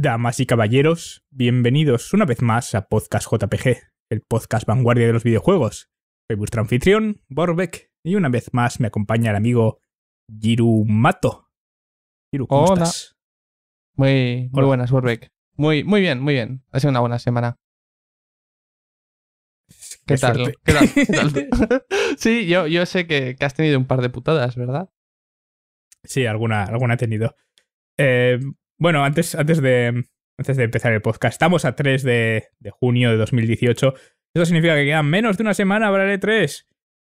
Damas y caballeros, bienvenidos una vez más a Podcast JPG, el podcast vanguardia de los videojuegos. Soy vuestro anfitrión, Borbeck, y una vez más me acompaña el amigo Girumato. Mato. ¿cómo estás? Muy, muy buenas, Borbeck. Muy, muy bien, muy bien. Ha sido una buena semana. ¿Qué, tal? ¿Qué tal? sí, yo, yo sé que, has tenido un par de putadas, ¿verdad? Sí, alguna, alguna he tenido. Eh, bueno, antes, antes, de, antes de empezar el podcast, estamos a 3 de, junio de 2018. Eso significa que quedan menos de una semana para el E3.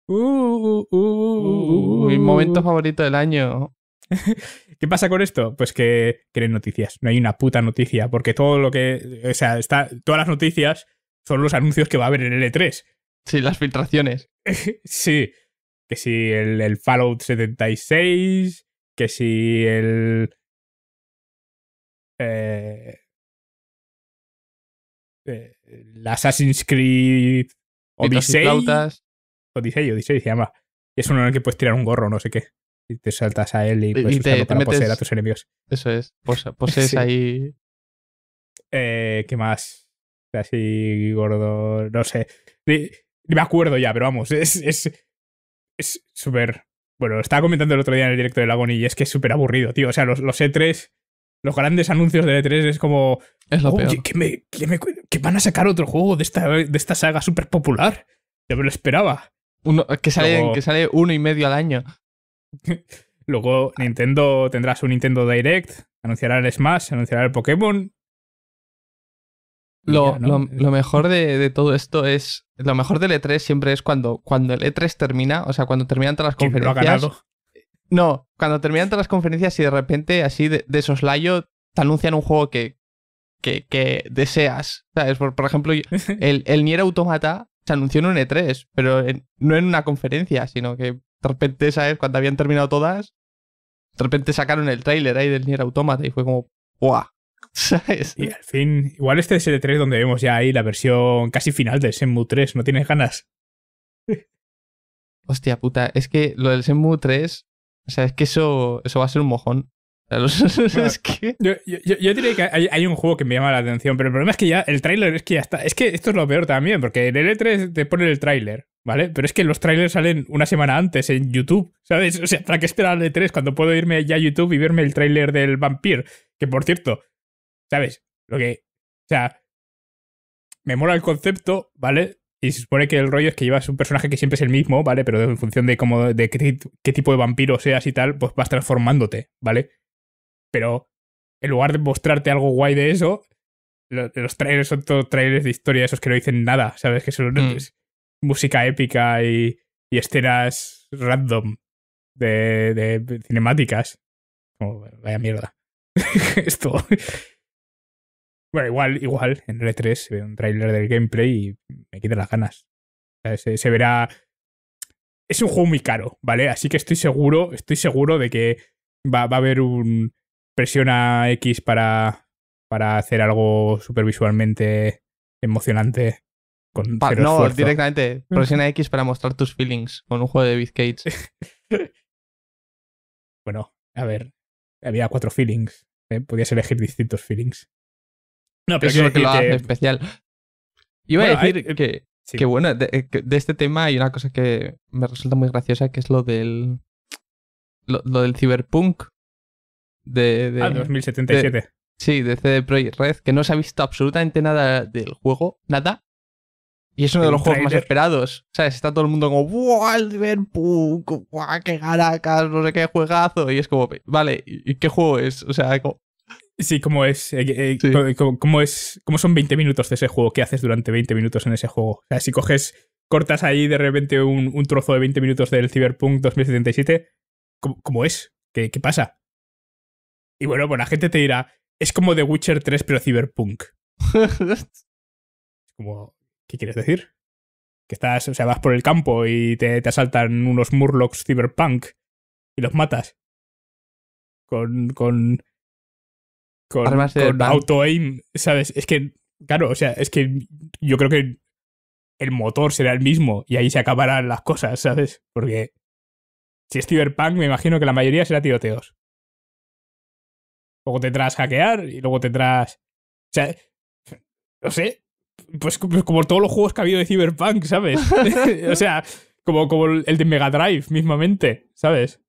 Uh, mi uh, uh, uh, momento favorito del año. ¿Qué pasa con esto? Pues que creen noticias. No hay una puta noticia, porque todo lo que. O sea, está, todas las noticias son los anuncios que va a haber en el E3. Sí, las filtraciones. sí. Que si el Fallout 76, que si el, eh, eh, Assassin's Creed Odyssey. Odyssey, Odyssey se llama. es uno en el que puedes tirar un gorro, no sé qué. Y te saltas a él y puedes usarlo para poseer a tus enemigos. Eso es, posees ahí. Eh, ¿Qué más? Así gordo, no sé. Ni, me acuerdo ya, pero vamos, es súper. Es, súper bueno, estaba comentando el otro día en el directo de Lagoni y es que es súper aburrido, tío. O sea, los, los E3 los grandes anuncios de E3 es como. Es lo oh, peor. Que, que, me, van a sacar otro juego de esta, de esta saga súper popular. Yo me lo esperaba. Uno, que, sale, que sale uno y medio al año. Luego Nintendo tendrás un Nintendo Direct, anunciará el Smash, anunciará el Pokémon. Lo, lo, mejor de, todo esto es. Lo mejor del E3 siempre es cuando, cuando el E3 termina, o sea, cuando terminan todas las conferencias. No, cuando terminan todas las conferencias y de repente, así de, soslayo, te anuncian un juego que, que, deseas. ¿Sabes? Por, ejemplo, el, el, Nier Automata se anunció en un E3, pero no en una conferencia, sino que de repente, ¿sabes? Cuando habían terminado todas, de repente sacaron el trailer ahí del Nier Automata y fue como, ¡buah! ¿Sabes? Y al fin, igual este es el E3 donde vemos ya ahí la versión casi final del Shenmue 3, ¿no tienes ganas? Hostia puta, es que lo del Shenmue 3 o sea, es que eso, eso va a ser un mojón. yo, yo, diría que hay, un juego que me llama la atención, pero el problema es que ya el tráiler es que ya está. Es que esto es lo peor también, porque en el E3 te ponen el tráiler, ¿vale? Pero es que los trailers salen una semana antes en YouTube, ¿sabes? O sea, ¿para qué esperar el E3 cuando puedo irme ya a YouTube y verme el tráiler del vampire Que por cierto, ¿sabes? Lo que. O sea, me mola el concepto, ¿vale? Y se supone que el rollo es que llevas un personaje que siempre es el mismo, ¿vale? Pero en función de cómo, de qué, tipo de vampiro seas y tal, pues vas transformándote, ¿vale? Pero en lugar de mostrarte algo guay de eso, los, trailers son todos trailers de historia, esos que no dicen nada, ¿sabes? Que son mm. música épica y, y escenas random de, de cinemáticas. vaya mierda. Esto. Bueno, igual, igual, en e r 3 se ve un tráiler del gameplay y me quita las ganas. O sea, se, verá. Es un juego muy caro, ¿vale? Así que estoy seguro, estoy seguro de que va, a haber un presiona X para, para hacer algo supervisualmente visualmente emocionante. Con no, directamente. Presiona X para mostrar tus feelings con un juego de gates. bueno, a ver. Había cuatro feelings. ¿eh? Podías elegir distintos feelings es lo que lo hace especial. Iba voy a decir eh, que, que, bueno, eh, de, este tema hay una cosa que me resulta muy graciosa, que es lo del. Lo, del cyberpunk De, de 2077. Ah, sí, de CD Projekt Red, que no se ha visto absolutamente nada del juego, nada. Y es uno de los juegos más esperados. O sea, está todo el mundo como, ¡buah, el ciberpunk! ¡Buah, qué garacas! No sé qué juegazo. Y es como, vale, ¿y qué juego es? O sea, como, Sí, ¿cómo es, eh, eh, eh, cómo es, cómo son 20 minutos de ese juego, ¿qué haces durante 20 minutos en ese juego? O sea, si coges, cortas ahí de repente un, trozo de 20 minutos del Cyberpunk 2077, ¿cómo, es? ¿Qué, pasa? Y bueno, bueno, pues la gente te dirá, es como The Witcher 3 pero Cyberpunk. como, ¿qué quieres decir? Que estás, o sea, vas por el campo y te, asaltan unos Murlocs Cyberpunk y los matas. Con, con con, auto-aim, ¿sabes? Es que, claro, o sea, es que yo creo que el motor será el mismo y ahí se acabarán las cosas, ¿sabes? Porque si es Cyberpunk, me imagino que la mayoría será tiroteos. Luego tendrás hackear y luego tendrás. O sea, no sé. Pues, pues como todos los juegos que ha habido de Cyberpunk, ¿sabes? o sea, como, como el de Mega Drive mismamente, ¿sabes?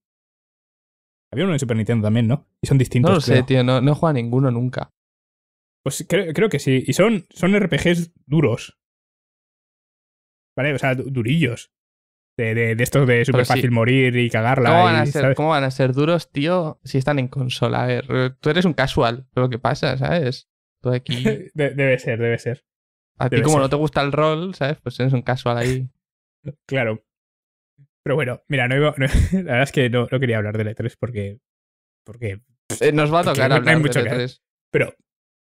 Había uno en Super Nintendo también, ¿no? Y son distintos. No lo sé, tío, no, no he a ninguno nunca. Pues creo, que sí. Y son, son RPGs duros. ¿Vale? O sea, durillos. De, de, estos de súper fácil morir y cagarla. ¿Cómo van, a ser, ¿Cómo van a ser duros, tío, si están en consola? A ver, tú eres un casual, lo que pasa, ¿sabes? Tú aquí. debe ser, debe ser. A ti, como no te gusta el rol, ¿sabes? Pues eres un casual ahí. claro. Pero bueno, mira, no la verdad es que no, quería hablar de E3 porque. porque eh, nos va a tocar e Pero, pero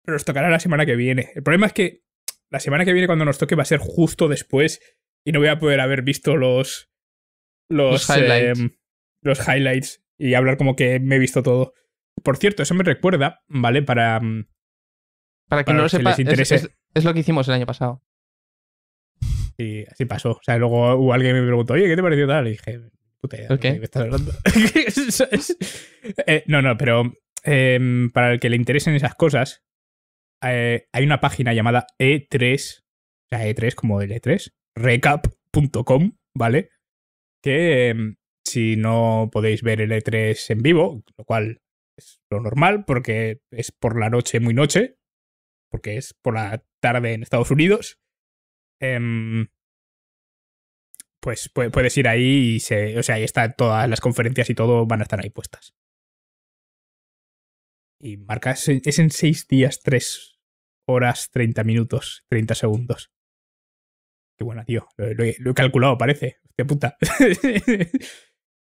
nos tocará la semana que viene. El problema es que la semana que viene, cuando nos toque, va a ser justo después y no voy a poder haber visto los. Los, em, highlights. y hablar como que me he visto todo. Por cierto, eso me recuerda, ¿vale? Para. Mm, para que no lo sepa, es, lo que hicimos el año pasado así, así pasó. O sea, luego alguien me preguntó, oye, ¿qué te pareció tal? Y dije, puta, hablando? no, no, pero em, para el que le interesen esas cosas, eh, hay una página llamada E3, o sea, E3 como el E3, recap.com, ¿vale? Que em, si no podéis ver el E3 en vivo, lo cual es lo normal porque es por la noche muy noche, porque es por la tarde en Estados Unidos, Em, pues puedes ir ahí y se, o sea, ahí están todas las conferencias y todo van a estar ahí puestas. Y marcas, es en 6 días, 3 horas, 30 minutos, 30 segundos. Qué buena, tío. Lo, he calculado, parece. De puta.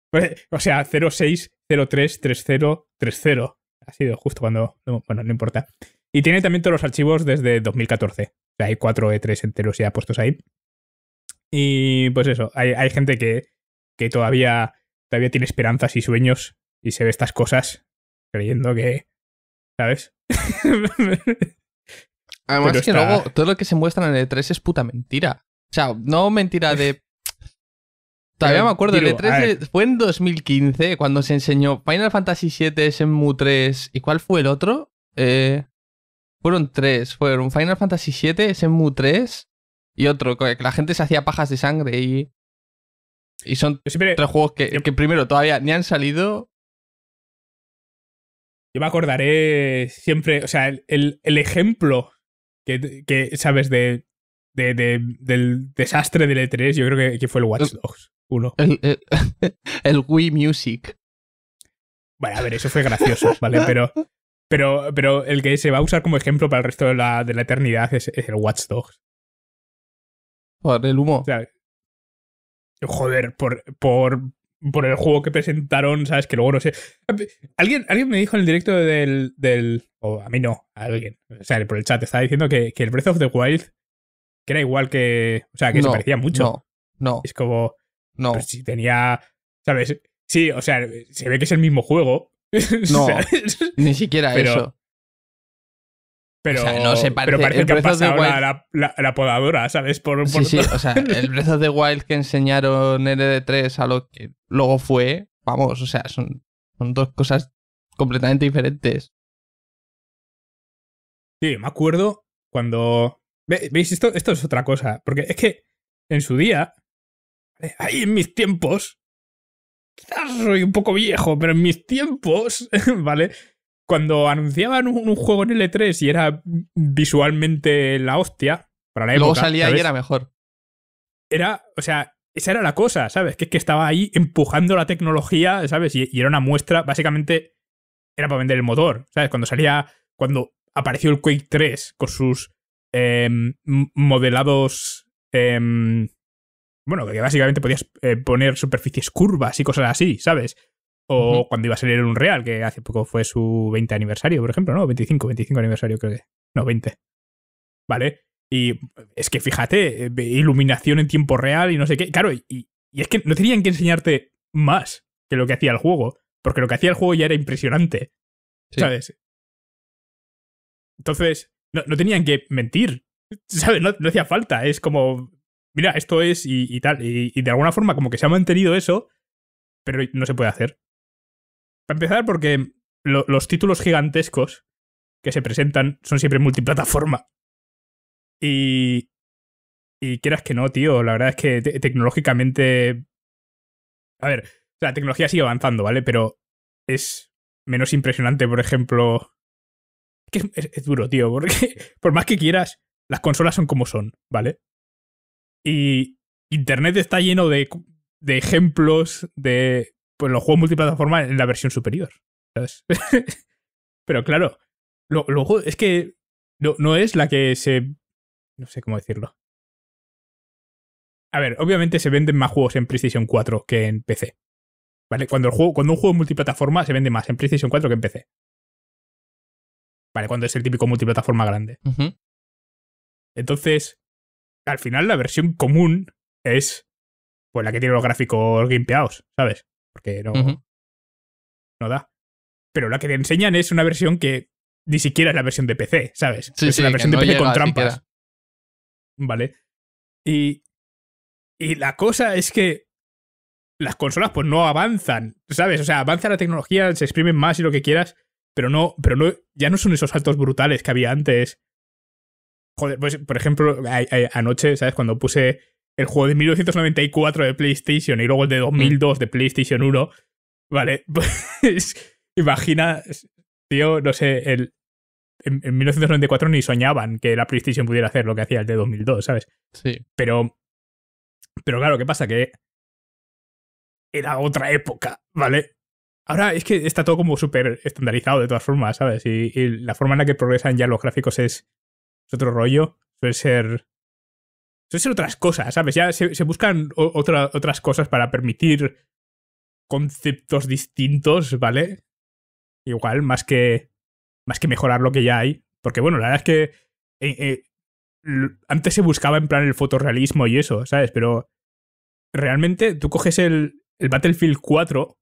Pues, o sea, 06, 30, 30. Ha sido justo cuando. Bueno, no importa. Y tiene también todos los archivos desde 2014 hay cuatro E3 enteros ya puestos ahí. Y pues eso, hay, hay gente que, que todavía, todavía tiene esperanzas y sueños y se ve estas cosas creyendo que, ¿sabes? Además que luego todo lo que se muestra en el E3 es puta mentira. O sea, no mentira de... Todavía me acuerdo, el E3 fue en 2015 cuando se enseñó Final Fantasy VII, SMU 3 y ¿cuál fue el otro? Eh... Fueron tres. Fueron Final Fantasy VII, Shenmue 3 y otro. Que la gente se hacía pajas de sangre y. Y son tres juegos que, que, primero todavía ni han salido. Yo me acordaré siempre. O sea, el, el, ejemplo que, que, ¿sabes? De, de, del desastre del E3, yo creo que, que fue el Watch Dogs 1. El, Wii Music. vale a ver, eso fue gracioso, ¿vale? Pero pero, pero el que se va a usar como ejemplo para el resto de la, de la eternidad es, el Watch Dogs. Por el humo. O joder, por, por, por el juego que presentaron, ¿sabes? Que luego no sé. Alguien, alguien me dijo en el directo del. del o a mí no, a alguien. O sea, por el chat estaba diciendo que, el Breath of the Wild. Que era igual que. O sea, que se parecía mucho. No, no. Es como. No. si tenía. ¿Sabes? Sí, o sea, se ve que es el mismo juego, No, ni siquiera eso. Pero, no se parece, pero que ha la, la, podadora, ¿sabes? Por, sí, o sea, el Breath de Wild que enseñaron en ND3 e a lo que luego fue, vamos, o sea, son, son dos cosas completamente diferentes. Sí, me acuerdo cuando. ¿Veis? Esto, esto es otra cosa. Porque es que en su día, ahí en mis tiempos, quizás soy un poco viejo, pero en mis tiempos, ¿vale? Cuando anunciaban un, juego en L3 y era visualmente la hostia, para la Luego Luego salía y era mejor. Era, o sea, esa era la cosa, ¿sabes? Que que estaba ahí empujando la tecnología, ¿sabes? Y, era una muestra, básicamente, era para vender el motor, ¿sabes? Cuando salía, cuando apareció el Quake 3 con sus em, modelados em, bueno, que básicamente podías eh, poner superficies curvas y cosas así, ¿sabes? O cuando iba a salir un Real, que hace poco fue su 20 aniversario, por ejemplo, ¿no? 25, 25 aniversario creo que. No, 20. ¿Vale? Y es que fíjate, eh, iluminación en tiempo real y no sé qué. Claro, y, es que no tenían que enseñarte más que lo que hacía el juego, porque lo que hacía el juego ya era impresionante. ¿Sabes? Entonces, no, tenían que mentir. ¿Sabes? No, no hacía falta. Es como mira, esto es y, tal. Y, de alguna forma como que se ha mantenido eso, pero no se puede hacer. Para empezar, porque los títulos gigantescos que se presentan son siempre multiplataforma. Y, y quieras que no, tío, la verdad es que tecnológicamente... A ver, la tecnología sigue avanzando, ¿vale? Pero es menos impresionante, por ejemplo... que es, duro, tío, porque por más que quieras, las consolas son como son, ¿vale? Y Internet está lleno de, ejemplos de pues, los juegos multiplataforma en la versión superior. Pero claro, lo, es que no, no es la que se... No sé cómo decirlo. A ver, obviamente se venden más juegos en PlayStation 4 que en PC. ¿Vale? Cuando, el juego, cuando un juego es multiplataforma se vende más en PlayStation 4 que en PC. ¿Vale? Cuando es el típico multiplataforma grande. Entonces, al final la versión común es pues la que tiene los gráficos limpiados, ¿sabes? Porque no, no da. Pero la que te enseñan es una versión que ni siquiera es la versión de PC, ¿sabes? es una versión de PC con trampas. Vale. Y, y la cosa es que las consolas pues no avanzan, ¿sabes? O sea, avanza la tecnología, se exprimen más y lo que quieras, pero no, pero no, ya no son esos saltos brutales que había antes Joder, pues por ejemplo, anoche, ¿sabes? Cuando puse el juego de 1994 de PlayStation y luego el de 2002 de PlayStation 1, ¿vale? Pues imagina, tío, no sé, el, en, 1994 ni soñaban que la PlayStation pudiera hacer lo que hacía el de 2002, ¿sabes? Sí. Pero, pero claro, ¿qué pasa? Que era otra época, ¿vale? Ahora es que está todo como súper estandarizado de todas formas, ¿sabes? y, la forma en la que progresan ya los gráficos es es otro rollo. Suele ser. Suele ser otras cosas, ¿sabes? Ya se, buscan otra, otras cosas para permitir conceptos distintos, ¿vale? Igual, más que. Más que mejorar lo que ya hay. Porque, bueno, la verdad es que. Eh, eh, antes se buscaba en plan el fotorrealismo y eso, ¿sabes? Pero. Realmente, tú coges el, el Battlefield 4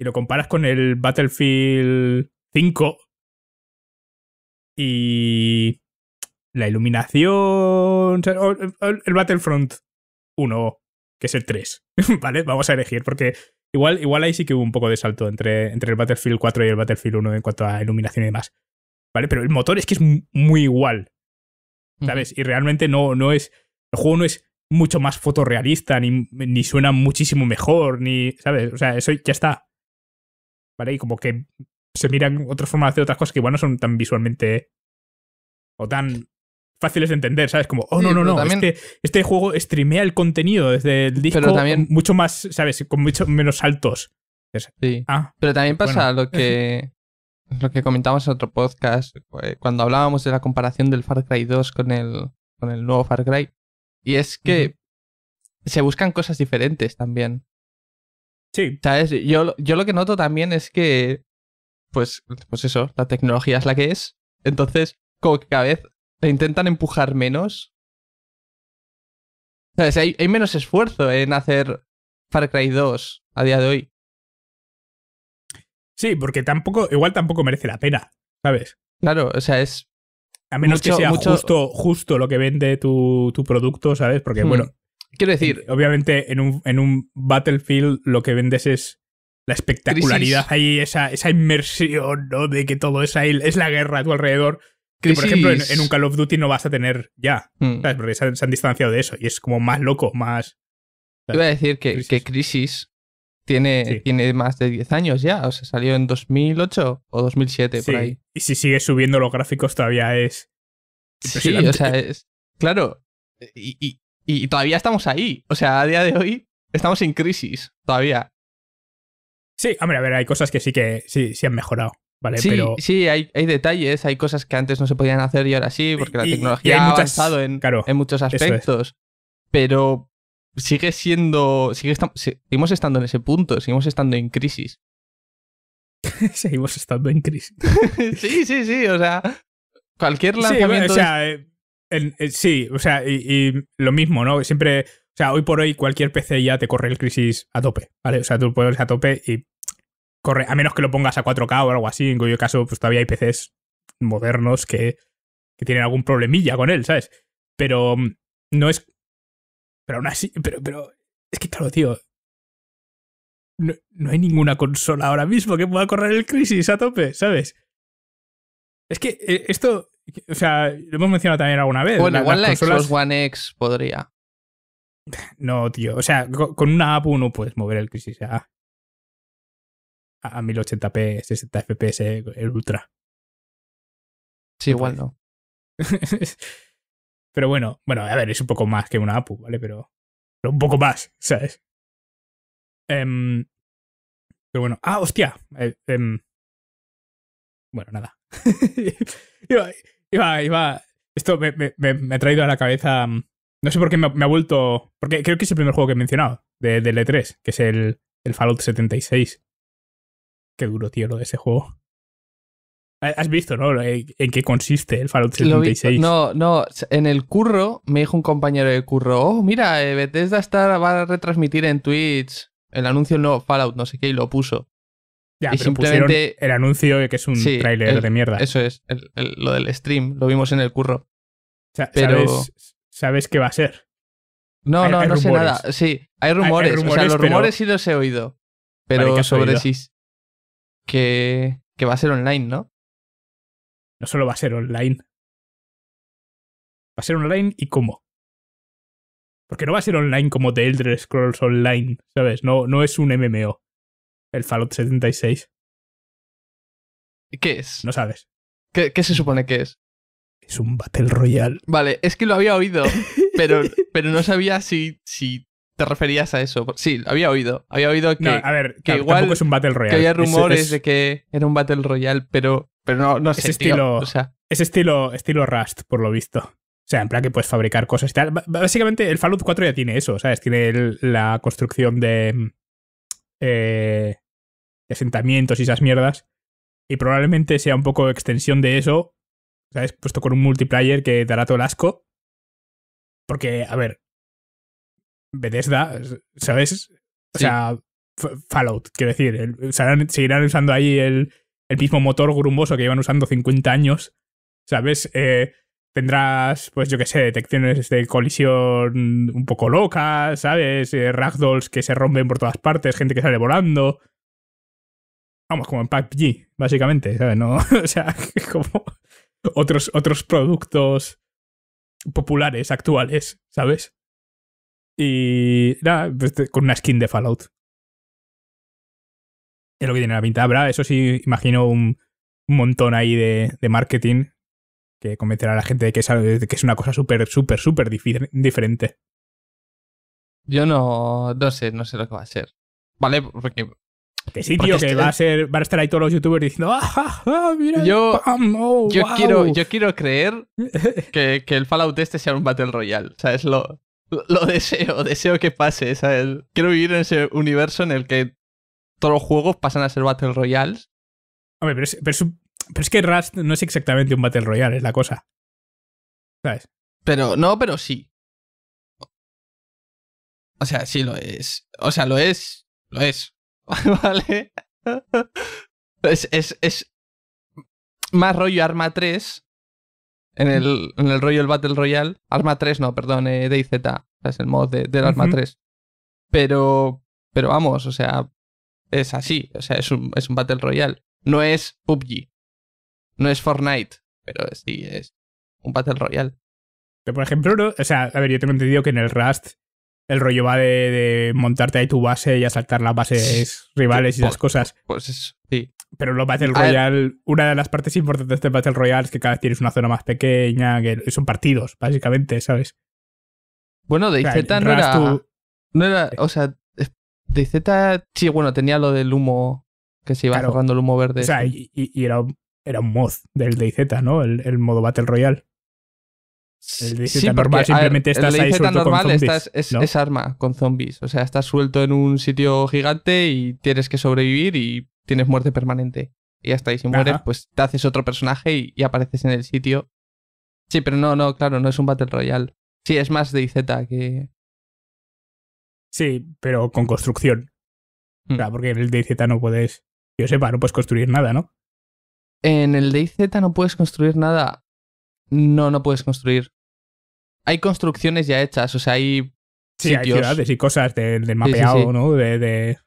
y lo comparas con el Battlefield 5 y la iluminación. El Battlefront 1, que es el 3. ¿Vale? Vamos a elegir, porque igual, igual ahí sí que hubo un poco de salto entre, entre el Battlefield 4 y el Battlefield 1 en cuanto a iluminación y demás. ¿Vale? Pero el motor es que es muy igual. ¿Sabes? Y realmente no, no es. El juego no es mucho más fotorrealista, ni, ni suena muchísimo mejor, ni. ¿Sabes? O sea, eso ya está. ¿Vale? Y como que se miran otras formas de hacer otras cosas que igual no son tan visualmente o tan fáciles de entender, ¿sabes? Como, oh, no, no, no, este, este, juego streamea el contenido desde el disco también... mucho más, ¿sabes? Con mucho menos saltos. sí. ah, pero también pasa lo que lo que comentamos en otro podcast, eh, cuando hablábamos de la comparación del Far Cry 2 con el, con el nuevo Far Cry, y es que se buscan cosas diferentes también. Sí. ¿Sabes? Yo, yo lo que noto también es que pues, pues eso, la tecnología es la que es. Entonces, cada vez te intentan empujar menos. ¿Sabes? Hay, menos esfuerzo en hacer Far Cry 2 a día de hoy. Sí, porque tampoco, igual tampoco merece la pena, ¿sabes? Claro, o sea, es. A menos que sea justo, justo lo que vende tu, tu producto, ¿sabes? Porque, hmm. bueno. Quiero decir. Obviamente, en un, en un Battlefield lo que vendes es la espectacularidad ahí, esa, esa inmersión, ¿no? De que todo es ahí, es la guerra a tu alrededor. Que, por ejemplo, en, un Call of Duty no vas a tener ya, hmm. Porque se han, distanciado de eso y es como más loco, más... Te Iba a decir que Crisis, tiene, tiene más de 10 años ya, o sea, salió en 2008 o 2007, por ahí. Y si sigue subiendo los gráficos todavía es... Sí, o sea, es... Claro, y todavía estamos ahí, o sea, a día de hoy estamos en crisis todavía. Sí, hombre, a ver, hay cosas que sí que sí, sí han mejorado. Vale, sí, pero... sí hay, hay, detalles, hay cosas que antes no se podían hacer y ahora sí, porque la tecnología ha avanzado en, en, muchos aspectos. Pero sigue siendo. Sigue seguimos estando en ese punto, seguimos estando en crisis. seguimos estando en crisis. sí, sí, sí, o sea. Cualquier lanzamiento. Sí, o sea, sí, o sea, y, lo mismo, ¿no? Siempre, o sea, hoy por hoy cualquier PC ya te corre el crisis a tope, ¿vale? O sea, tú puedes a tope y corre, a menos que lo pongas a 4K o algo así, en cuyo caso pues todavía hay PCs modernos que, que tienen algún problemilla con él, ¿sabes? Pero mm, no es... Pero aún así, pero, pero es que claro, tío, no, hay ninguna consola ahora mismo que pueda correr el crisis a tope, ¿sabes? Es que eh, esto, o sea, lo hemos mencionado también alguna vez. Bueno, la, igual One X podría. No, tío. O sea, con una APU no puedes mover el Crisis ah. a, a 1080p, 60 FPS, el Ultra. Sí, igual no. pero bueno, bueno, a ver, es un poco más que una APU, ¿vale? Pero, pero un poco más, ¿sabes? Em, pero bueno, ah, hostia. Eh, em, bueno, nada. iba, iba, iba, Esto me, me, ha traído a la cabeza mm, no sé por qué me, ha vuelto. Porque creo que es el primer juego que he mencionado de, de 3 que es el, el, Fallout 76. Qué duro, tío, lo de ese juego. Has visto, ¿no? Eh, en qué consiste el Fallout 76. No, no, en el curro me dijo un compañero de curro, oh, mira, eh, Bethesda está, va a retransmitir en Twitch el anuncio del nuevo Fallout, no sé qué, y lo puso. Ya, simplemente el anuncio que es un trailer de mierda. Eso es, lo del stream, lo vimos en el curro. O sea, pero sabes qué va a ser. No, no, no sé nada. Sí, hay rumores. o sea, los rumores sí los he oído. Pero sobre sí. Que, que va a ser online, ¿no? No solo va a ser online. Va a ser online y cómo. Porque no va a ser online como The Elder Scrolls Online, ¿sabes? No, no es un MMO. El Fallout 76. ¿Qué es? No sabes. qué se supone que es? es un Battle Royale. Vale, es que lo había oído, pero, pero no sabía si, si te referías a eso. Sí, lo había oído. Había oído que, a ver, que igual es un Battle Royale. había rumores de que era un Battle Royale, pero, pero no, no sé. Es estilo, o sea. es estilo, estilo Rust, por lo visto. O sea, en plan que puedes fabricar cosas y tal. básicamente el Fallout 4 ya tiene eso, ¿sabes? Tiene la construcción de, mm, eh, de asentamientos y esas mierdas. Y probablemente sea un poco extensión de eso ¿Sabes? Puesto con un multiplayer que dará todo el asco. Porque, a ver, Bethesda, ¿sabes? O sea, Fallout, quiero decir, seguirán usando ahí el, el, mismo motor grumoso que llevan usando 50 años, ¿sabes? Eh, tendrás, pues yo qué sé, detecciones de colisión un poco locas, ¿sabes? Eh, ragdolls que se rompen por todas partes, gente que sale volando. Vamos, como en PUBG, básicamente, ¿sabes? No, o sea, como otros, otros productos populares, actuales, ¿sabes? Y nada, pues, con una skin de Fallout. Es lo que tiene la pinta. Habrá, eso sí, imagino un, montón ahí de, marketing que convencerá a la gente de que es, que es una cosa súper, súper, súper diferente. Yo no, no sé, no sé lo que va a ser. Vale, porque que sí, que va a, ser, estar ahí todos los youtubers diciendo, ah, mira! Yo, oh, yo, quiero, yo quiero creer que, que, el Fallout este sea un Battle Royale. ¿Sabes? Lo, lo deseo, deseo que pase. ¿sabes? Quiero vivir en ese universo en el que todos los juegos pasan a ser Battle Royales. Hombre, pero es, pero pero es que Rust no es exactamente un Battle Royale, es la cosa. ¿Sabes? Pero, no, pero sí. O sea, sí lo es. O sea, lo es. Lo es. ¿Vale? Es, es, es, más rollo Arma 3. En el, en el rollo el Battle Royale. Arma 3, no, perdón, eh, DayZ. Es el mod del Arma 3. Pero, pero vamos, o sea, es así. O sea, es un, es un Battle Royale. No es PUBG. No es Fortnite. Pero sí, es un Battle Royale. Pero, por ejemplo, o sea, a ver, yo tengo entendido que en el Rust el rollo va de, montarte ahí tu base y asaltar las bases rivales y esas pues, cosas. Pues eso, sí. Pero los Battle Royale, una de las partes importantes de Battle Royale es que cada vez tienes una zona más pequeña, que son partidos, básicamente, ¿sabes? Bueno, de no era. No O sea, de sí, bueno, tenía lo del humo. Que se iba jugando el humo verde. O sea, y, era, era un mod del DayZ, ¿no? El, el modo Battle Royale. El sí, normal simplemente estás ahí suelto normal con es, es, arma con zombies. O sea, estás suelto en un sitio gigante y tienes que sobrevivir y tienes muerte permanente. Y hasta ahí, si mueres, pues te haces otro personaje y, apareces en el sitio. Sí, pero no, no, claro, no es un Battle Royale. Sí, es más de IZ que. Sí, pero con construcción. Claro, hmm. porque en el de no puedes. Yo sepa, no puedes construir nada, ¿no? En el de no puedes construir nada. No, no puedes construir. Hay construcciones ya hechas, o sea, hay. Sí, hay ciudades y cosas del mapeado, ¿no? De,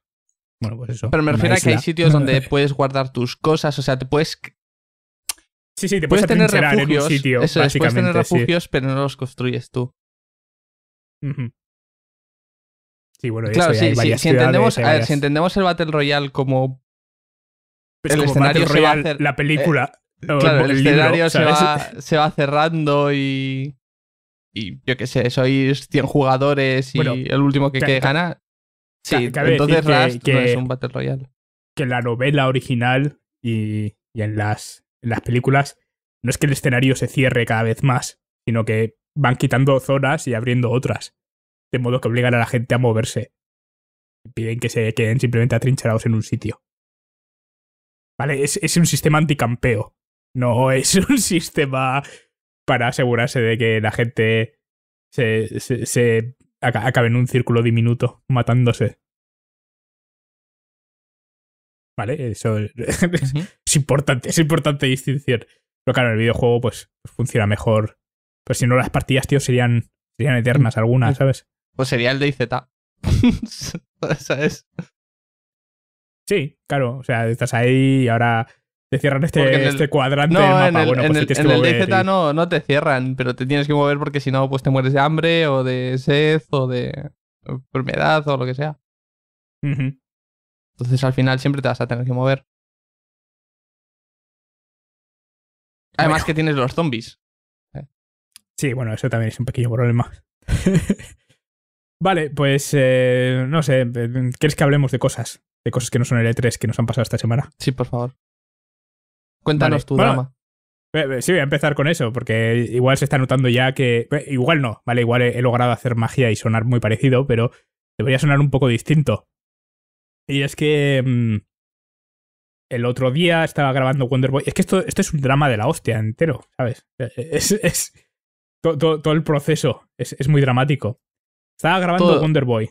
Bueno, pues eso. Pero me refiero a que hay sitios donde puedes guardar tus cosas, o sea, te puedes. Sí, sí, te puedes, tener refugios. En un sitio, eso, puedes tener refugios, pero no los construyes tú. Sí, bueno, eso, claro, sí, si, entendemos, a ver, si entendemos el Battle Royale como. Pues el escenario Battle la película. Claro, el, escenario se, va, cerrando y. yo qué sé, sois 100 jugadores y el último que, gana. Sí, entonces que, no es un Battle Royale. Que la novela original y, en, las, películas no es que el escenario se cierre cada vez más, sino que van quitando zonas y abriendo otras. De modo que obligan a la gente a moverse. Piden que se queden simplemente atrincherados en un sitio. ¿Vale? es un sistema anticampeo no es un sistema para asegurarse de que la gente se, se, acabe en un círculo diminuto matándose. ¿Vale? Eso es, importante, es importante distinción. Pero claro, en el videojuego pues funciona mejor. Pero pues si no, las partidas, tío, serían, serían eternas algunas, ¿sabes? Pues sería el de IZ. ¿Sabes? Sí, claro. O sea, estás ahí y ahora te cierran este, este cuadrante no, del mapa. En el, bueno, pues el, DZ no, no te cierran, pero te tienes que mover porque si no, pues te mueres de hambre o de sed o de enfermedad o lo que sea. Entonces al final siempre te vas a tener que mover. Además que tienes los zombies. Sí, bueno, eso también es un pequeño problema. vale, pues eh, no sé, eh, ¿quieres que hablemos de cosas? De cosas que no son L3 e que nos han pasado esta semana. Sí, por favor. Cuéntanos tu drama. Eh, eh, sí, voy a empezar con eso, porque igual se está notando ya que. Eh, igual no, ¿vale? Igual he, logrado hacer magia y sonar muy parecido, pero debería sonar un poco distinto. Y es que. Mm, el otro día estaba grabando Wonderboy, Es que esto, es un drama de la hostia entero, ¿sabes? Es. todo el proceso es, muy dramático. Estaba grabando Wonderboy.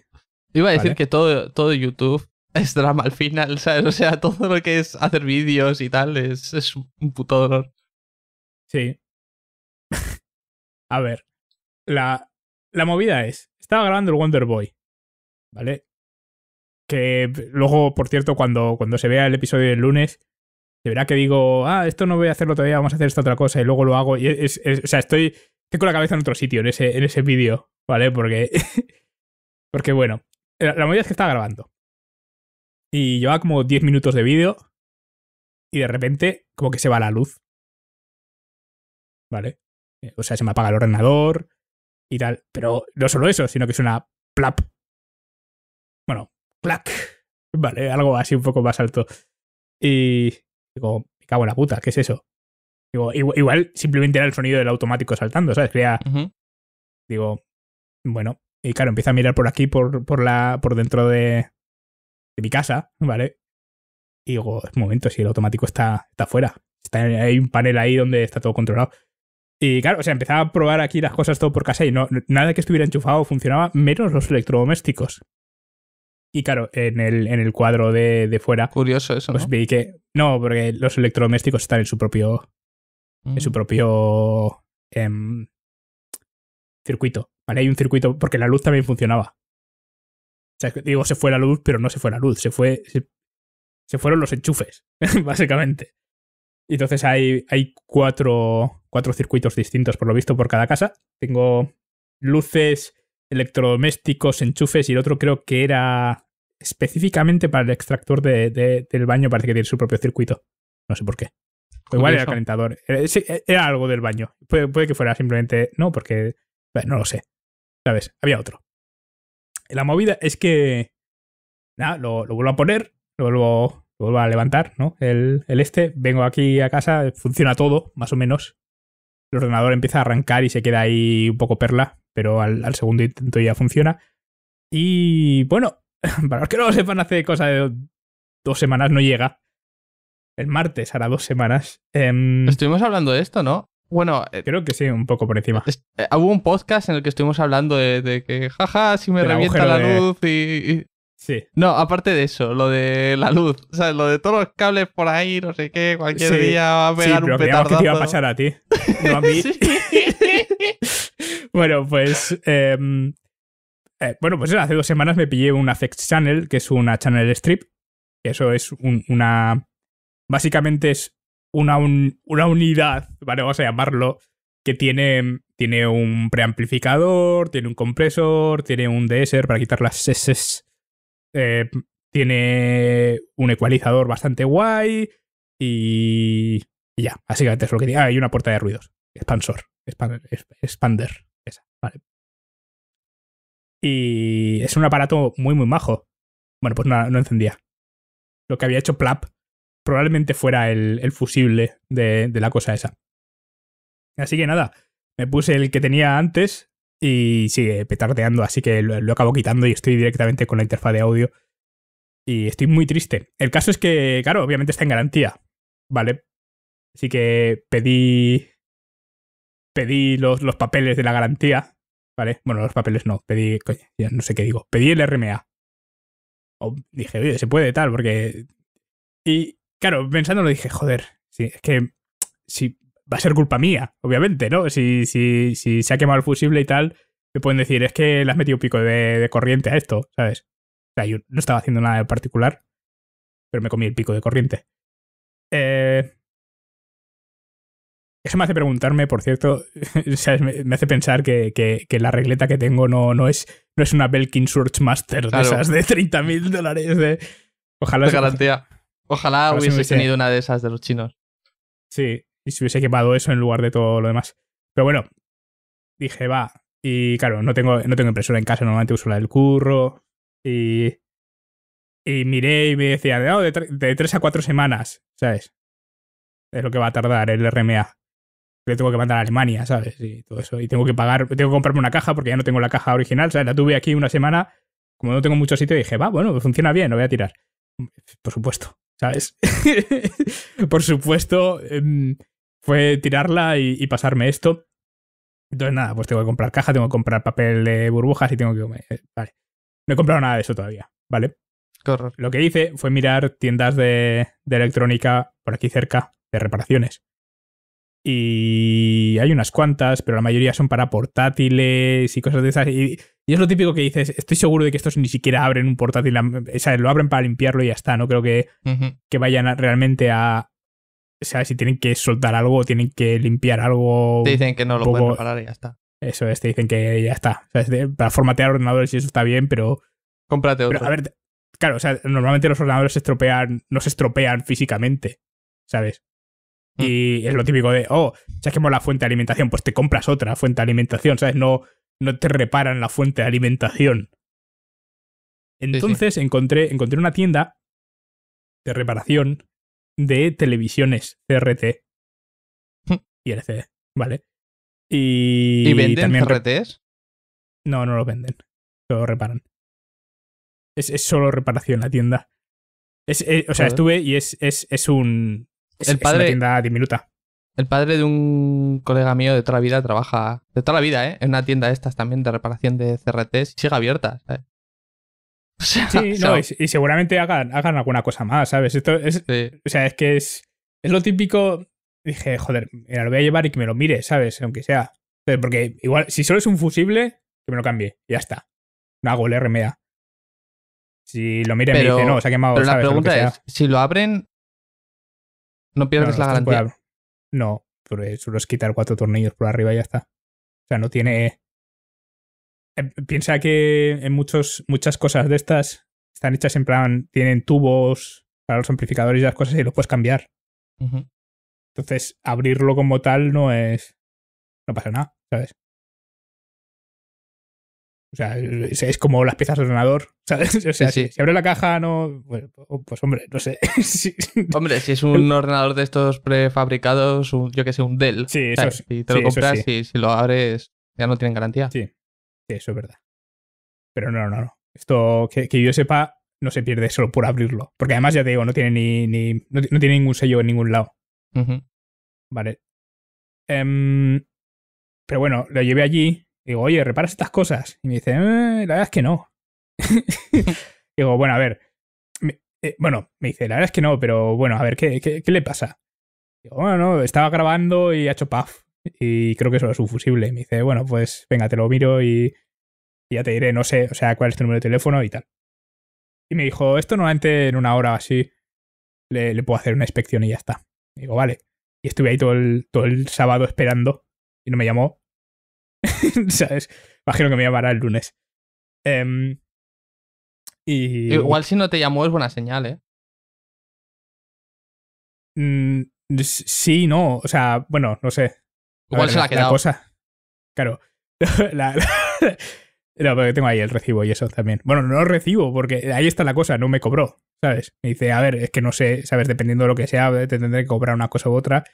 Iba a decir que todo, todo YouTube es drama al final, ¿sabes? O sea, todo lo que es hacer vídeos y tal es, un puto dolor. Sí. A ver, la, la movida es, estaba grabando el Wonder Boy, ¿vale? Que luego, por cierto, cuando, cuando se vea el episodio del lunes, se verá que digo, ah, esto no voy a hacerlo todavía, vamos a hacer esta otra cosa y luego lo hago. Y es, o sea, estoy, tengo con la cabeza en otro sitio en ese, en ese vídeo, ¿vale? Porque, porque bueno, la, la movida es que estaba grabando. Y lleva como 10 minutos de vídeo. Y de repente, como que se va la luz. ¿Vale? Eh, o sea, se me apaga el ordenador y tal. Pero no solo eso, sino que es una plap. Bueno, clac. Vale, algo así un poco más alto. Y digo, me cago en la puta, ¿qué es eso? Digo, igual, simplemente era el sonido del automático saltando, ¿sabes? Sería. Digo, bueno. Y claro, empieza a mirar por aquí, por, por, la, por dentro de, mi casa, ¿vale? Y digo, es momento, si el automático está, está fuera. Está, hay un panel ahí donde está todo controlado. Y claro, o sea, empezaba a probar aquí las cosas todo por casa y no, nada que estuviera enchufado funcionaba, menos los electrodomésticos. Y claro, en el, en el cuadro de, fuera. Curioso eso. Pues vi que. No, porque los electrodomésticos están en su propio. En su mm. propio. Em, circuito. ¿Vale? Hay un circuito. Porque la luz también funcionaba digo, se fue la luz, pero no se fue la luz, se fue. Se, fueron los enchufes, básicamente. entonces hay, hay cuatro, cuatro circuitos distintos, por lo visto, por cada casa. Tengo luces, electrodomésticos, enchufes y el otro creo que era específicamente para el extractor del baño, parece que tiene su propio circuito. No sé por qué. O igual era calentador. Eh, eh, era, algo del baño. Puede, que fuera simplemente. No, porque. no lo sé. ¿Sabes? Había otro la movida es que. Nada, lo, vuelvo a poner, lo vuelvo, a levantar, ¿no? El, este, vengo aquí a casa, funciona todo, más o menos. El ordenador empieza a arrancar y se queda ahí un poco perla, pero al, segundo intento ya funciona. Y bueno, para los que no lo sepan, hace cosa de dos semanas no llega. El martes hará dos semanas. Em, Estuvimos hablando de esto, ¿no? Bueno, eh, creo que sí, un poco por encima. Eh, hubo un podcast en el que estuvimos hablando de, que, jaja, si me revienta la luz y, Sí. No, aparte de eso, lo de la luz, o sea, lo de todos los cables por ahí, no sé qué, cualquier día va a pegar sí, pero un que te iba a pasar a ti, no a mí. bueno, pues... Em, eh, bueno, pues hace dos semanas me pillé una FX Channel, que es una Channel Strip, eso es una... Básicamente es una, unidad, ¿vale? Vamos a llamarlo, que tiene, tiene un preamplificador, tiene un compresor, tiene un DSR para quitar las seses eh, tiene un ecualizador bastante guay y, ya ya, que es lo que tiene. Ah, una puerta de ruidos, expansor, expander, esa, vale. Y es un aparato muy, muy majo. Bueno, pues no, no encendía. Lo que había hecho Plap probablemente fuera el, fusible de, la cosa esa. Así que nada, me puse el que tenía antes y sigue petardeando, así que lo, acabo quitando y estoy directamente con la interfaz de audio. Y estoy muy triste. El caso es que, claro, obviamente está en garantía, ¿vale? Así que pedí. Pedí los, los papeles de la garantía, ¿vale? Bueno, los papeles no, pedí. no sé qué digo. Pedí el RMA. dije, oye, se puede tal, porque. Y, Claro, pensándolo dije, joder, sí, es que si va a ser culpa mía, obviamente, ¿no? Si, si, si se ha quemado el fusible y tal, me pueden decir, es que le has metido pico de, corriente a esto, ¿sabes? O sea, yo no estaba haciendo nada en particular, pero me comí el pico de corriente. Eh, eso me hace preguntarme, por cierto, me hace pensar que, la regleta que tengo no, no, es, no es una Belkin Search Master de esas de 30.000 dólares. De... Ojalá. De garantía. Ojalá hubiese, tenido una de esas de los chinos. Sí, y se hubiese quemado eso en lugar de todo lo demás. Pero bueno, dije, va. Y claro, no tengo, no tengo impresora en casa, normalmente uso la del curro. Y, miré y me decía de, de tres a cuatro semanas, ¿sabes? Es lo que va a tardar el RMA le tengo que mandar a Alemania, ¿sabes? Y todo eso. Y tengo que pagar, tengo que comprarme una caja porque ya no tengo la caja original, sea La tuve aquí una semana, como no tengo mucho sitio, dije, va, bueno, funciona bien, lo voy a tirar. Por supuesto. ¿sabes? Por supuesto, em, fue tirarla y, pasarme esto. Entonces, nada, pues tengo que comprar caja, tengo que comprar papel de burbujas y tengo que. Comer. Eh, vale. No he comprado nada de eso todavía, ¿vale? Lo que hice fue mirar tiendas de electrónica por aquí cerca, de reparaciones y hay unas cuantas, pero la mayoría son para portátiles y cosas de esas. Y, es lo típico que dices, estoy seguro de que estos ni siquiera abren un portátil, lo abren para limpiarlo y ya está, no creo que, que vayan realmente a... O sea, si tienen que soltar algo o tienen que limpiar algo... Te dicen que no lo pueden reparar y ya está. Eso es, te dicen que ya está. para formatear ordenadores y eso está bien, pero... Cómprate otro. Pero, a ver, claro, o sea, normalmente los ordenadores se estropean, no se estropean físicamente, ¿sabes? Mm. Y es lo típico de, oh, saquemos la fuente de alimentación, pues te compras otra fuente de alimentación, ¿sabes? No, no te reparan la fuente de alimentación. Entonces Encontré, encontré una tienda de reparación de televisiones CRT. y LCD ¿vale? Y, venden CRTs? No, no lo venden. Lo reparan. Es, solo reparación la tienda. o sea, estuve y es, es, un el padre, una tienda diminuta. El padre de un colega mío de toda la vida trabaja, de toda la vida, ¿eh? En una tienda de estas también de reparación de CRTs y sigue abierta, ¿sabes? sí, no, y, seguramente hagan, hagan alguna cosa más, ¿sabes? Esto es, O sea, es que es, es lo típico. Dije, joder, mira, lo voy a llevar y que me lo mire, ¿sabes? Aunque sea. Porque igual, si solo es un fusible, que me lo cambie, ya está. No hago el RMA. Si lo miren me dice, no, se ha quemado. Pero la pregunta es, si lo abren, no pierdes la garantía. No, pero solo es quitar cuatro tornillos por arriba y ya está. O sea, no tiene. Eh, piensa que en muchos, muchas cosas de estas están hechas en plan, tienen tubos para los amplificadores y las cosas y los puedes cambiar. Entonces, abrirlo como tal no es. No pasa nada, ¿sabes? O sea, es, como las piezas de ordenador, O sea, Si, abre la caja, no. pues hombre, no sé. Hombre, si es un ordenador de estos prefabricados, yo que sé, un Dell. Sí, eso Si te lo compras y si lo abres, ya no tienen garantía. Sí, eso es verdad. Pero no, no, no. Esto, que, yo sepa, no se pierde solo por abrirlo. Porque además, ya te digo, no tiene ni. ni no, tiene ningún sello en ningún lado. Vale. Em, pero bueno, lo llevé allí Digo, oye, reparas estas cosas. Y me dice, eh, la verdad es que no. Digo, bueno, a ver. Eh, bueno, me dice, la verdad es que no, pero bueno, a ver, ¿qué, qué, le pasa? Digo, bueno, no, estaba grabando y ha hecho puff. Y creo que eso es un fusible. Y me dice, bueno, pues venga, te lo miro y, ya te diré, no sé, o sea, cuál es tu número de teléfono y tal. Y me dijo, esto normalmente en una hora así le, puedo hacer una inspección y ya está. digo, vale. Y estuve ahí todo todo el sábado esperando y no me llamó. ¿Sabes? Imagino que me llamará el lunes. Em, y... Igual si no te llamó es buena señal, ¿eh? Mm, sí, no. O sea, bueno, no sé. Igual se la ha quedado. cosa. Claro. No, porque tengo ahí el recibo y eso también. Bueno, no lo recibo porque ahí está la cosa, no me cobró, ¿sabes? Me dice, a ver, es que no sé, ¿sabes? Dependiendo de lo que sea, te tendré que cobrar una cosa u otra,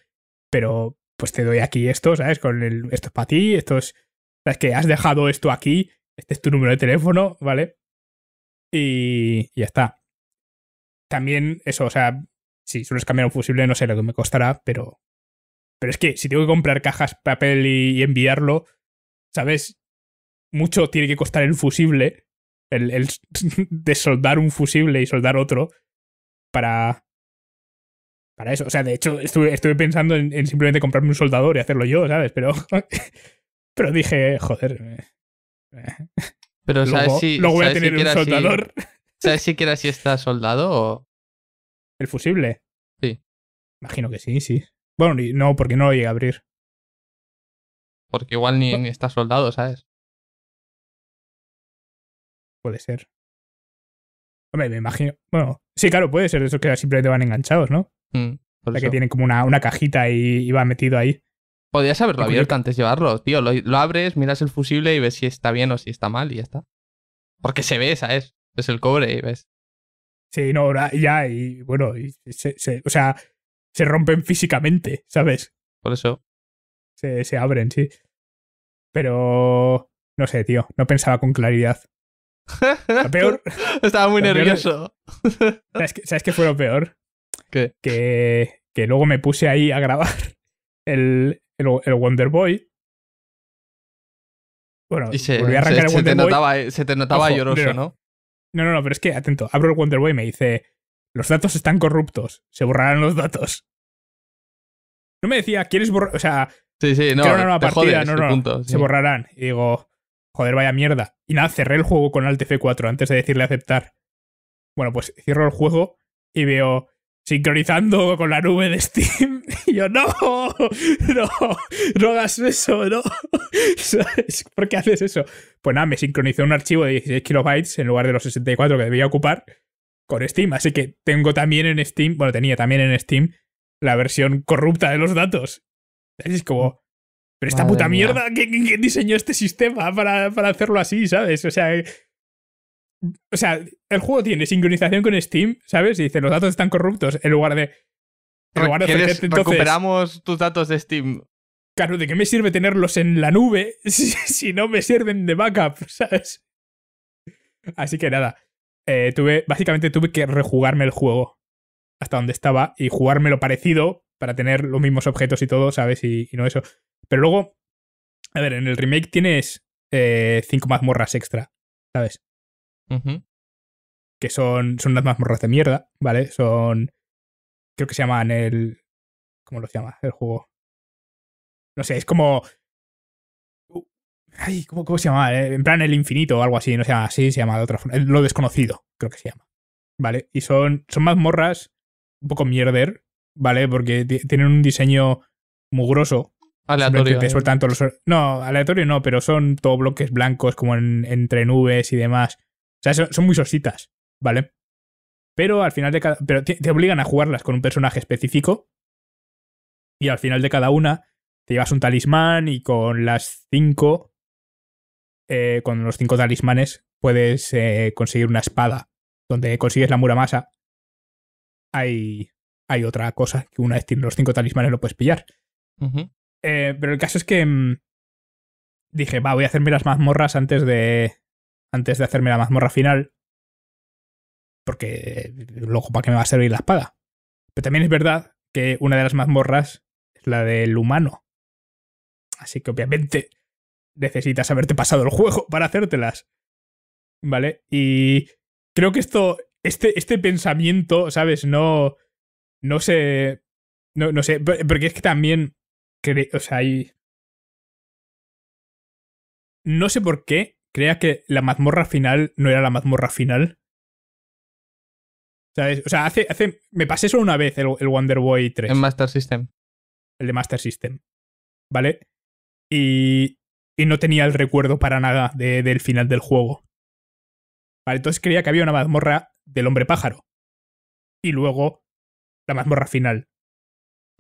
pero pues te doy aquí esto, ¿sabes? Con el, esto es para ti, esto es, ¿sabes? Que has dejado esto aquí, este es tu número de teléfono, ¿vale? Y, ya está. También eso, o sea, si sueles cambiar un fusible, no sé lo que me costará, pero... Pero es que si tengo que comprar cajas, papel y, enviarlo, ¿sabes? Mucho tiene que costar el fusible, el de soldar un fusible y soldar otro para, para eso. O sea, de hecho, estuve, pensando en, simplemente comprarme un soldador y hacerlo yo, ¿sabes? Pero, pero dije, joder. Eh, pero luego, si, luego voy a tener un soldador. Si, ¿Sabes siquiera si está soldado o.? ¿El fusible? Sí. Imagino que sí, sí. Bueno, no, porque no lo llegué a abrir. Porque igual ni está soldado, ¿sabes? Puede ser. Hombre, me imagino. Bueno, sí, claro, puede ser de esos que simplemente van enganchados, ¿no? la mm, que tienen como una, una cajita y, va metido ahí. Podrías haberlo abierto antes de llevarlo, tío. Lo, abres, miras el fusible y ves si está bien o si está mal y ya está. Porque se ve, ¿sabes? Es el cobre y ves. Sí, no, ya, y bueno, se, o sea, se rompen físicamente, ¿sabes? Por eso. Se, se abren, sí. Pero no sé, tío, no pensaba con claridad. Lo peor. Estaba muy nervioso. ¿sabes, que ¿Sabes fue lo peor? Que, que luego me puse ahí a grabar el, el, Wonder Boy. Bueno, se, volví a arrancar el Wonder te Notaba, eh, se te notaba lloroso, ¿no? No, no, no, pero es que, atento, abro el Wonder Boy y me dice, los datos están corruptos, se borrarán los datos. No me decía, ¿quieres borrar? O sea, sí, sí, no, una este no, no, se borrarán. Y digo, joder, vaya mierda. Y nada, cerré el juego con Alt F4 antes de decirle aceptar. Bueno, pues cierro el juego y veo sincronizando con la nube de Steam. Y yo, no, no, no hagas eso, no. ¿Por qué haces eso? Pues nada, me sincronizó un archivo de 16 kilobytes en lugar de los 64 que debía ocupar con Steam. Así que tengo también en Steam, bueno, tenía también en Steam la versión corrupta de los datos. Es como, pero esta puta mierda, ¿quién, ¿quién, diseñó este sistema para, para hacerlo así, sabes? O sea, o sea, el juego tiene sincronización con Steam, ¿sabes? Y dice, los datos están corruptos, en lugar de. recuperamos tus datos de Steam. Claro, ¿de qué me sirve tenerlos en la nube si, no me sirven de backup, ¿sabes? Así que nada. Eh, tuve, básicamente tuve que rejugarme el juego hasta donde estaba y lo parecido para tener los mismos objetos y todo, ¿sabes? Y, no eso. Pero luego, a ver, en el remake tienes eh, cinco mazmorras extra, ¿sabes? que son, son unas mazmorras de mierda, ¿vale? Son, creo que se llaman el, ¿cómo los llama? El juego. No sé, es como... Ay, ¿cómo, cómo se llama? Eh, en plan el infinito o algo así, no se llama así, se llama de otra forma. Lo desconocido, creo que se llama. ¿Vale? Y son, son mazmorras un poco mierder, ¿vale? Porque tienen un diseño mugroso. Aleatorio. Te sueltan todos los... No, aleatorio no, pero son todo bloques blancos como entre nubes y demás. O sea, son, muy sositas, ¿vale? Pero al final de cada. Pero te, obligan a jugarlas con un personaje específico. Y al final de cada una te llevas un talismán y con las cinco. Eh, con los cinco talismanes puedes eh, conseguir una espada. Donde consigues la muramasa. Hay. Hay otra cosa que una vez tienes los cinco talismanes lo puedes pillar. Eh, pero el caso es que. Mm, dije, va, voy a hacerme las mazmorras antes de antes de hacerme la mazmorra final. Porque luego, ¿para qué me va a servir la espada? Pero también es verdad que una de las mazmorras es la del humano. Así que obviamente necesitas haberte pasado el juego para hacértelas. ¿Vale? Y creo que esto, este, este pensamiento, ¿sabes? No, no sé, no, no sé, porque es que también, o sea, hay... No sé por qué, creía que la mazmorra final no era la mazmorra final. ¿Sabes? O sea, hace, hace, me pasé solo una vez el, Wonder Boy 3. El Master System. El de Master System. ¿Vale? Y, y no tenía el recuerdo para nada de, del final del juego. Vale, entonces creía que había una mazmorra del hombre pájaro. Y luego la mazmorra final.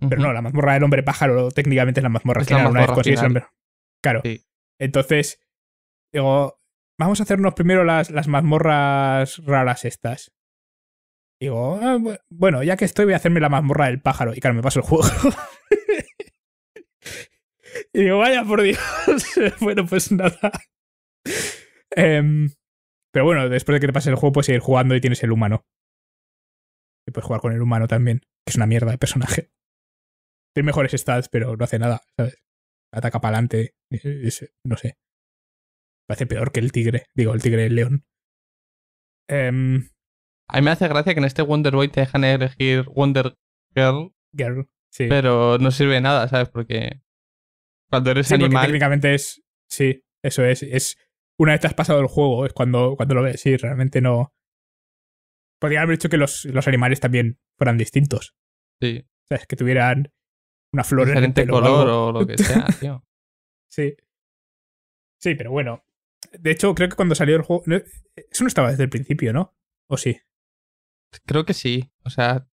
Pero no, la mazmorra del hombre pájaro técnicamente es la mazmorra final. una vez Claro. Entonces, Digo, vamos a hacernos primero las, las mazmorras raras estas. Digo, ah, bueno, ya que estoy, voy a hacerme la mazmorra del pájaro. Y claro, me paso el juego. y digo, vaya por Dios. bueno, pues nada. Em, pero bueno, después de que te pases el juego, puedes ir jugando y tienes el humano. Y puedes jugar con el humano también, que es una mierda de personaje. Tiene mejores stats, pero no hace nada, ¿sabes? Ataca para adelante, no sé. Parece peor que el tigre. Digo, el tigre, el león. Em, a mí me hace gracia que en este Wonder Boy te dejan elegir Wonder Girl. Girl, sí. Pero no sirve de nada, ¿sabes? Porque cuando eres sí, animal. Técnicamente es. Sí, eso es. es una vez te has pasado el juego, es cuando, cuando lo ves. Sí, realmente no. Podría haber dicho que los, los animales también fueran distintos. Sí. O sea, que tuvieran una flor Diferente en el pelo color o, o lo que sea, tío. sí. Sí, pero bueno. De hecho, creo que cuando salió el juego. Eso no estaba desde el principio, ¿no? ¿O sí? Creo que sí. O sea,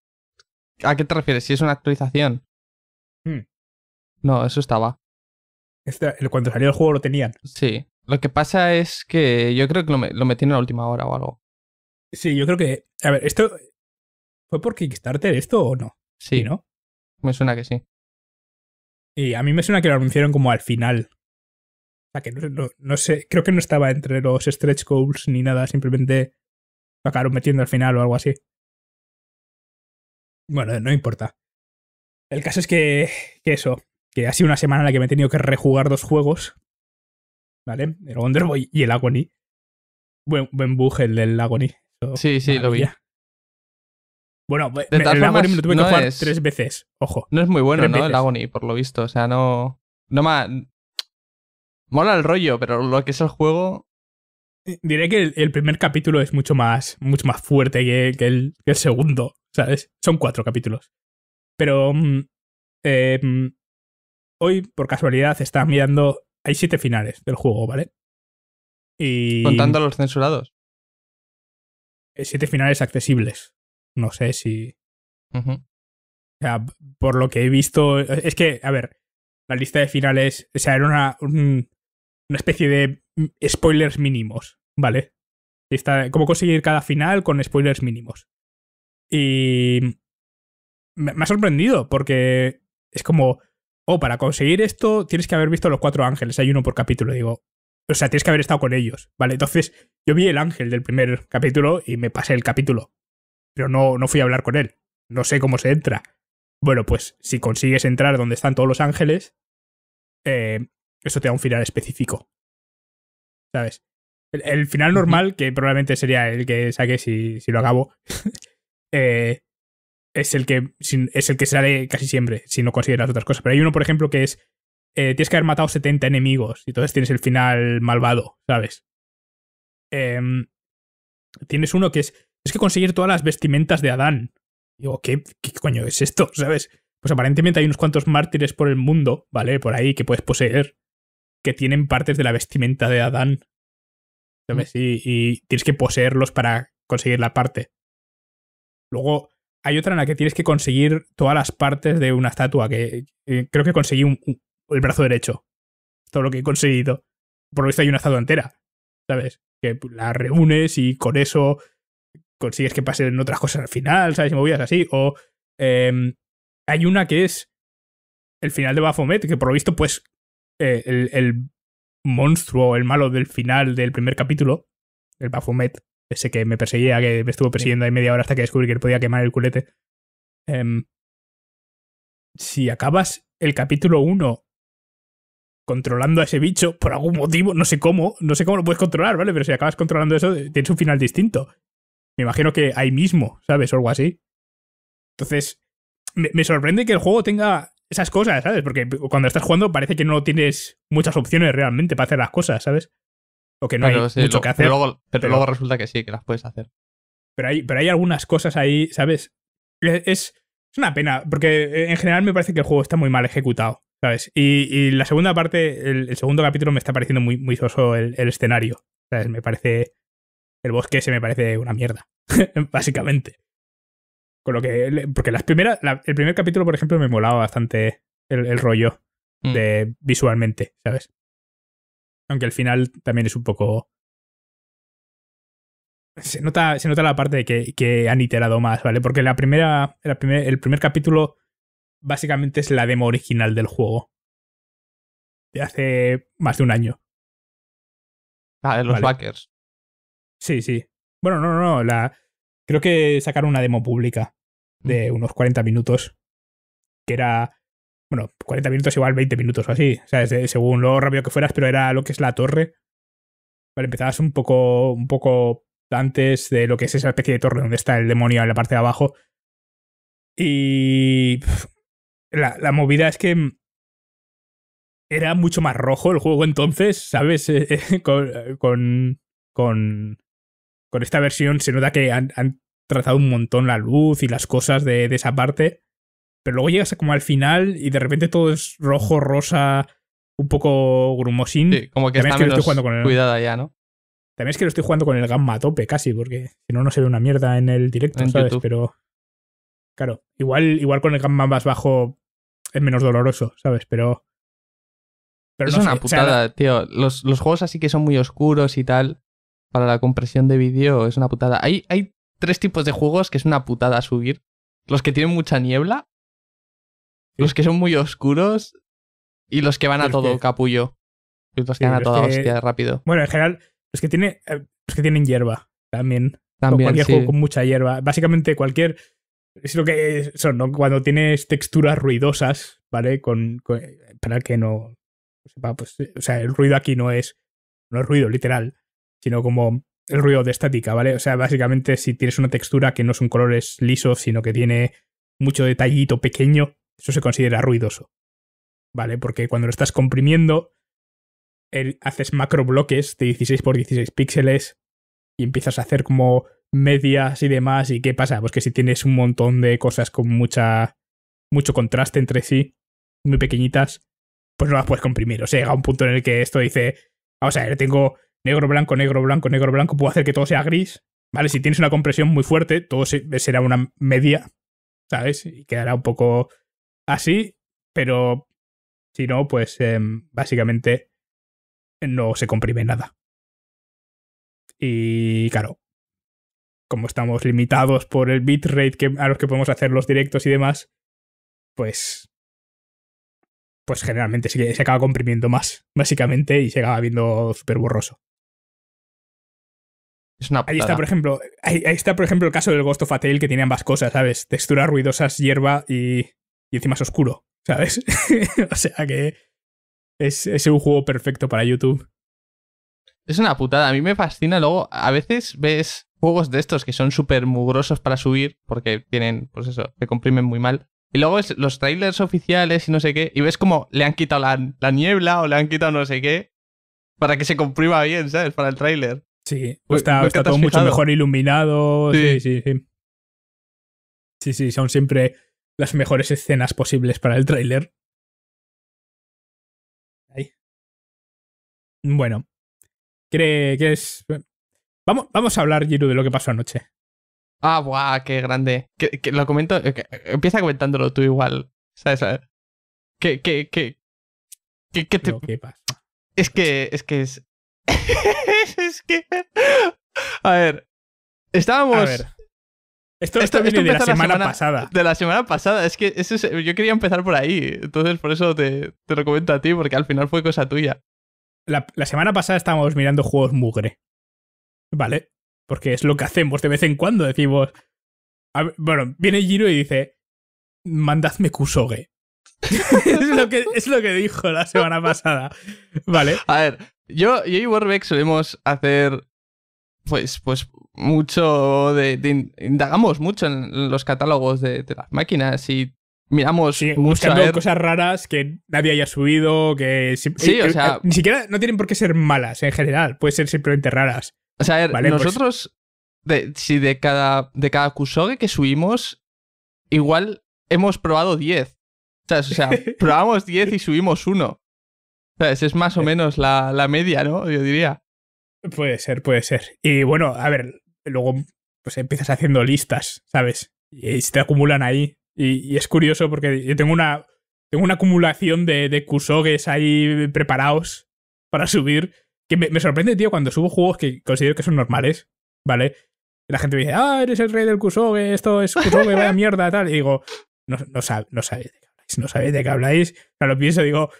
¿a qué te refieres? Si es una actualización. Hmm. No, eso estaba. Este, cuando salió el juego lo tenían. Sí. Lo que pasa es que yo creo que lo, metí en la última hora o algo. Sí, yo creo que. A ver, ¿esto. ¿Fue por Kickstarter esto o no? Sí. ¿Sí ¿No? Me suena que sí. Y a mí me suena que lo anunciaron como al final que no, no, sé, creo que no estaba entre los stretch goals ni nada, simplemente lo acabaron metiendo al final o algo así. Bueno, no importa. El caso es que, eso, que ha sido una semana en la que me he tenido que rejugar dos juegos, ¿vale? El Wonderboy y el Agony. Buen, bug el del Agony. sí, sí, lo vi. Bueno, el Agony me lo tuve que jugar tres veces, ojo. No es muy bueno, ¿no? El Agony, por lo visto. O sea, no. No más. Mola el rollo, pero lo que es el juego. Eh, diré que el, primer capítulo es mucho más, mucho más fuerte que, el, segundo, ¿sabes? Son cuatro capítulos. Pero mm, eh, mm, hoy, por casualidad, estaba mirando. Hay siete finales del juego, ¿vale? Y... Contando los censurados. Eh, siete finales accesibles. No sé si. O sea, por lo que he visto. Es que, a ver, la lista de finales. O sea, era una, una especie de mm, spoilers mínimos, ¿vale? Está, cómo conseguir cada final con spoilers mínimos. Y me, ha sorprendido porque es como, oh, para conseguir esto tienes que haber visto los cuatro ángeles, hay uno por capítulo, digo. O sea, tienes que haber estado con ellos, ¿vale? Entonces, yo vi el ángel del primer capítulo y me pasé el capítulo, pero no, no fui a hablar con él. No sé cómo se entra. Bueno, pues si consigues entrar donde están todos los ángeles, eh, eso te da un final específico. ¿Sabes? El, final normal, que probablemente sería el que saque si, lo acabo, eh, es, el que, es el que sale casi siempre, si no consideras otras cosas. Pero hay uno, por ejemplo, que es eh, tienes que haber matado 70 enemigos y entonces tienes el final malvado, ¿sabes? Em, tienes uno que es, es que conseguir todas las vestimentas de Adán. Digo, ¿qué, ¿qué, coño es esto? ¿Sabes? Pues aparentemente hay unos cuantos mártires por el mundo, ¿vale? Por ahí que puedes poseer que tienen partes de la vestimenta de Adán. ¿Sabes? Mm. Y, tienes que poseerlos para conseguir la parte. Luego hay otra en la que tienes que conseguir todas las partes de una estatua, que eh, creo que conseguí el brazo derecho. Todo lo que he conseguido. Por lo visto hay una estatua entera, ¿sabes? Que la reúnes y con eso consigues que pasen otras cosas al final, ¿sabes? Y movidas así. O em, hay una que es el final de Baphomet, que por lo visto pues eh, el, monstruo, el malo del final del primer capítulo, el Baphomet, ese que me perseguía, que me estuvo persiguiendo ahí media hora hasta que descubrí que podía quemar el culete. Em, si acabas el capítulo 1 controlando a ese bicho por algún motivo, no sé cómo, no sé cómo lo puedes controlar, ¿vale? Pero si acabas controlando eso, tienes un final distinto. Me imagino que ahí mismo, ¿sabes? O algo así. Entonces, me sorprende que el juego tenga esas cosas, ¿sabes? Porque cuando estás jugando parece que no tienes muchas opciones realmente para hacer las cosas, ¿sabes? O que no hay mucho que hacer. Pero luego, resulta que sí, que las puedes hacer. Pero hay, pero hay algunas cosas ahí, ¿sabes? Es, es una pena, porque eh, en general me parece que el juego está muy mal ejecutado, ¿sabes? Y, la segunda parte, el, segundo capítulo me está pareciendo muy, muy soso el, el escenario, ¿sabes? Me parece... El bosque se me parece una mierda, básicamente. Con lo que. Porque las primeras. el primer capítulo, por ejemplo, me molaba bastante el, rollo mm. de visualmente, ¿sabes? Aunque el final también es un poco. Se nota, se nota la parte de que, que han iterado más, ¿vale? Porque la primera, la el primer capítulo básicamente es la demo original del juego. De hace más de un año. Ah, de los backers. Sí, sí. Bueno, no, no, no, la, Creo que sacaron una demo pública de unos 40 minutos, que era, bueno, 40 minutos igual 20 minutos o así, o sea, según lo rápido que fueras, pero era lo que es la torre. Vale, empezabas un poco, un poco antes de lo que es esa especie de torre donde está el demonio en la parte de abajo. Y la, la movida es que era mucho más rojo el juego entonces, ¿sabes? Eh, eh, con, con con esta versión se nota que han, han trazado un montón la luz y las cosas de, esa parte. Pero luego llegas como al final y de repente todo es rojo, rosa, un poco grumosín. Sí, como que, que lo estoy jugando con ya, ¿no? También es que lo estoy jugando con el gamma a tope casi, porque si no, no se ve una mierda en el directo, ¿sabes? Pero. Claro, igual, igual con el gamma más bajo es menos doloroso, ¿sabes? Pero. es una putada, tío. Los, los juegos así que son muy oscuros y tal para la compresión de vídeo es una putada. Hay, hay tres tipos de juegos que es una putada subir. Los que tienen mucha niebla, los que son muy oscuros y los que van a todo capullo. los que van a toda hostia rápido. Bueno, en general, los que, tiene, eh, los que tienen hierba también. También, cualquier juego con mucha hierba. Básicamente cualquier... Es lo que son, Cuando tienes texturas ruidosas, ¿vale? Con, eh, para que no... Pues, o sea, el ruido aquí no es... No es ruido, literal sino como el ruido de estática, ¿vale? O sea, básicamente si tienes una textura que no son colores lisos, sino que tiene mucho detallito pequeño, eso se considera ruidoso, ¿vale? Porque cuando lo estás comprimiendo, haces macro bloques de 16 por 16 píxeles y empiezas a hacer como medias y demás. ¿Y qué pasa? Pues que si tienes un montón de cosas con mucha, mucho contraste entre sí, muy pequeñitas, pues no las puedes comprimir. O sea, llega un punto en el que esto dice, vamos a ver, tengo negro, blanco, negro, blanco, negro, blanco, puedo hacer que todo sea gris. ¿Vale? Si tienes una compresión muy fuerte, todo será una media, ¿sabes? Y quedará un poco así, pero si no, pues em, básicamente no se comprime nada. Y claro, como estamos limitados por el bitrate a los que podemos hacer los directos y demás, pues pues generalmente se, se acaba comprimiendo más, básicamente, y se acaba viendo súper borroso ahí está, por ejemplo, ahí, está, por ejemplo, el caso del Ghost of a Tale que tiene ambas cosas, ¿sabes? Texturas ruidosas, hierba y, y encima es oscuro, ¿sabes? o sea que es, un juego perfecto para YouTube. Es una putada. A mí me fascina luego. A veces ves juegos de estos que son súper mugrosos para subir porque tienen, pues eso, se comprimen muy mal. Y luego los trailers oficiales y no sé qué. Y ves como le han quitado la, la niebla o le han quitado no sé qué para que se comprima bien, ¿sabes? Para el trailer. Sí, está, todo mucho mejor iluminado. Sí. sí, sí, sí. Sí, son siempre las mejores escenas posibles para el tráiler. Bueno, ¿Qué es...? Vamos, vamos a hablar, Giru, de lo que pasó anoche. Ah, guau, qué grande. Que, lo comento. Eh, eh, empieza comentándolo tú igual. ¿Sabes? ¿Qué, qué, qué, qué, te... pasa? Es que, es que es, es que. A ver. Estábamos. Esto, esto, de la semana, pasada. De la semana pasada. Es que yo quería empezar por ahí. Entonces, por eso te, te a ti, porque al final fue cosa tuya. La, semana pasada estábamos mirando juegos mugre. ¿Vale? Porque es lo que hacemos de vez en cuando. Decimos. bueno, viene Giro y dice: Mandadme Kusoge. es, lo que, es lo que dijo la semana pasada. ¿Vale? A ver, yo, yo y Warbeck solemos hacer pues, pues mucho de, indagamos mucho en los catálogos de, las máquinas y miramos buscando cosas raras que nadie haya subido, que sí, eh, o eh, sea, ni siquiera no tienen por qué ser malas en general, pueden ser simplemente raras. O sea, pues nosotros de, si de cada de cada que subimos igual hemos probado 10. O sea, o sea probamos 10 y subimos uno. Es más o eh. menos la, media, ¿no? Yo diría. Puede ser, puede ser. Y bueno, a ver, luego pues empiezas haciendo listas, ¿sabes? Y, se te acumulan ahí. Y, es curioso porque yo tengo una, tengo una acumulación de, de ahí preparados para subir. Que me, sorprende, tío, cuando subo juegos que considero que son normales, ¿vale? la gente me dice, ah, eres el rey del kusogue! esto es kusogue, vaya mierda, tal. Y digo, no, no, no sabéis de qué habláis, no sabéis de qué habláis. sea, lo pienso, digo,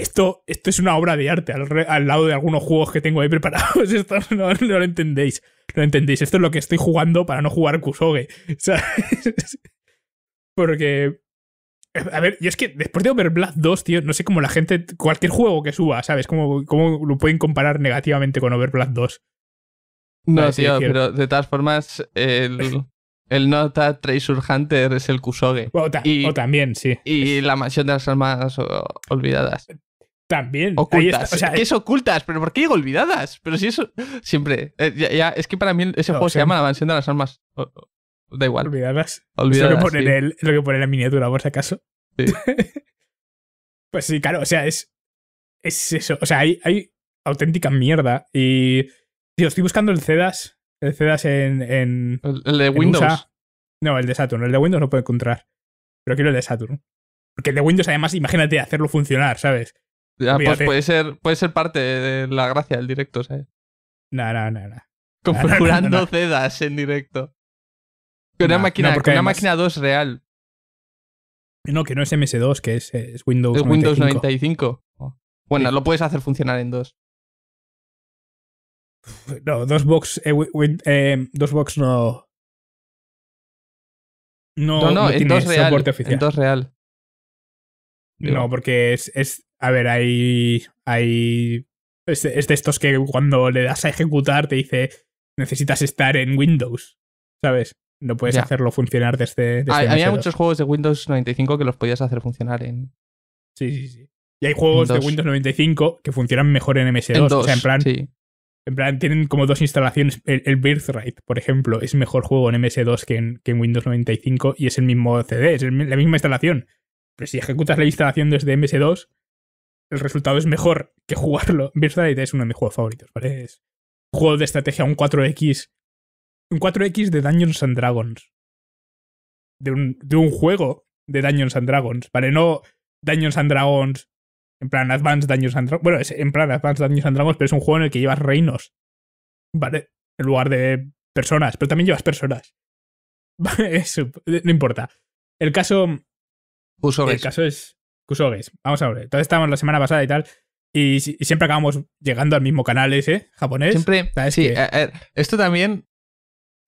esto, esto es una obra de arte al, lado de algunos juegos que tengo ahí preparados. Esto no, lo entendéis. No lo entendéis. Esto es lo que estoy jugando para no jugar Kusoge. Porque. A ver, y es que después de Overblast 2, tío, no sé cómo la gente. Cualquier juego que suba, ¿sabes? ¿Cómo, cómo lo pueden comparar negativamente con Overblast 2? No, tío, pero de todas formas, el, el Nota Tracer Hunter es el Kusoge. o también, sí. Y la mansión de las almas olvidadas. También. Ocultas. o sea, es ocultas? ¿Pero por qué digo olvidadas? Pero si eso. Siempre. Eh, ya, es que para mí ese juego se llama La mansión de las armas. da igual. Olvidadas. Olvidadas. Es lo que pone, en la miniatura, por si acaso. pues sí, claro. O sea, es. Es eso. O sea, hay, hay auténtica mierda. Y. Tío, estoy buscando el CEDAS. El CEDAS en. en el, de Windows. No, el de Saturn. El de Windows no puedo encontrar. Pero quiero el de Saturn. Porque el de Windows, además, imagínate hacerlo funcionar, ¿sabes? Ah, pues puede ser, parte de la gracia del directo, ¿sabes? No, no, no, no. Configurando Zedas cedas en directo. Con una máquina, 2 real. No, que no es MS2, que es, es Windows, es Windows 95. Bueno, lo puedes hacer funcionar en 2. No, 2 box, eh, eh, dos box no. No, no, no, no en tiene real, En real. No, porque es, a ver, hay. hay pues, es, de estos que cuando le das a ejecutar te dice necesitas estar en Windows, ¿sabes? No puedes hacerlo funcionar desde. había muchos juegos de Windows 95 que los podías hacer funcionar en. Sí, sí, sí. Y hay juegos de Windows 95 que funcionan mejor en MS2. o sea, en plan. En plan, tienen como dos instalaciones. El, Birthright, por ejemplo, es mejor juego en MS2 que en, Windows 95 y es el mismo CD, es la misma instalación. Pero si ejecutas la instalación desde MS2, el resultado es mejor que jugarlo. Birthright es uno de mis juegos favoritos, ¿vale? Es un juego de estrategia, un 4X. Un 4X de Dungeons and Dragons. De un, de un juego de Dungeons and Dragons, ¿vale? No Dungeons and Dragons, en plan Advance Dungeons and Dragons. Bueno, es en plan Advance Dungeons and Dragons, pero es un juego en el que llevas reinos, ¿vale? En lugar de personas, pero también llevas personas. Eso, no importa. El caso. Uso el caso es. Kusoges. Vamos a ver. Entonces estábamos la semana pasada y tal. Y, siempre acabamos llegando al mismo canal ese japonés. Siempre. Sí, esto también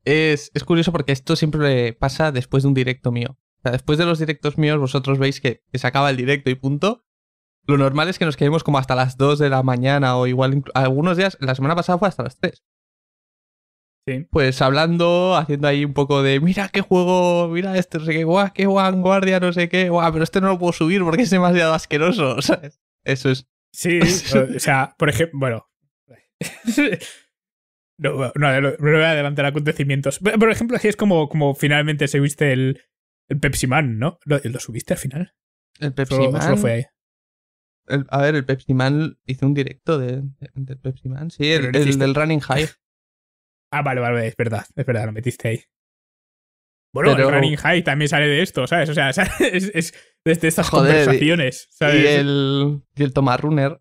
es, es, curioso porque esto siempre pasa después de un directo mío. O sea, después de los directos míos, vosotros veis que, que se acaba el directo y punto. Lo normal es que nos quedemos como hasta las 2 de la mañana o igual algunos días. La semana pasada fue hasta las 3. Pues hablando, haciendo ahí un poco de, mira qué juego, mira este, no sé qué, guau, qué vanguardia, no sé qué, guau, pero este no lo puedo subir porque es demasiado asqueroso, ¿sabes? Eso es. Sí, o sea, por ejemplo, bueno. No, no, voy a adelantar acontecimientos. Por ejemplo, así es como, como finalmente subiste el, el Pepsi Man, ¿no? ¿Lo, subiste al final? El Pepsi Man. fue ahí. a ver, el Pepsi Man hizo un directo de, del Pepsi Man. Sí, el, el, del Running High. Ah, vale, vale, es verdad, es verdad, lo metiste ahí. Bueno, Running High también sale de esto, ¿sabes? O sea, es, desde de este, estas conversaciones, ¿sabes? Y el, y el Runner.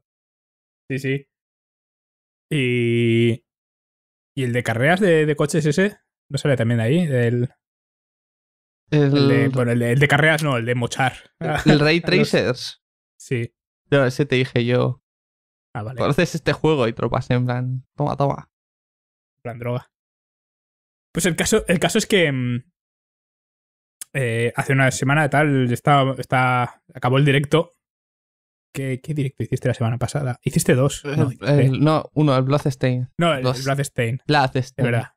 Sí, sí. Y. ¿Y el de carreras de, de coches ese? ¿No sale también de ahí? El, el... bueno, el de, carreras no, el de mochar. El Ray Tracers. Sí. No, ese te dije yo. Ah, vale. Conoces este juego y tropas en plan, toma, toma la droga. Pues el caso, el caso es que mm, eh, hace una semana tal, está, está, acabó el directo. ¿Qué, ¿Qué, directo hiciste la semana pasada? ¿Hiciste dos? Eh, eh, no, uno, el Bloodstain. No, el, Bloodstain. Bloodstain. verdad.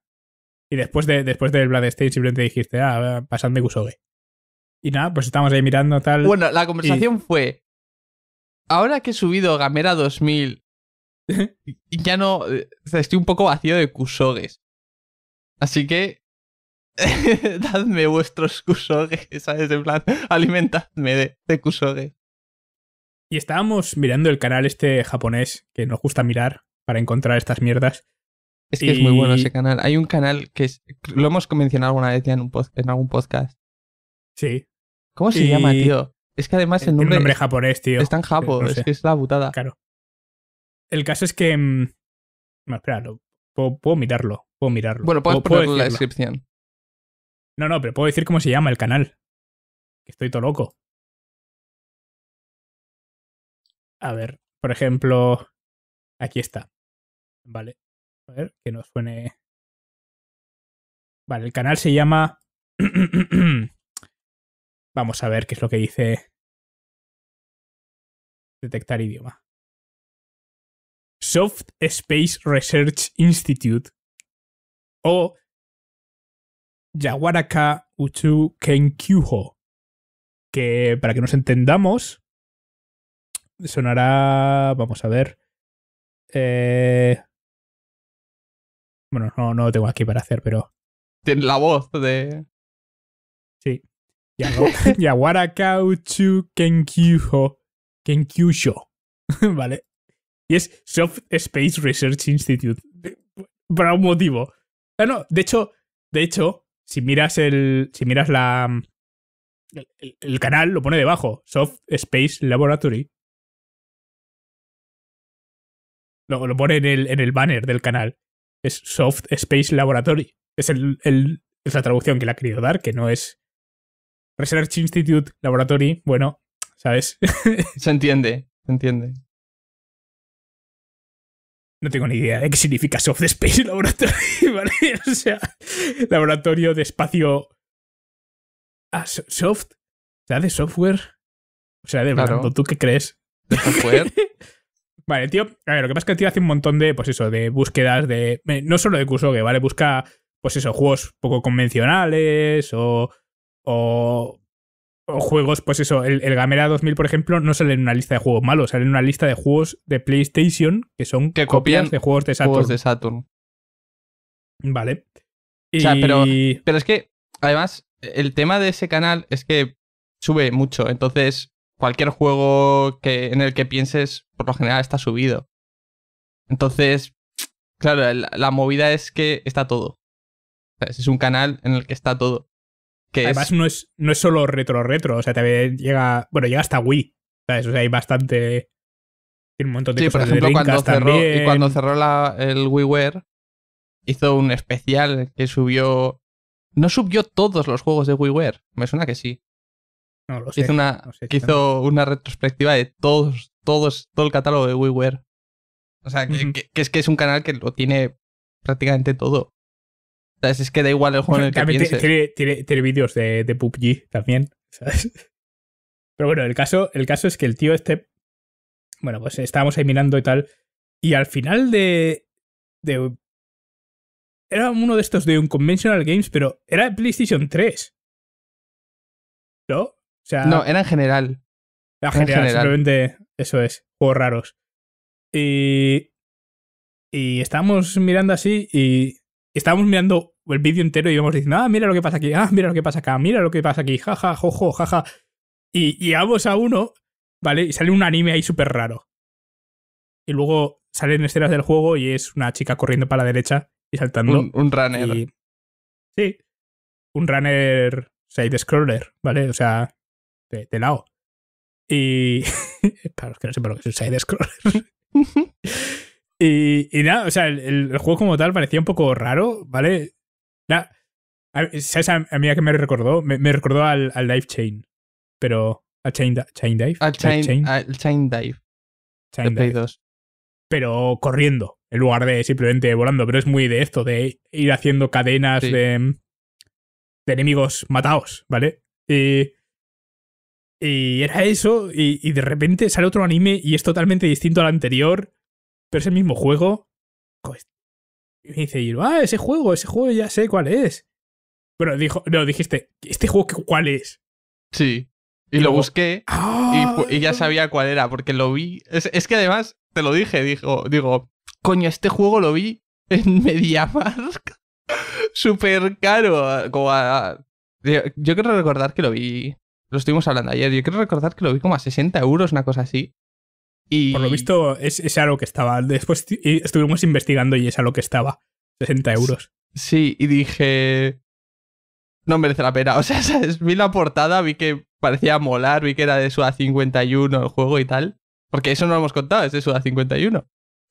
Y después, de, después del Bloodstain simplemente dijiste, ah, de Kusoge. Y nada, pues estamos ahí mirando tal. Bueno, la conversación fue, ahora que he subido Gamera 2000 ya no. Eh, o sea, estoy un poco vacío de kusoges. Así que. dadme vuestros kusoges, ¿sabes? En plan, alimentadme de, de kusoges. Y estábamos mirando el canal este japonés que nos gusta mirar para encontrar estas mierdas. Es que es muy bueno ese canal. Hay un canal que lo hemos mencionado alguna vez ya en, un en algún podcast. Sí. ¿Cómo se llama, tío? Es que además el nombre. nombre japonés, tío. Está en Japo, es que es la butada. Claro. El caso es que. Mm, espera, puedo, mirarlo. Puedo mirarlo. Bueno, puedes poner la descripción. No, no, pero puedo decir cómo se llama el canal. Que estoy todo loco. A ver, por ejemplo. Aquí está. Vale. A ver, que nos suene. Vale, el canal se llama. Vamos a ver qué es lo que dice. Detectar idioma. Soft Space Research Institute o Yawaraka Uchu Kenkyuho, que para que nos entendamos, sonará, vamos a ver, eh, bueno, no, no lo tengo aquí para hacer, pero... Tiene la voz de... Sí. Yawaraka Uchu Kenkyuho. Kenkyusho. vale. Y es Soft Space Research Institute. Para un motivo. Ah, no, de hecho, de hecho, si miras el. Si miras la. Mm, el, canal lo pone debajo. Soft Space Laboratory. Lo, lo pone en el, en el banner del canal. Es Soft Space Laboratory. Es, el, es la traducción que le ha querido dar, que no es Research Institute Laboratory. Bueno, ¿sabes? se entiende, se entiende. No tengo ni idea de qué significa Soft Space Laboratory, ¿vale? O sea, laboratorio de espacio. Ah, soft. sea de software? O sea, de ¿tú qué crees? ¿De software? vale, tío. A ver, lo que pasa es que el tío hace un montón de, pues eso, de búsquedas de. Eh, no solo de que ¿vale? Busca, pues eso, juegos poco convencionales o. o juegos, pues eso, el, Gamera 2000, por ejemplo, no sale en una lista de juegos malos, sale en una lista de juegos de PlayStation que son copias de juegos de Saturn. Vale. pero, pero es que, además, el tema de ese canal es que sube mucho, entonces cualquier juego que, en el que pienses, por lo general, está subido. Entonces, claro, la, movida es que está todo. es un canal en el que está todo. Además, no, es, no es solo retro-retro, o sea, también llega. Bueno, llega hasta Wii. ¿sabes? O sea, hay bastante. un montón de sí, por ejemplo, cuando cerró, cuando la, el WiiWare, hizo un especial que subió. No subió todos los juegos de WiiWare, me suena que sí. No, lo sé, hizo una, hizo una retrospectiva de todos, todos, todo el catálogo de WiiWare. O sea, que, es que es un canal que lo tiene prácticamente todo. ¿Sabes? Es que da igual el juego en el que Tiene, tiene, vídeos de, de, PUBG también, Pero bueno, el caso, el caso es que el tío este. Bueno, pues estábamos ahí mirando y tal. Y al final de. de era uno de estos de un Unconventional Games, pero era de PlayStation 3. ¿No? O sea. No, era en general. Era general, en general. simplemente. Eso es. Juegos raros. Y. Y estábamos mirando así y estábamos mirando el vídeo entero y íbamos diciendo, ah, mira lo que pasa aquí, ah, mira lo que pasa acá, mira lo que pasa aquí, jaja, jojo, jaja. Y vamos a uno, ¿vale? Y sale un anime ahí súper raro. Y luego salen escenas del juego y es una chica corriendo para la derecha y saltando. Un, runner. Sí. Un runner side-scroller, ¿vale? O sea, de, lado. Y. para que no sepan lo que es un side-scroller. Y, nada, o sea, el, juego como tal parecía un poco raro, ¿vale? ¿Sabes a, mí a qué me recordó? Me, recordó al, al, Dive Chain, pero... ¿Al Chain, Dive? Al Chain, chain. chain Dive. dive. Pero corriendo, en lugar de simplemente volando. Pero es muy de esto, de ir haciendo cadenas de, de enemigos matados, ¿vale? Y, y era eso, y, y, de repente sale otro anime y es totalmente distinto al anterior. Pero es el mismo juego. Y me dice, ah, ese juego, ese juego ya sé cuál es. Bueno, dijo, no, dijiste, ¿este juego cuál es? Sí. Y, lo busqué y, ah, ya sabía cuál era, porque lo vi. Es, que además, te lo dije, dijo digo, coño, este juego lo vi en MediaMark. Súper caro. yo, yo quiero recordar que lo vi. Lo estuvimos hablando ayer. Yo quiero recordar que lo vi como a 60 euros, una cosa así. Por lo visto, es, es lo que estaba. Después estuvimos investigando y es lo que estaba. 60 euros. Sí, y dije. No merece la pena. O sea, vi la portada, vi que parecía molar, vi que era de Suda 51 el juego y tal. Porque eso no lo hemos contado, es de Suda 51.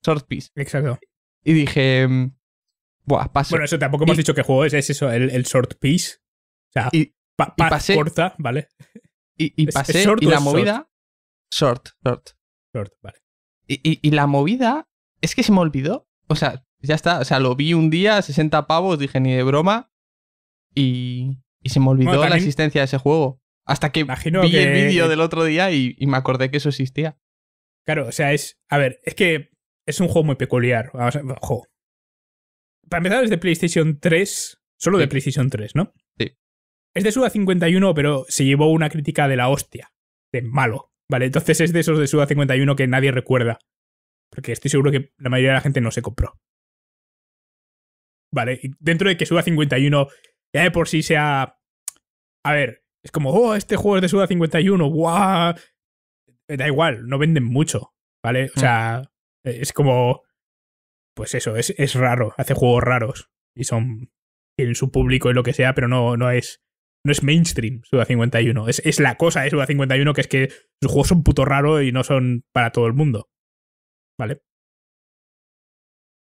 Short Piece. Exacto. Y dije. Buah, paso. Bueno, eso tampoco hemos dicho qué juego es, es eso, el, el Short Piece. O sea, y, pasé, corta, ¿vale? Y, pasé, y la movida. Short, short. Y, la movida es que se me olvidó. O sea, ya está. O sea, lo vi un día, 60 pavos, dije ni de broma. Y, se me olvidó la existencia de ese juego. Hasta que vi el vídeo del otro día y, me acordé que eso existía. Claro, o sea, es. A ver, es que es un juego muy peculiar. Para empezar, es de PlayStation 3. Solo de PlayStation 3, ¿no? Sí. Es de Suda 51, pero se llevó una crítica de la hostia. De malo. Vale, entonces es de esos de Suda 51 que nadie recuerda. Porque estoy seguro que la mayoría de la gente no se compró. Vale, y dentro de que Suda 51 ya de por sí sea... A ver, es como, oh, este juego es de Suda 51, guau. Da igual, no venden mucho, ¿vale? O mm. sea, e-, es como... Pues eso, es, es, raro, hace juegos raros. Y son... Tienen su público y lo que sea, pero no, no es no es mainstream Suda 51. Es, es la cosa de Suda 51, que es que sus juegos son puto raro y no son para todo el mundo. ¿Vale?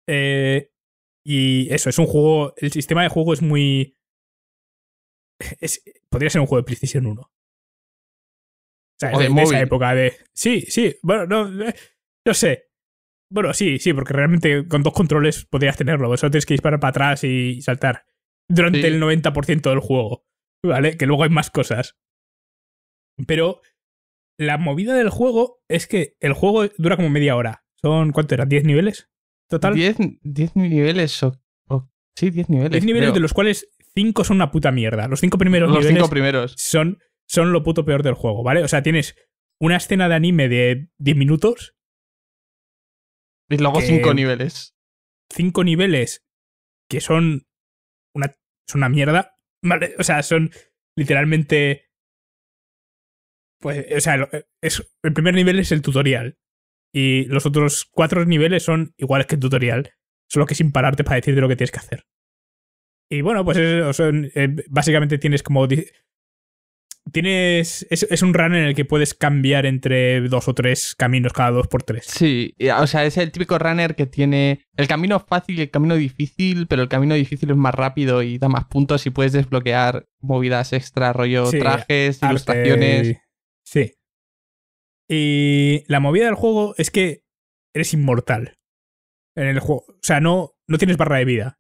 Eh, y eso, es un juego. El sistema de juego es muy. Es, podría ser un juego de PlayStation 1. O sea, de, esa época de. Sí, sí. Bueno, no. yo eh, sé. Bueno, sí, sí, porque realmente con dos controles podrías tenerlo. Vosotros tienes que disparar para atrás y saltar. Durante el 90% del juego. ¿Vale? Que luego hay más cosas. Pero la movida del juego es que el juego dura como media hora. ¿Son cuánto era? ¿10 niveles? Total. 10 niveles o, Sí, 10 niveles. 10 niveles de los cuales 5 son una puta mierda. Los 5 primeros niveles Son, son lo puto peor del juego, ¿vale? O sea, tienes una escena de anime de 10 minutos. Y luego 5 niveles. 5 niveles que son una mierda. O sea, son literalmente. Pues, o sea, es, el primer nivel es el tutorial. Y los otros cuatro niveles son iguales que el tutorial. Solo que sin pararte para decirte lo que tienes que hacer. Y bueno, pues son, eh, básicamente tienes como tienes. Es, un runner en el que puedes cambiar entre dos o tres caminos cada dos por tres. Sí, o sea, es el típico runner que tiene el camino fácil y el camino difícil, pero el camino difícil es más rápido y da más puntos y puedes desbloquear movidas extra, rollo trajes, ilustraciones. Sí. Y la movida del juego es que eres inmortal en el juego. O sea, no, no tienes barra de vida.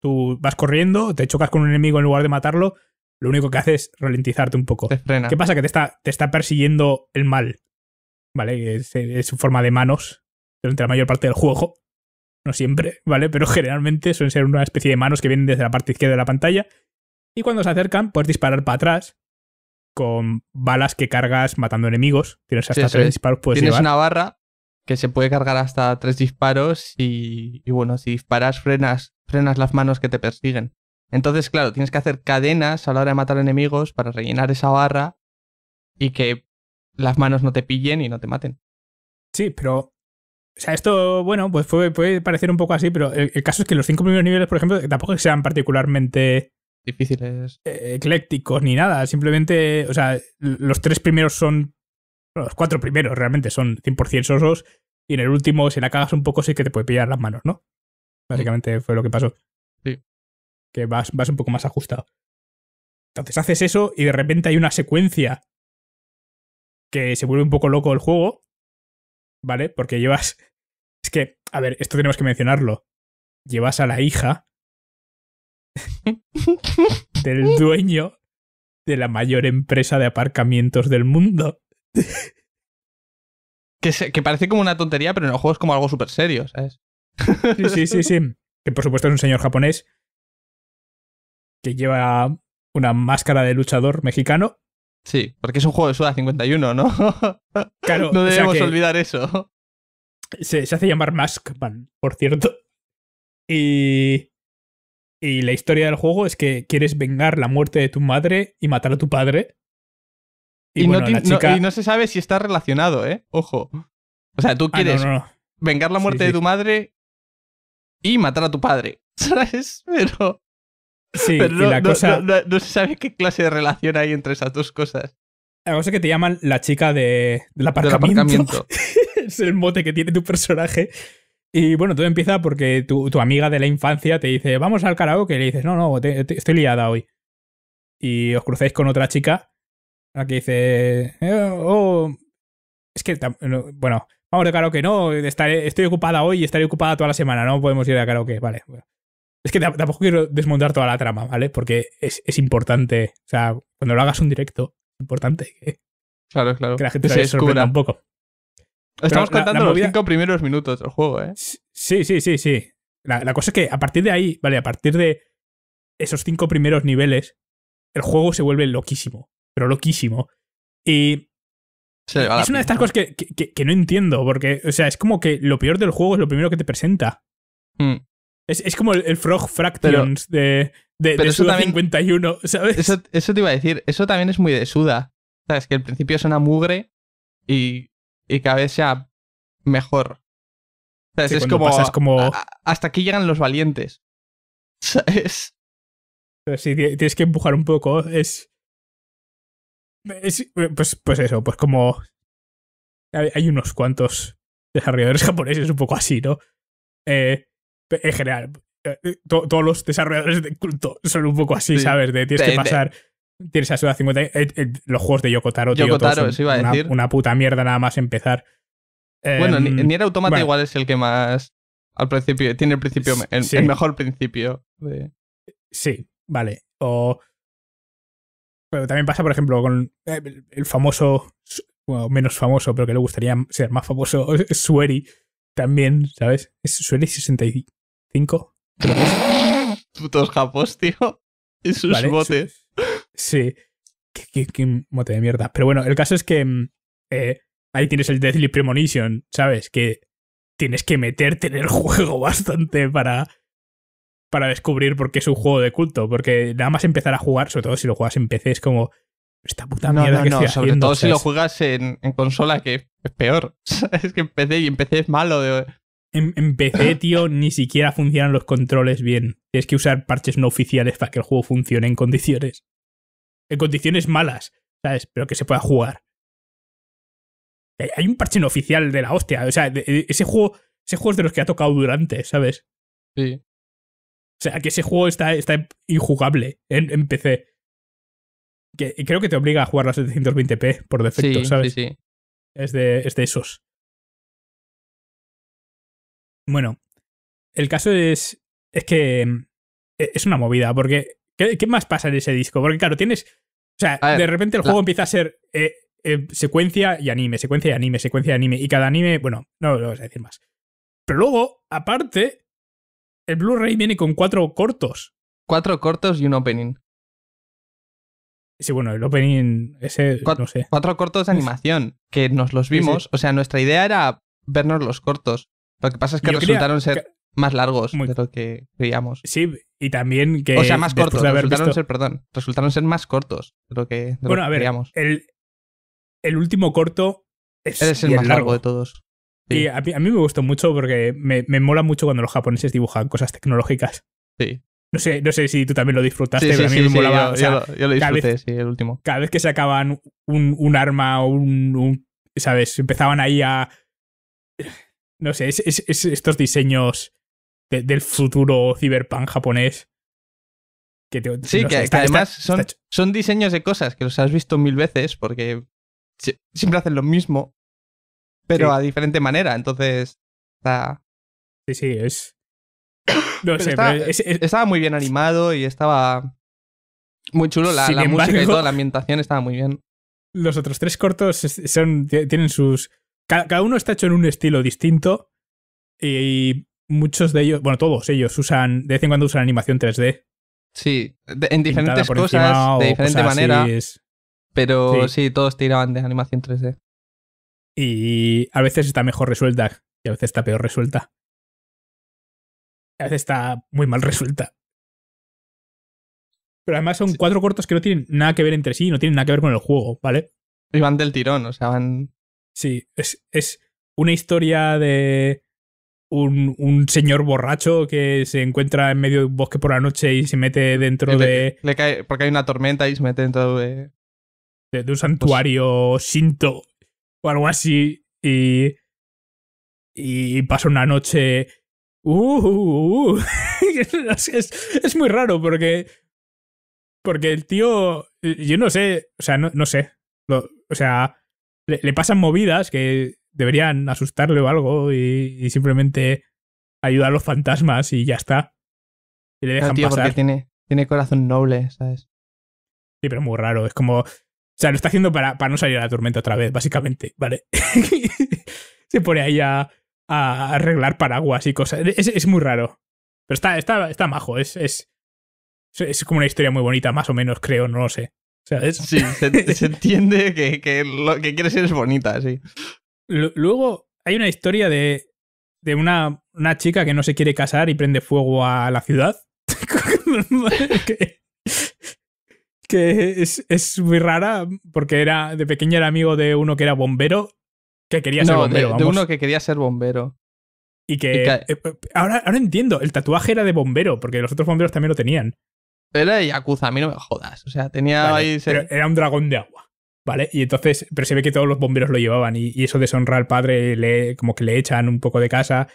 Tú vas corriendo, te chocas con un enemigo en lugar de matarlo, lo único que hace es ralentizarte un poco. ¿Qué pasa? Que te está, te está persiguiendo el mal. ¿Vale? Es, su forma de manos durante la mayor parte del juego. No siempre, ¿vale? Pero generalmente suelen ser una especie de manos que vienen desde la parte izquierda de la pantalla. Y cuando se acercan, puedes disparar para atrás con balas que cargas matando enemigos. Tienes hasta tres disparos. Tienes una barra que se puede cargar hasta tres disparos y, y bueno, si disparas frenas, frenas las manos que te persiguen. Entonces, claro, tienes que hacer cadenas a la hora de matar enemigos para rellenar esa barra y que las manos no te pillen y no te maten. Sí, pero. O sea, esto, bueno, pues puede, parecer un poco así, pero el, caso es que los cinco primeros niveles, por ejemplo, tampoco sean particularmente. Difíciles. Eh, eclécticos ni nada. Simplemente, o sea, los tres primeros son. Bueno, los cuatro primeros realmente son 100% sosos. Y en el último, si la cagas un poco, sí que te puede pillar las manos, ¿no? Básicamente fue lo que pasó. Sí que vas, vas un poco más ajustado. Entonces haces eso y de repente hay una secuencia que se vuelve un poco loco el juego, ¿vale? Porque llevas... Es que, a ver, esto tenemos que mencionarlo. Llevas a la hija del dueño de la mayor empresa de aparcamientos del mundo. que, que parece como una tontería, pero en el juego es como algo súper serio, ¿sabes? sí, sí, sí, sí. Que por supuesto es un señor japonés que lleva una máscara de luchador mexicano. Sí, porque es un juego de Suda 51, ¿no? no debemos olvidar eso. Se, hace llamar Maskman, por cierto. Y, y la historia del juego es que quieres vengar la muerte de tu madre y matar a tu padre. Y, no, no, se sabe si está relacionado, ¿eh? Ojo. O sea, tú ah, quieres vengar la muerte de tu madre y matar a tu padre. ¿Sabes? Pero. Sí, pero no, se sabe qué clase de relación hay entre esas dos cosas. La cosa es que te llaman la chica de, del aparcamiento. es el mote que tiene tu personaje. Y bueno, todo empieza porque tu, tu, amiga de la infancia te dice, vamos al karaoke. Y le dices, no, no, estoy liada hoy. Y os crucéis con otra chica, la que dice, eh, oh, es que, bueno, vamos de karaoke, no, estaré, estoy ocupada hoy y estaré ocupada toda la semana, no podemos ir a karaoke, vale. Es que tampoco quiero desmontar toda la trama, ¿vale? Porque es, es importante. O sea, cuando lo hagas un directo, es importante que, claro, claro. que la gente se, sorprenda un poco. Estamos contando los cinco primeros minutos del juego, ¿eh? Sí, sí, sí, sí. La, cosa es que a partir de ahí, ¿vale? A partir de esos cinco primeros niveles, el juego se vuelve loquísimo. Pero loquísimo. Y. Es una de estas cosas que, que, no entiendo, porque, o sea, es como que lo peor del juego es lo primero que te presenta. Hmm. Es, como el, Frog Fractions de, de, Suda 51, ¿sabes? Eso, eso, te iba a decir, eso también es muy de Suda. ¿Sabes? Que al principio suena mugre y, y cada vez sea mejor. ¿Sabes? es como. hasta aquí llegan los valientes. ¿Sabes? Pero sí, tienes que empujar un poco. Es. pues, pues eso, pues como. Hay unos cuantos desarrolladores japoneses un poco así, ¿no? Eh, en general, eh, eh, todos los desarrolladores son un poco así, ¿sabes? De, tienes que pasar. Tienes a Suda 50. Eh, los juegos de Yokotaro, tío, Yokotaro, a decir. Una puta mierda nada más empezar. Bueno, ni, mm, era Automata igual es el que más. Al principio. Tiene el principio. El, mejor principio. De... Sí, vale. O. Pero también pasa, por ejemplo, con el famoso, menos famoso, pero que le gustaría ser más famoso, Sueri, también, ¿sabes? Es Sueri 60 Putos japos, tío. Y sus botes. Sí. Qué, mote de mierda. Pero bueno, el caso es que mm, eh, ahí tienes el Deathly Premonition, ¿sabes? Que tienes que meterte en el juego bastante para, para descubrir por qué es un juego de culto. Porque nada más empezar a jugar, sobre todo si lo juegas en PC, es como. Esta puta mierda que no, sobre todo si lo juegas en, consola, que es peor. es que en PC y en PC es malo de, en, PC, tío, ni siquiera funcionan los controles bien. Tienes que usar parches no oficiales para que el juego funcione en condiciones. En condiciones malas, ¿sabes? Pero que se pueda jugar. Hay un parche no oficial de la hostia. O sea, ese juego. Ese juego es de los que ha tocado durante, ¿sabes? Sí. O sea, que ese juego está, está injugable en, PC. Que, creo que te obliga a jugar a 720p por defecto, ¿sabes? Sí, sí. Es de, es de esos. Bueno, el caso es, es que mm, e, es una movida, porque ¿qué, más pasa en ese disco? Porque claro, tienes... O sea, de repente el juego empieza a ser eh, eh, secuencia y anime, secuencia y anime, secuencia y anime, y cada anime, bueno, no lo voy a decir más. Pero luego, aparte, el Blu-ray viene con cuatro cortos. Cuatro cortos y un opening. Sí, bueno, el opening ese, cuatro, no sé. Cuatro cortos de animación, que nos los vimos. O sea, nuestra idea era vernos los cortos. Lo que pasa es que resultaron ser más largos de lo que creíamos. Sí, y también que. O sea, más cortos. De resultaron ser, perdón. Resultaron ser más cortos de lo que, creíamos. bueno, a ver, El, el último corto es, el más largo. de todos. Y a mí, me gustó mucho porque me, me, mola mucho cuando los japoneses dibujan cosas tecnológicas. Sí. No sé, no sé si tú también lo disfrutaste, sí, sí, pero a mí me molaba. Yo, lo, disfruté, sí, el último. Cada vez que sacaban un, un arma o un, ¿Sabes? Empezaban ahí a no sé, es, estos diseños del futuro cyberpunk japonés. Que sí, que, además son, son diseños de cosas que los has visto mil veces porque siempre hacen lo mismo, pero a diferente manera. Entonces, está. Sí, sí, es. No sé, estaba, muy bien animado y estaba muy chulo. La, música y toda la ambientación estaba muy bien. Los otros tres cortos son, tienen sus, cada, uno está hecho en un estilo distinto y muchos de ellos, bueno, todos ellos usan, de vez en cuando usan animación 3D. Sí, en diferentes cosas, de diferente manera. Pero sí. todos tiraban de animación 3D. Y a veces está mejor resuelta y a veces está peor resuelta. A veces está muy mal resuelta. Pero además son cuatro cortos que no tienen nada que ver entre sí, no tienen nada que ver con el juego, ¿vale? Y van del tirón, o sea, van Sí, es, es una historia de un, un, señor borracho que se encuentra en medio de un bosque por la noche y se mete dentro de. porque hay una tormenta y se mete dentro de. De, un pues, santuario sinto o algo así. Y. Y pasa una noche. Uh, uh, uh. es, es, muy raro porque. Porque el tío. Yo no sé. O sea, no, sé. o sea le, pasan movidas que deberían asustarle o algo y, simplemente ayuda a los fantasmas y ya está. Y le dejan pasar. Porque tiene, tiene corazón noble, ¿sabes? Sí, pero muy raro. Es como. O sea, lo está haciendo para, para no salir a la tormenta otra vez, básicamente, ¿vale? Se pone ahí a, arreglar paraguas y cosas. Es, muy raro. Pero está, está, está majo. es, es como una historia muy bonita, más o menos, creo, no lo sé. O sea, Sí, se, entiende que, que, lo que quiere ser es bonita, sí. Luego hay una historia de, de una, una, chica que no se quiere casar y prende fuego a la ciudad. que, es, es, muy rara porque era de pequeña era amigo de uno que era bombero, que quería ser bombero. De, uno que quería ser bombero. Y que, eh, eh, ahora, ahora entiendo, el tatuaje era de bombero, porque los otros bomberos también lo tenían. Era de Yakuza, a mí no me jodas. O sea, tenía ahí. era un dragón de agua. ¿Vale? Y entonces, pero se ve que todos los bomberos lo llevaban y, y eso deshonra al padre, le, como que le echan un poco de casa.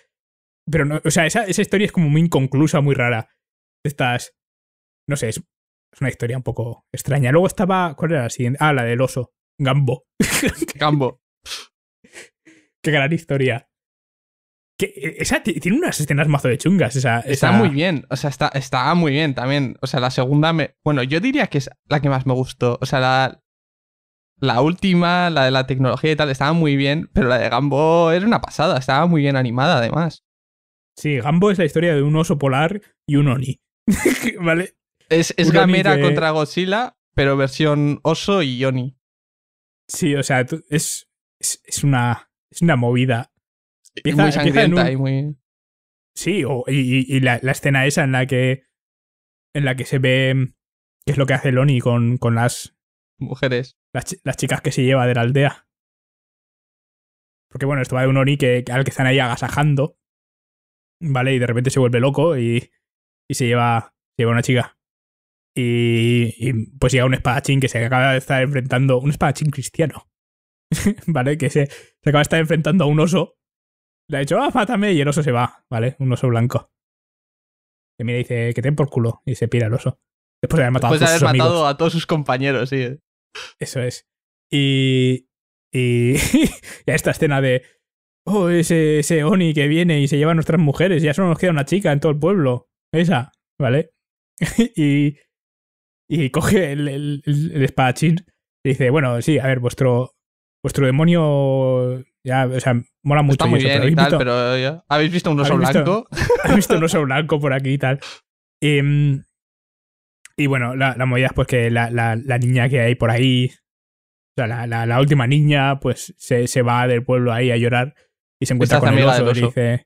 Pero no, o sea, esa, historia es como muy inconclusa, muy rara. Estas, no sé, es, es, una historia un poco extraña. Luego estaba, ¿cuál era la siguiente? Ah, la del oso, Gambo. Gambo. Qué gran historia. Eh, esa tiene unas escenas mazo de chungas. Está muy bien, o sea, está, muy bien también. O sea, la segunda, me... bueno, yo diría que es la que más me gustó. O sea, la, la última, la de la tecnología y tal, estaba muy bien, pero la de Gambo era una pasada, estaba muy bien animada además. Sí, Gambo es la historia de un oso polar y un Oni. ¿Vale? Es, Gamera contra Godzilla, pero versión oso y Oni. Sí, o sea, es, es una, es una movida muy sangrienta y muy. Sí, o, y, la, escena esa en la que. En la que se ve mm, qué es lo que hace Loni con, con las. Mujeres. Las, chicas que se lleva de la aldea. Porque bueno, esto va de un Oni que, al que están ahí agasajando. ¿Vale? Y de repente se vuelve loco y. se lleva. lleva una chica. Y, pues llega un espadachín que se acaba de estar enfrentando, un espadachín cristiano, ¿vale? Que se, se, acaba de estar enfrentando a un oso le ha dicho, ah, mátame, y el oso se va, ¿vale? Un oso blanco. y mira, dice, que ten por culo, y se pira el oso. Después de haber matado, a, todos sus compañeros, sí. Eso es. Y. Y. y a esta escena de. Oh, ese, Oni que viene y se lleva a nuestras mujeres, ya solo nos queda una chica en todo el pueblo. Esa, ¿vale? y. Y coge el, el, el espadachín y dice, bueno, sí, a ver, vuestro. Vuestro demonio ya, o sea, mola mucho. muy pero ¿habéis visto un oso blanco? Visto, ¿Habéis visto un oso blanco por aquí y tal? Em, y, bueno, la, la, movida es pues que la, la, niña que hay por ahí, o sea, la, última niña, pues se, se, va del pueblo ahí a llorar y se encuentra con el oso, y dice,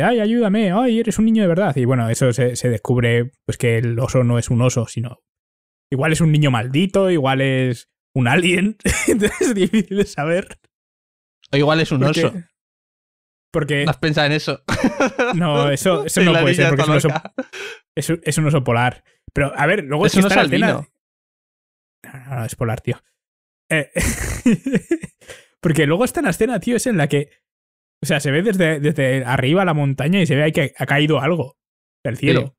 ay, ayúdame, ay, eres un niño de verdad. Y bueno, eso se, se descubre pues que el oso no es un oso, sino igual es un niño maldito, igual es un alien, entonces es difícil de saber. O igual es un oso. Porque. ¿No has pensado en eso? No, eso, eso no puede ser, porque es un, oso, polar. Pero, a ver, luego es la un oso es polar, tío. Eh, porque luego está la escena, tío, es en la que. O sea, se ve desde, desde arriba la montaña y se ve ahí que ha caído algo del cielo.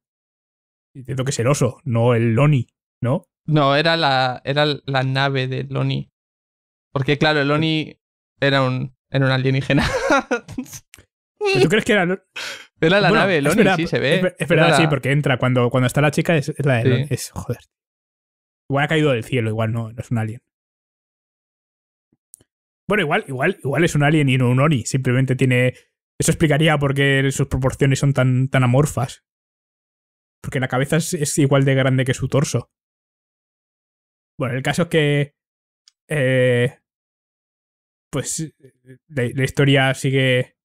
Y Entiendo que es el oso, no el Loni, ¿no? No, era la, era la nave de Loni. Porque, claro, el pues loni era un, alienígena. ¿Tú crees que era.? Era la nave Loni, sí, se ve. Es verdad, sí, porque entra. Cuando, cuando está la chica, es, la de joder. Igual ha caído del cielo, igual no, es un alien. Bueno, igual, igual, igual es un alien y no un Oni. Simplemente tiene. Eso explicaría por qué sus proporciones son tan, tan amorfas. Porque la cabeza es, es igual de grande que su torso. Bueno, el caso es que. Eh, pues eh, la, historia sigue...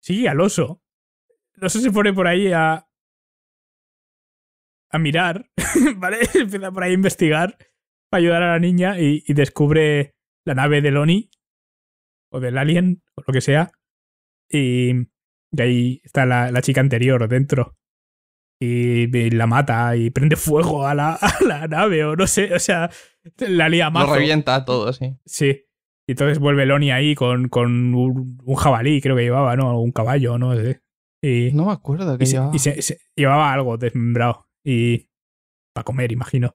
Sigue al oso. no sé se pone por ahí a... A mirar, ¿vale? Empieza por ahí a investigar para ayudar a la niña y, descubre la nave del Oni o del Alien o lo que sea. Y, de ahí está la, chica anterior dentro. Y, la mata y prende fuego a la, la, nave o no sé, o sea, la lía más. Lo revienta todo, sí. Sí. Y entonces vuelve Loni ahí con, con un, jabalí, creo que llevaba, ¿no? un caballo, no Y, no me acuerdo que llevaba. llevaba algo desmembrado. Y. Para comer, imagino.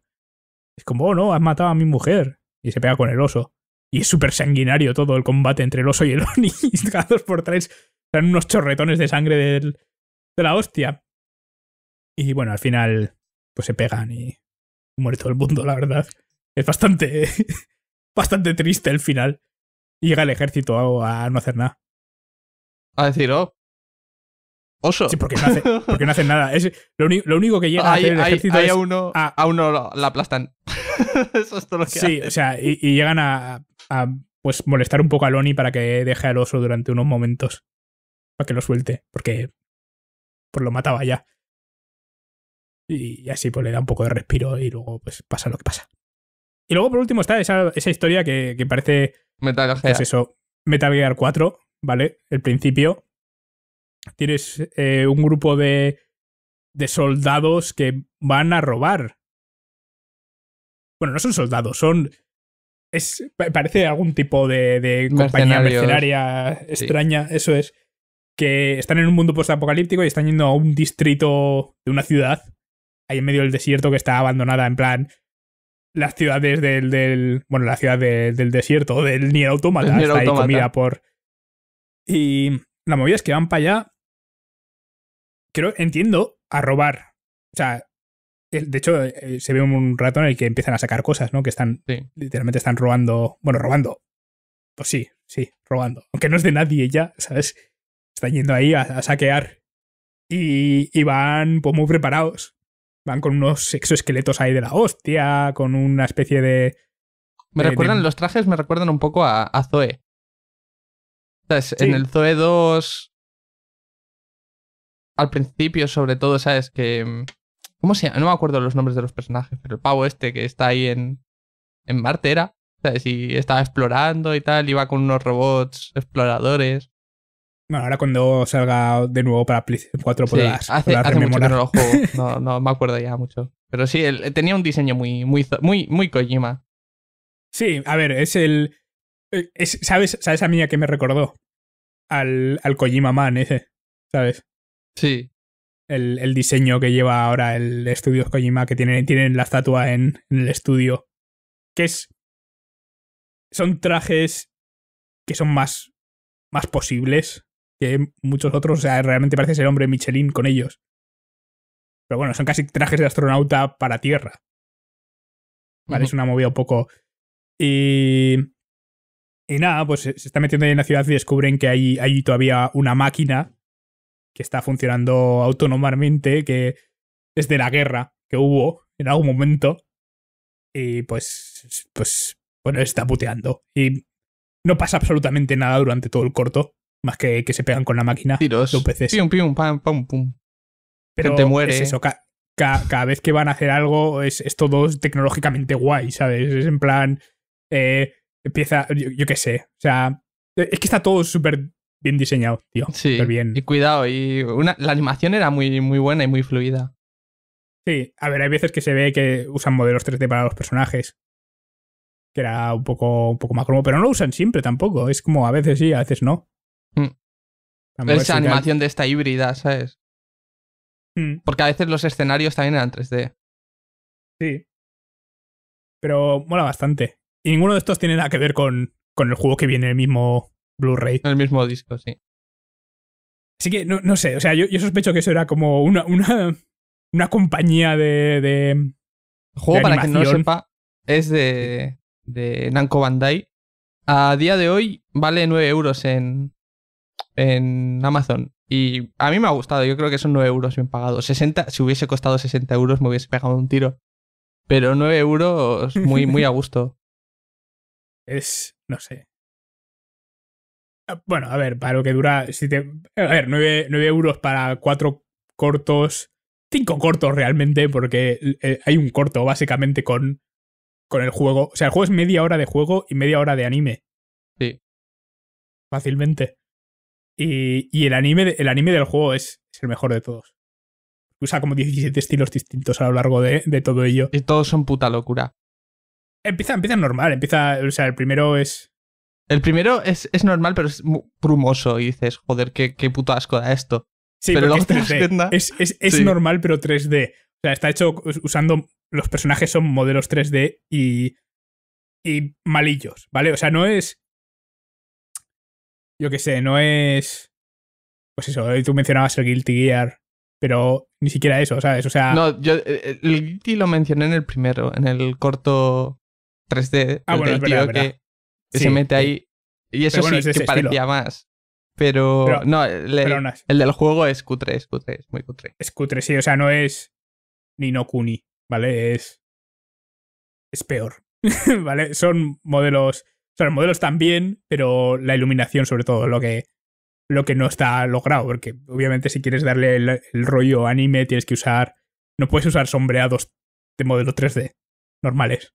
Es como, oh, no, has matado a mi mujer. Y se pega con el oso. Y es súper sanguinario todo el combate entre el oso y el Oni. Y cada dos por tres Son unos chorretones de sangre de la hostia. Y bueno, al final, pues se pegan y muere todo el mundo, la verdad. Es bastante bastante triste el final. llega el ejército a, no hacer nada. A decir, oh, Oso. Sí, porque no, hace, hacen nada. Es lo, único que llega a hacer el ejército es a uno, a, uno la aplastan. Eso es todo lo que Sí, o sea, y, llegan a, pues molestar un poco a Loni para que deje al oso durante unos momentos. Para que lo suelte, porque pues lo mataba ya. y así pues le da un poco de respiro y luego pues pasa lo que pasa. Y luego por último está esa, historia que, parece... Metal Gear. Es pues eso, Metal Gear 4, ¿vale? El principio. Tienes eh, un grupo de, de soldados que van a robar. Bueno, no son soldados, son... Es, parece algún tipo de, de compañía mercenaria extraña, eso es. Que están en un mundo postapocalíptico y están yendo a un distrito de una ciudad, ahí en medio del desierto que está abandonada, en plan, las ciudades del, del bueno, la ciudad del desierto, del Nier Automata, ahí comida por... Y la movida es que van para allá, creo, entiendo, a robar. O sea, de hecho, eh, se ve un rato en el que empiezan a sacar cosas, ¿no? Que están, literalmente están robando, bueno, robando. Pues sí, sí, robando. Aunque no es de nadie ya, ¿sabes? Están yendo ahí a, saquear. Y, y, van pues, muy preparados. Van con unos exoesqueletos ahí de la hostia, con una especie de. Me recuerdan, los trajes me recuerdan un poco a, Zoe. En el Zoe 2. Al principio, sobre todo, ¿sabes? Que. ¿Cómo se llama? No me acuerdo los nombres de los personajes, pero el pavo este que está ahí en. En Marte era. ¿Sabes? Y estaba explorando y tal, iba con unos robots exploradores. Bueno, ahora cuando salga de nuevo para PlayStation 4 podrás, hace, memoria. no, me acuerdo ya mucho. Pero sí, tenía un diseño muy, muy, muy, muy Kojima. Sí, a ver, es el... Eh, ¿sabes, ¿Sabes a mí a qué me recordó? Al, al Kojima Man ese, ¿sabes? Sí. El, diseño que lleva ahora el estudio Kojima, que tienen, tienen la estatua en, en el estudio. Que es... Son trajes que son más, más posibles, que muchos otros. O sea, realmente parece ser hombre Michelin con ellos. Pero bueno, son casi trajes de astronauta para Tierra. Vale, es una movida un poco. Y. Y nada, pues se, está metiendo ahí en la ciudad y descubren que hay, hay todavía una máquina que está funcionando autónomamente, que es de la guerra que hubo en algún momento. Y pues, pues, bueno, está puteando. Y no pasa absolutamente nada durante todo el corto más que que se pegan con la máquina. Tiros. De pum Pium, pum. Pero te mueres Es eso, cada vez que van a hacer algo es, todo tecnológicamente guay, ¿sabes? Es en plan. Eh, empieza. Yo, qué sé. O sea. E, es que está todo súper bien diseñado, tío. Sí. bien. Y cuidado. Y una, la animación era muy, muy buena y muy fluida. Sí, a ver, hay veces que se ve que usan modelos 3D para los personajes. Que era un poco, un poco más cromo, pero no lo usan siempre tampoco. Es como a veces sí, a veces no. Esa animación de esta híbrida, ¿sabes? Hmm. Porque a veces los escenarios también eran 3D. Sí. Pero mola bastante. Y ninguno de estos tiene nada que ver con, con el juego que viene en el mismo Blu-ray. En El mismo disco, sí. Así que no, no sé, o sea, yo, sospecho que eso era como una, una, una compañía de. el juego, para quien no lo sepa, es de, de Namco Bandai. A día de hoy vale 9 euros en, en Amazon. Y a mí me ha gustado, yo creo que son 9 euros bien pagados. 60, si hubiese costado 60 euros me hubiese pegado un tiro. Pero 9 euros muy, muy a gusto. Es, no sé. Ah, bueno, a ver, para lo que dura, a ver, 9, 9 euros para 4 cortos, 5 cortos realmente, porque eh, hay un corto básicamente con, con el juego. O sea, el juego es media hora de juego y media hora de anime. Sí. Fácilmente. Y, el, anime, el anime del juego es, el mejor de todos. Usa como 17 estilos distintos a lo largo de, todo ello. Y todos son puta locura. Empieza, empieza normal, empieza. O sea, el primero es. El primero es, es normal, pero es brumoso y dices, joder, qué, qué puto asco da esto. Sí, pero es, es, es, normal, pero 3D. O sea, está hecho usando. Los personajes son modelos 3D y. y malillos, ¿vale? O sea, no es yo qué sé, no es. Pues eso, tú mencionabas el Guilty Gear, pero ni siquiera eso, ¿sabes? O sea. No, yo eh, eh, el Guilty lo mencioné en el primero, en el corto 3D. Ah, bueno, tío que, se mete ahí. Y eso sí que parecía más. Pero, no, el, del juego es cutre, es cutre, muy cutre. Es cutre, sí, o sea, no es ni no Kuni, ¿vale? Es. Es peor. ¿Vale? Son modelos o sea, los modelos están bien, pero la iluminación, sobre todo, lo que, lo que no está logrado. Porque obviamente, si quieres darle el, rollo anime, tienes que usar. No puedes usar sombreados de modelo 3D normales.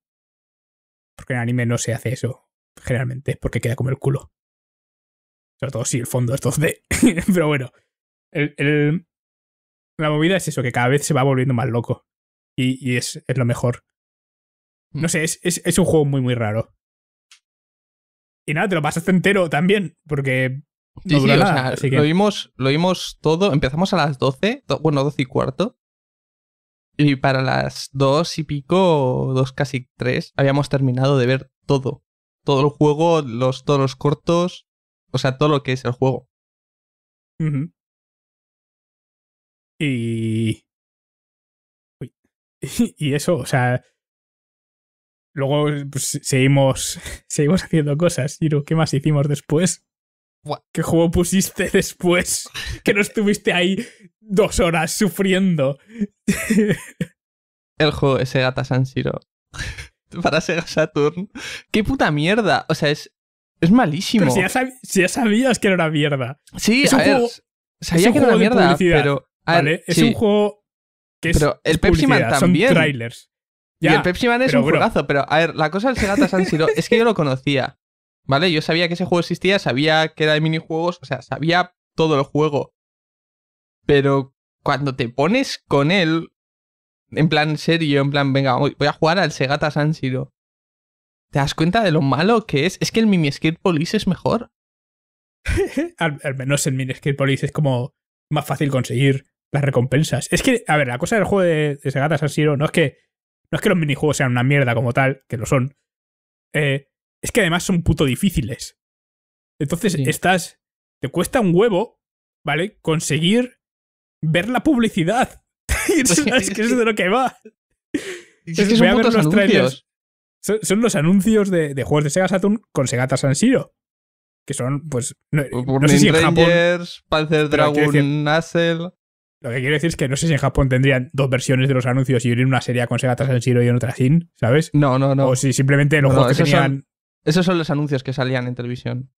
Porque en anime no se hace eso, generalmente, porque queda como el culo. Sobre todo si el fondo es 2D. pero bueno. la movida es eso, que cada vez se va volviendo más loco. Y, es, es, lo mejor. No mm. sé, es un juego muy, muy raro. Y nada, te lo pasaste entero también, porque sí, lo, vimos, lo vimos todo. Empezamos a las 12, bueno, 12 y cuarto. Y para las 2 y pico, 2 casi 3, habíamos terminado de ver todo. Todo el juego, los, todos los cortos, o sea, todo lo que es el juego. Y... y eso, o sea, Luego pues, seguimos, seguimos haciendo cosas, Giro. ¿Qué más hicimos después? ¿Qué juego pusiste después? Que no estuviste ahí dos horas sufriendo. El juego ese Gata San Shiro. Para Sega Saturn. ¡Qué puta mierda! O sea, es, es malísimo. si ya, sabías que era una mierda. Sí, es un juego, sabía que era una mierda, Es un juego que es Pero el Pepsi Son trailers y el Pepsi Man es un juegazo, pero a ver, la cosa del Segata San es que yo lo conocía, ¿vale? Yo sabía que ese juego existía, sabía que era de minijuegos, o sea, sabía todo el juego. Pero cuando te pones con él, en plan serio, en plan, venga, voy a jugar al Segata San ¿te das cuenta de lo malo que es? Es que el Mini Skate Police es mejor. al, menos el Mini Skate Police es como más fácil conseguir las recompensas. Es que, a ver, la cosa del juego de, Segata San no es que no es que los minijuegos sean una mierda como tal, que lo son. Eh, es que además son puto difíciles. Entonces estas, estás. Te cuesta un huevo, ¿vale? Conseguir ver la publicidad. es que es de lo que va. Es, que son putos anuncios. Son, los anuncios de, juegos de Sega Saturn con Segata San Siro. Que son, pues. No, sé si en Japón, Panzer Dragon, lo que quiero decir es que no sé si en Japón tendrían dos versiones de los anuncios y hubiera una serie con Sega Shiro y en otra sin, ¿sabes? No, no, no. O si simplemente los juegos que tenían. esos son los anuncios que salían en televisión.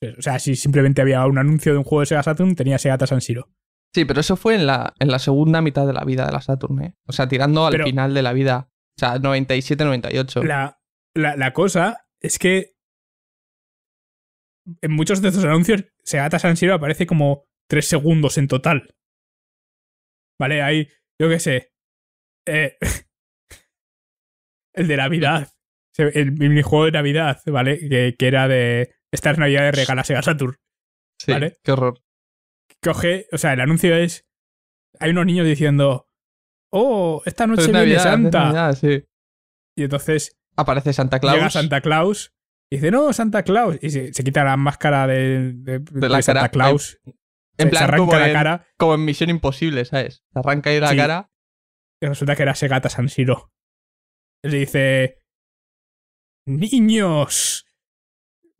Pues, o sea, si simplemente había un anuncio de un juego de Sega Saturn, tenía Sega siro Sí, pero eso fue en la, en la segunda mitad de la vida de la Saturn, ¿eh? O sea, tirando al final de la vida. O sea, 97, 98. La, la, cosa es que en muchos de estos anuncios, Sega San aparece como tres segundos en total. ¿Vale? Hay, yo qué sé. Eh, el de Navidad. El juego de Navidad, ¿vale? Que, que era de. Navidad navidades regalas a Saturn. Sí, ¿vale? qué horror. Coge, o sea, el anuncio es. Hay unos niños diciendo. Oh, esta noche es Navidad, Santa. Y entonces. Aparece Santa Claus. Llega Santa Claus. Y dice, no, Santa Claus. Y se, quita la máscara de, Santa Claus. En arranca la cara. como en Misión Imposible, ¿sabes? Se arranca ahí la cara. Y resulta que era Segata San Siro. Le dice: Niños,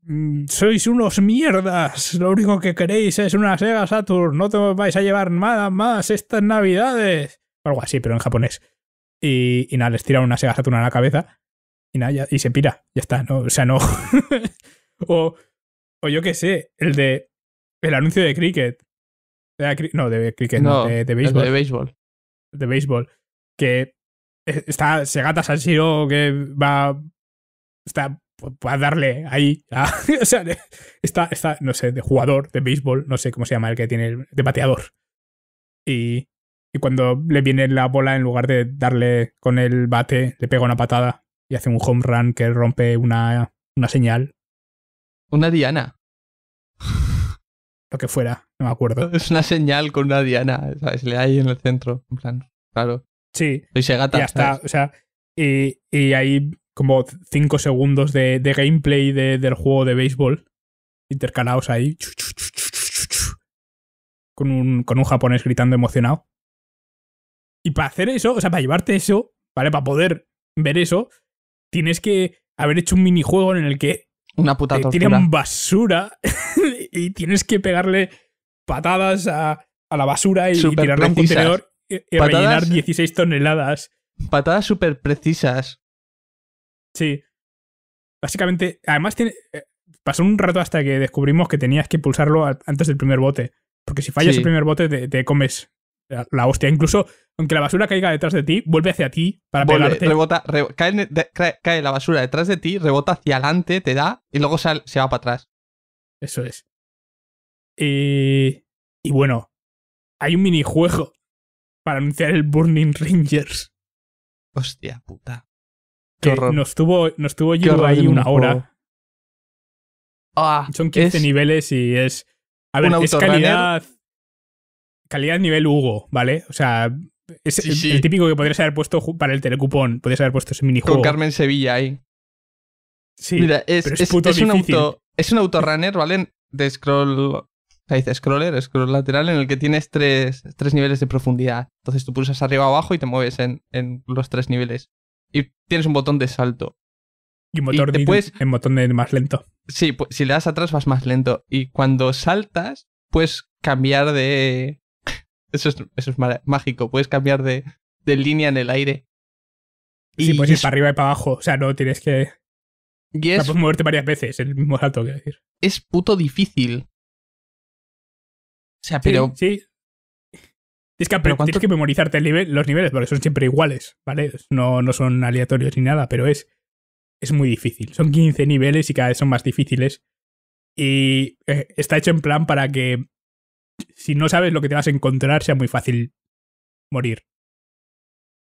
mm, sois unos mierdas. Lo único que queréis es una Sega Saturn. No te vais a llevar nada más estas navidades. O algo así, pero en japonés. Y, nada, les tira una Sega Saturn a la cabeza. Y nada, y se pira. Ya está, ¿no? O sea, no. o, o yo qué sé, el de. El anuncio de Cricket no, de cricket, no, de, béisbol. De béisbol. De béisbol. Que está Segata Sanshiro que va. Está a darle ahí. o sea, está, está, no sé, de jugador de béisbol, no sé cómo se llama el que tiene, de bateador. Y, cuando le viene la bola, en lugar de darle con el bate, le pega una patada y hace un home run que rompe una, una señal. Una diana lo que fuera, no me acuerdo. Es una señal con una diana, ¿sabes? Le hay en el centro, en plan, claro. Sí. y Ya está, o sea, y, y, hay como cinco segundos de, gameplay del juego de béisbol intercalados ahí. con un, con un japonés gritando emocionado. Y para hacer eso, o sea, para llevarte eso, ¿vale? Para poder ver eso, tienes que haber hecho un minijuego en el que una puta eh, tortura. Tienen basura y tienes que pegarle patadas a, la basura y, tirarla a un contenedor y, 16 eh, toneladas. Patadas súper precisas. Sí. Básicamente, además tiene, eh, pasó un rato hasta que descubrimos que tenías que pulsarlo antes del primer bote. Porque si fallas el primer bote, te, comes la, hostia. Incluso, aunque la basura caiga detrás de ti, vuelve hacia ti para pegarte. Rebota, cae, la basura detrás de ti, rebota hacia adelante, te da y luego se va para atrás. Eso es. Eh, y bueno, hay un minijuego para anunciar el Burning Rangers. Hostia puta. Que nos tuvo, nos tuvo yo ahí una hora. Ah, Son 15 niveles y es. A ver, es calidad. Calidad nivel Hugo, ¿vale? O sea, es el, típico que podrías haber puesto para el telecupón. Podrías haber puesto ese minijuego. Con Carmen Sevilla ahí. Sí. Mira, es, es, un auto. Es un autorunner, ¿vale? De scroll dice scroller, scroll lateral, en el que tienes tres, tres niveles de profundidad. Entonces tú pulsas arriba o abajo y te mueves en, los tres niveles. Y tienes un botón de salto. Y un motor de, botón de más lento. Sí, si le das atrás vas más lento. Y cuando saltas, puedes cambiar de. Eso es, mágico. Puedes cambiar de, línea en el aire. Sí, y puedes ir para arriba y para abajo. O sea, no tienes que. puedes moverte varias veces en el mismo salto, quiero decir. Es puto difícil. O sea, pero. Sí. Es que tienes que memorizarte el nivel, los niveles, porque son siempre iguales, ¿vale? No, son aleatorios ni nada, pero es, es muy difícil. Son 15 niveles y cada vez son más difíciles. Y eh, está hecho en plan para que si no sabes lo que te vas a encontrar, sea muy fácil morir.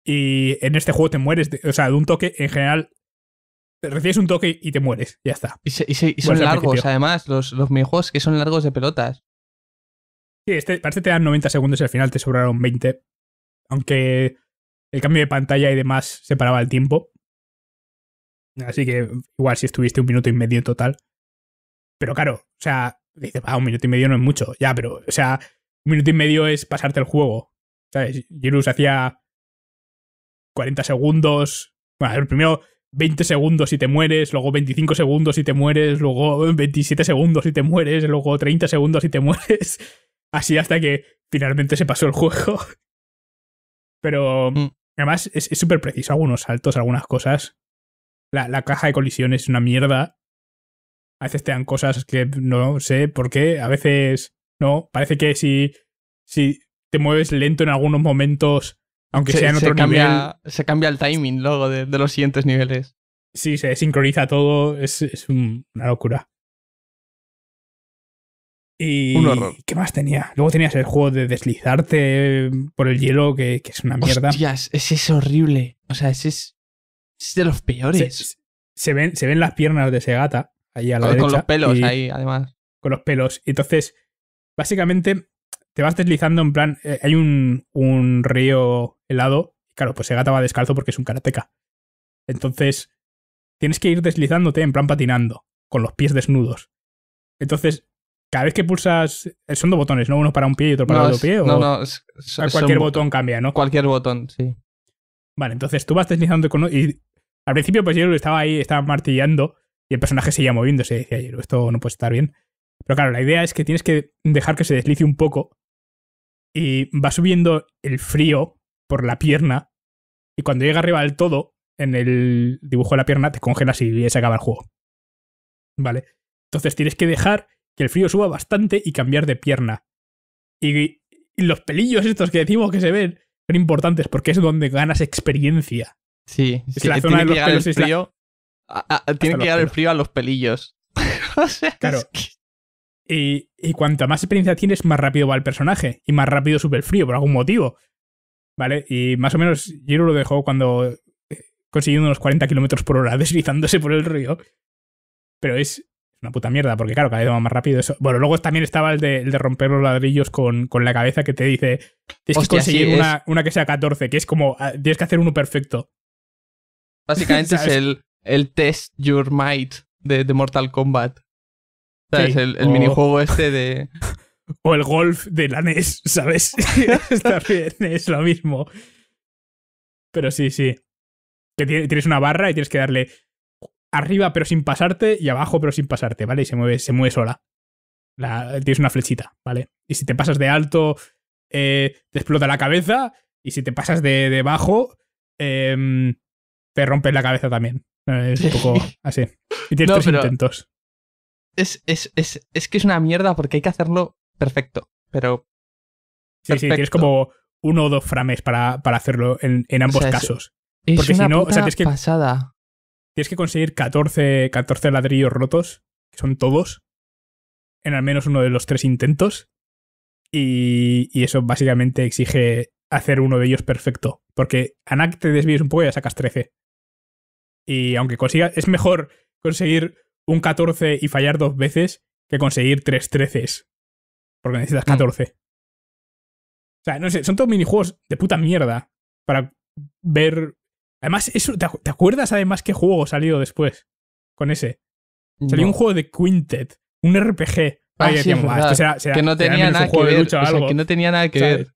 Y en este juego te mueres, o sea, de un toque en general. Recibes un toque y te mueres, ya está. Y, son largos, además, los, los minijuegos que son largos de pelotas. Sí, este, parece este que te dan 90 segundos y al final te sobraron 20. Aunque el cambio de pantalla y demás separaba el tiempo. Así que igual si estuviste un minuto y medio total. Pero claro, o sea, dice ah, un minuto y medio no es mucho. Ya, pero, o sea, un minuto y medio es pasarte el juego. ¿Sabes? Jirus hacía 40 segundos. Bueno, primero 20 segundos y te mueres, luego 25 segundos y te mueres, luego 27 segundos y te mueres, luego 30 segundos y te mueres. Así hasta que finalmente se pasó el juego. Pero mm. además es súper preciso algunos saltos, algunas cosas. La, caja de colisión es una mierda. A veces te dan cosas que no sé por qué. A veces no. Parece que si, si te mueves lento en algunos momentos, aunque sea en otro nivel, Se cambia el timing luego de, los siguientes niveles. Sí, se sincroniza todo. es una locura. Y ¿Qué más tenía? Luego tenías el juego de deslizarte por el hielo, que, es una mierda. Hostias, ese es horrible. O sea, ese es, es de los peores. Se, ven, se ven las piernas de ese gata ahí a la con, derecha. Con los pelos ahí, además. Con los pelos. Y Entonces, básicamente, te vas deslizando en plan. Eh, hay un, un río helado. Y claro, pues ese gata va descalzo porque es un karateca. Entonces, tienes que ir deslizándote en plan patinando, con los pies desnudos. Entonces, cada vez que pulsas. Eh, son dos botones, ¿no? Uno para un pie y otro para otro pie. no, no, cualquier botón, cambia, ¿no? Cualquier botón, sí. Vale, entonces tú vas deslizando con. Y al principio, pues yo estaba ahí, estaba martillando y el personaje seguía moviéndose. Y decía, esto no puede estar bien. Pero claro, la idea es que tienes que dejar que se deslice un poco y va subiendo el frío por la pierna. Y cuando llega arriba del todo, en el dibujo de la pierna, te congelas y se acaba el juego. ¿Vale? Entonces tienes que dejar que el frío suba bastante y cambiar de pierna. Y, los pelillos estos que decimos que se ven son importantes porque es donde ganas experiencia. Sí, es la zona de los pelos. El tiene que dar el frío a los pelillos. o sea, claro. Y, y, cuanta más experiencia tienes, más rápido va el personaje. Y más rápido sube el frío, por algún motivo. ¿Vale? Y más o menos, Jiro lo dejó cuando eh, consiguió unos 40 kilómetros por hora deslizándose por el río. Pero es una puta mierda, porque claro, cada vez va más rápido eso. Bueno, luego también estaba el de, romper los ladrillos con, con, la cabeza que te dice, tienes que conseguir una, una, que sea 14, que es como, ah, tienes que hacer uno perfecto. Básicamente es el, el test your might de, Mortal Kombat. ¿Sabes? el, minijuego este de... o el golf de la NES, ¿sabes? Está es lo mismo. Pero sí, sí. Que tienes una barra y tienes que darle arriba pero sin pasarte y abajo pero sin pasarte, ¿vale? Y se mueve, se mueve sola. tienes una flechita, ¿vale? Y si te pasas de alto, eh, te explota la cabeza. Y si te pasas de, debajo bajo, em, te rompes la cabeza también. Es un poco así. Y tienes tres intentos. Es, es, es, es, que es una mierda porque hay que hacerlo perfecto, pero. Sí, sí, tienes como uno o dos frames para, para hacerlo en, en ambos casos. porque si no, o sea, que, pasada. Tienes que conseguir 14, ladrillos rotos, que son todos, en al menos uno de los tres intentos. Y, eso básicamente exige hacer uno de ellos perfecto. Porque a te desvíes un poco y ya sacas 13. Y aunque consigas, es mejor conseguir un 14 y fallar dos veces que conseguir tres 13 Porque necesitas 14. Mm. O sea, no sé, son todos minijuegos de puta mierda para ver Además, eso, ¿te acuerdas además qué juego salió después? Con ese. Salió un juego de Quintet, un RPG. Ah, que no tenía nada que ver. no tenía nada que ver.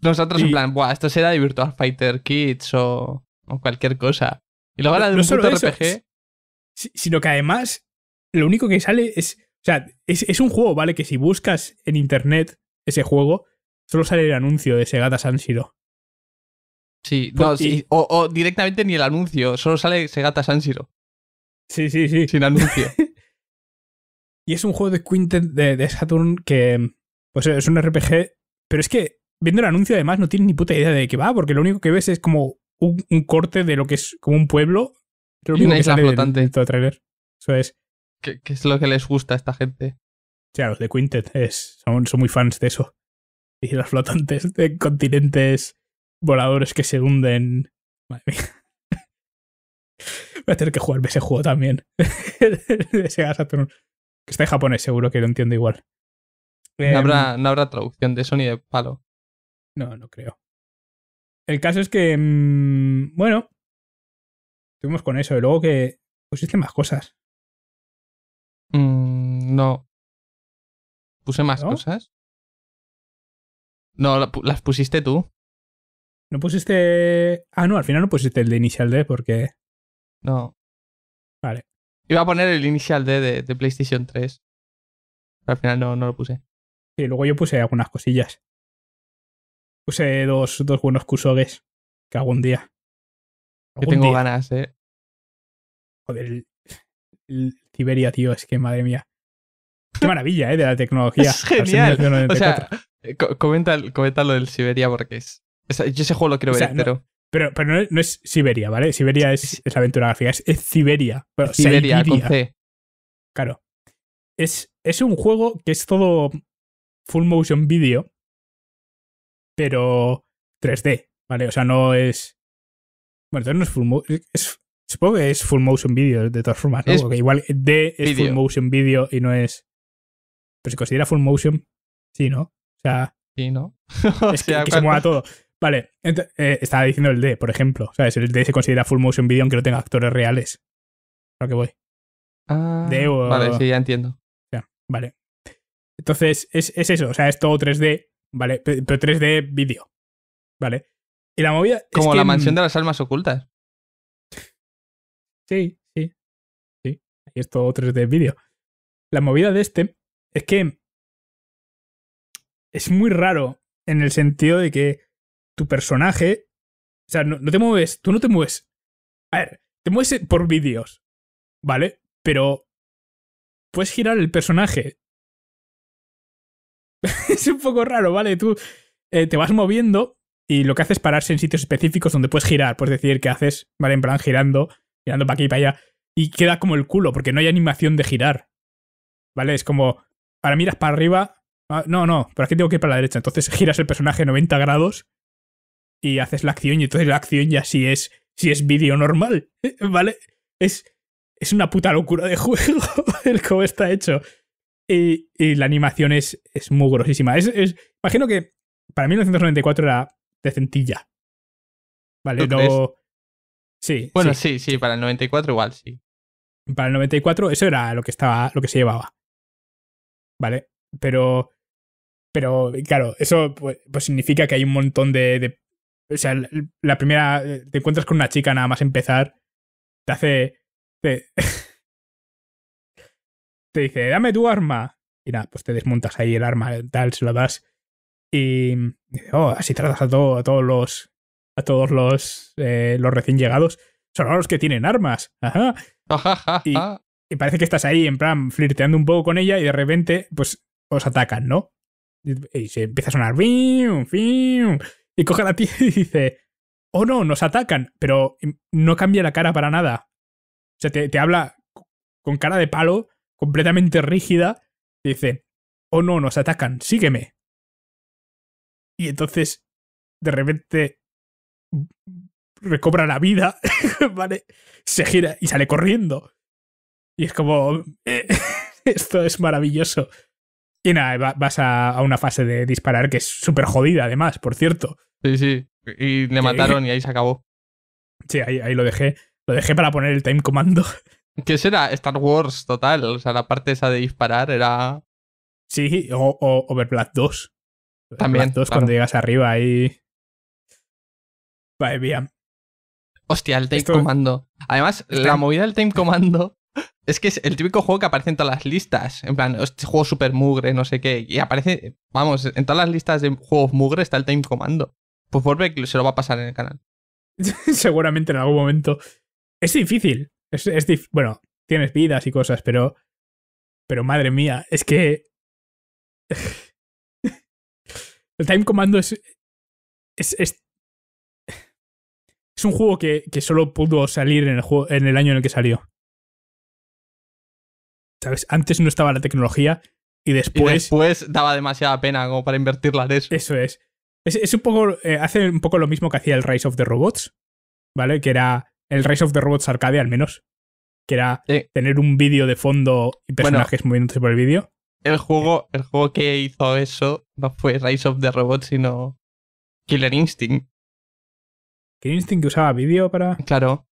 Nosotros, en plan, Buah, esto será de Virtual Fighter Kids o, cualquier cosa. Y luego la de un RPG. Sino que además, lo único que sale es. O sea, es, un juego, ¿vale? Que si buscas en internet ese juego, solo sale el anuncio de Segata Sanshiro. Sí, O, directamente ni el anuncio, solo sale Segata Sanshiro. Sí, sí, sí. Sin anuncio. y es un juego de Quintet de, Saturn que. Pues es un RPG, pero es que viendo el anuncio además no tienes ni puta idea de qué va, porque lo único que ves es como un, corte de lo que es como un pueblo. y una isla flotante. Eso es. ¿Qué, es lo que les gusta a esta gente? O sea, los de Quintet son, son muy fans de eso. Y las flotantes de continentes voladores que se hunden. Madre mía. Voy a tener que jugarme ese juego también. de Saturn. Que está en japonés, seguro que lo entiendo igual. No em, habrá, no habrá traducción de eso ni de palo. No, no creo. El caso es que. Em, bueno. Estuvimos con eso. Y luego que pusiste más cosas. Mm, no. ¿Puse más cosas? No, las pusiste tú. ¿No este... Ah, no, al final no pusiste el de Initial D porque. No. Vale. Iba a poner el Initial D de, de PlayStation 3. Pero al final no, no lo puse. Sí, luego yo puse algunas cosillas. Puse dos, dos buenos Kusogues Que algún día. yo tengo ganas, eh. Joder, el, tío, es que madre mía. Qué maravilla, eh, de la tecnología. Es genial. O sea, eh, comenta, comenta lo del Siberia porque es yo ese juego lo quiero ver Pero, pero no, es Siberia, ¿vale? Siberia es, aventura gráfica, es, Siberia. Siberia, Claro. Es, es un juego que es todo full motion video, pero 3D, ¿vale? O sea, no es. Bueno, no es full motion. Supongo que es full motion video de todas formas, ¿no? Porque igual D es full motion video y no es. Pero se considera full motion, sí, ¿no? O sea. Sí, ¿no? es que, o que se todo. Vale, eh, estaba diciendo el D, por ejemplo. ¿Sabes? El D se considera full motion video aunque no tenga actores reales. A lo que voy. Ah, D Vale, sí, ya entiendo. Ya, vale. Entonces, es, eso. O sea, es todo 3D, ¿vale? Pero 3D vídeo. ¿Vale? Y la movida. Como la mansión de las almas ocultas. Sí, sí. Sí. y es todo 3D vídeo. La movida de este es que. Es muy raro en el sentido de que tu personaje. O sea, no, te mueves, tú no te mueves. A ver, te mueves por vídeos, ¿vale? Pero puedes girar el personaje. es un poco raro, ¿vale? Tú eh, te vas moviendo y lo que haces es pararse en sitios específicos donde puedes girar. Puedes decir que haces, ¿vale? En plan, girando, girando para aquí y para allá. Y queda como el culo, porque no hay animación de girar. ¿Vale? Es como, ahora miras para arriba. Ah, no, no, pero aquí tengo que ir para la derecha. Entonces giras el personaje 90 grados y haces la acción y entonces la acción ya sí es, si es vídeo normal, ¿vale? Es, es una puta locura de juego el cómo está hecho. Y, la animación es, es muy grosísima. Es, imagino que para 1994 era centilla ¿Vale? Sí. Bueno, sí. sí, para el 94 igual, sí. Para el 94 eso era lo que estaba, lo que se llevaba. ¿Vale? Pero pero claro, eso pues, pues significa que hay un montón de, o sea, la primera. Eh, te encuentras con una chica nada más empezar. Te hace. Te, dice, dame tu arma. Y nada, pues te desmontas ahí el arma, eh, tal, se lo das. Y. Oh, así tratas a, a todos los. A todos los. Eh, los recién llegados. Son los que tienen armas. Ajá. y, y parece que estás ahí, en plan, flirteando un poco con ella. Y de repente, pues, os atacan, ¿no? Y se empieza a sonar. ¡Fium, y coge la tía y dice, oh no, nos atacan, pero no cambia la cara para nada. O sea, te, habla con cara de palo, completamente rígida, y dice, oh no, nos atacan, sígueme. Y entonces, de repente, recobra la vida, ¿vale? Se gira y sale corriendo. Y es como, eh, esto es maravilloso. Y nada, vas a, una fase de disparar que es súper jodida, además, por cierto. Sí, sí. Y le mataron y ahí se acabó. Sí, ahí, ahí lo dejé. Lo dejé para poner el time comando. Que será Star Wars total. O sea, la parte esa de disparar era. Sí, o, o 2. También. Overblast 2 cuando llegas arriba ahí. Vale, bien. Hostia, el time comando. Además, la movida del time comando es que es el típico juego que aparece en todas las listas. En plan, este juego super mugre, no sé qué. Y aparece, vamos, en todas las listas de juegos mugre está el Time Commando. Pues que se lo va a pasar en el canal. Seguramente en algún momento. Es difícil. Es, bueno, tienes vidas y cosas, pero. Pero madre mía, es que. el Time Commando es. Es, es, un juego que, que, solo pudo salir en el, en el año en el que salió. ¿sabes? Antes no estaba la tecnología y después... Y después daba demasiada pena como para invertirla en eso. Eso es. Es, un poco... Eh, hace un poco lo mismo que hacía el Rise of the Robots, ¿vale? Que era el Rise of the Robots Arcade al menos. Que era tener un vídeo de fondo y personajes moviéndose por el vídeo. El juego, el juego que hizo eso no fue Rise of the Robots, sino Killer Instinct. ¿Killer Instinct que usaba vídeo para. Claro.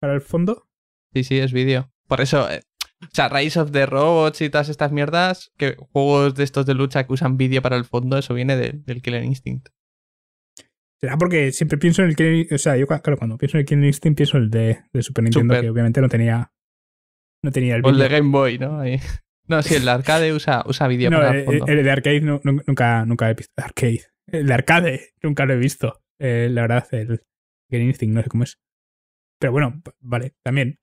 ¿Para el fondo? Sí, sí, es vídeo. Por eso, eh, o sea, Rise of the Robots y todas estas mierdas, que juegos de estos de lucha que usan vídeo para el fondo, eso viene del Killer Instinct. Será porque siempre pienso en el Killer O sea, yo cuando pienso en el Killer Instinct pienso el de, Super Nintendo, que obviamente no tenía. No tenía el vídeo. O el de Game Boy, ¿no? No, sí, el de arcade usa, usa vídeo para eh, el fondo. de arcade nunca, nunca he visto. Arcade. El de arcade nunca lo he visto. Eh, la verdad, el Killer Instinct, no sé cómo es. Pero bueno, vale, también.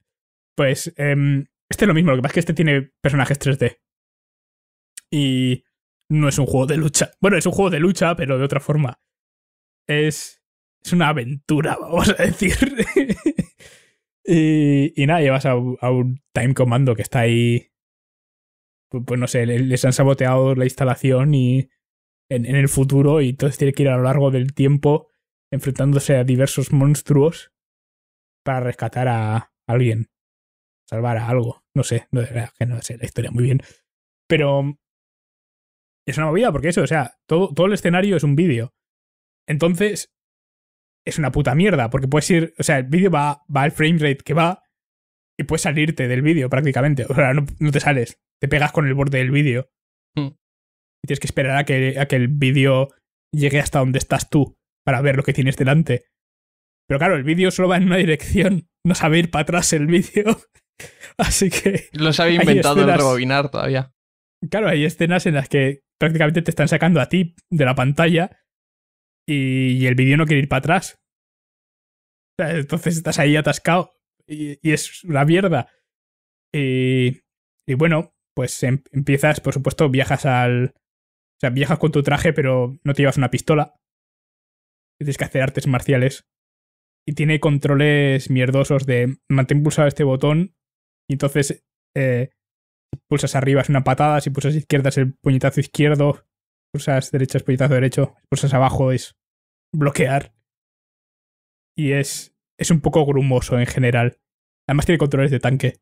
Pues em, este es lo mismo, lo que pasa es que este tiene personajes 3D. Y no es un juego de lucha. Bueno, es un juego de lucha, pero de otra forma. Es, es una aventura, vamos a decir. y, y, nada, llevas a, un Time Commando que está ahí. Pues, pues no sé, les han saboteado la instalación y en, en, el futuro y entonces tiene que ir a lo largo del tiempo enfrentándose a diversos monstruos para rescatar a alguien salvar a algo. No sé, no, que no sé la historia muy bien. Pero es una movida porque eso, o sea, todo, todo el escenario es un vídeo. Entonces, es una puta mierda porque puedes ir, o sea, el vídeo va, va al frame rate que va y puedes salirte del vídeo prácticamente. O sea, no, te sales, te pegas con el borde del vídeo. Hmm. Y tienes que esperar a que, a que el vídeo llegue hasta donde estás tú para ver lo que tienes delante. Pero claro, el vídeo solo va en una dirección. No sabe ir para atrás el vídeo. Así que. los había inventado el rebobinar todavía. Claro, hay escenas en las que prácticamente te están sacando a ti de la pantalla y, el vídeo no quiere ir para atrás. Entonces estás ahí atascado y, es una mierda. Y, bueno, pues em, empiezas, por supuesto, viajas al. O sea, viajas con tu traje, pero no te llevas una pistola. Tienes que hacer artes marciales. Y tiene controles mierdosos de mantén pulsado este botón entonces, eh, pulsas arriba es una patada, si pulsas izquierda es el puñetazo izquierdo, pulsas derecha es puñetazo derecho, pulsas abajo es bloquear. Y es, es un poco grumoso en general. Además tiene controles de tanque.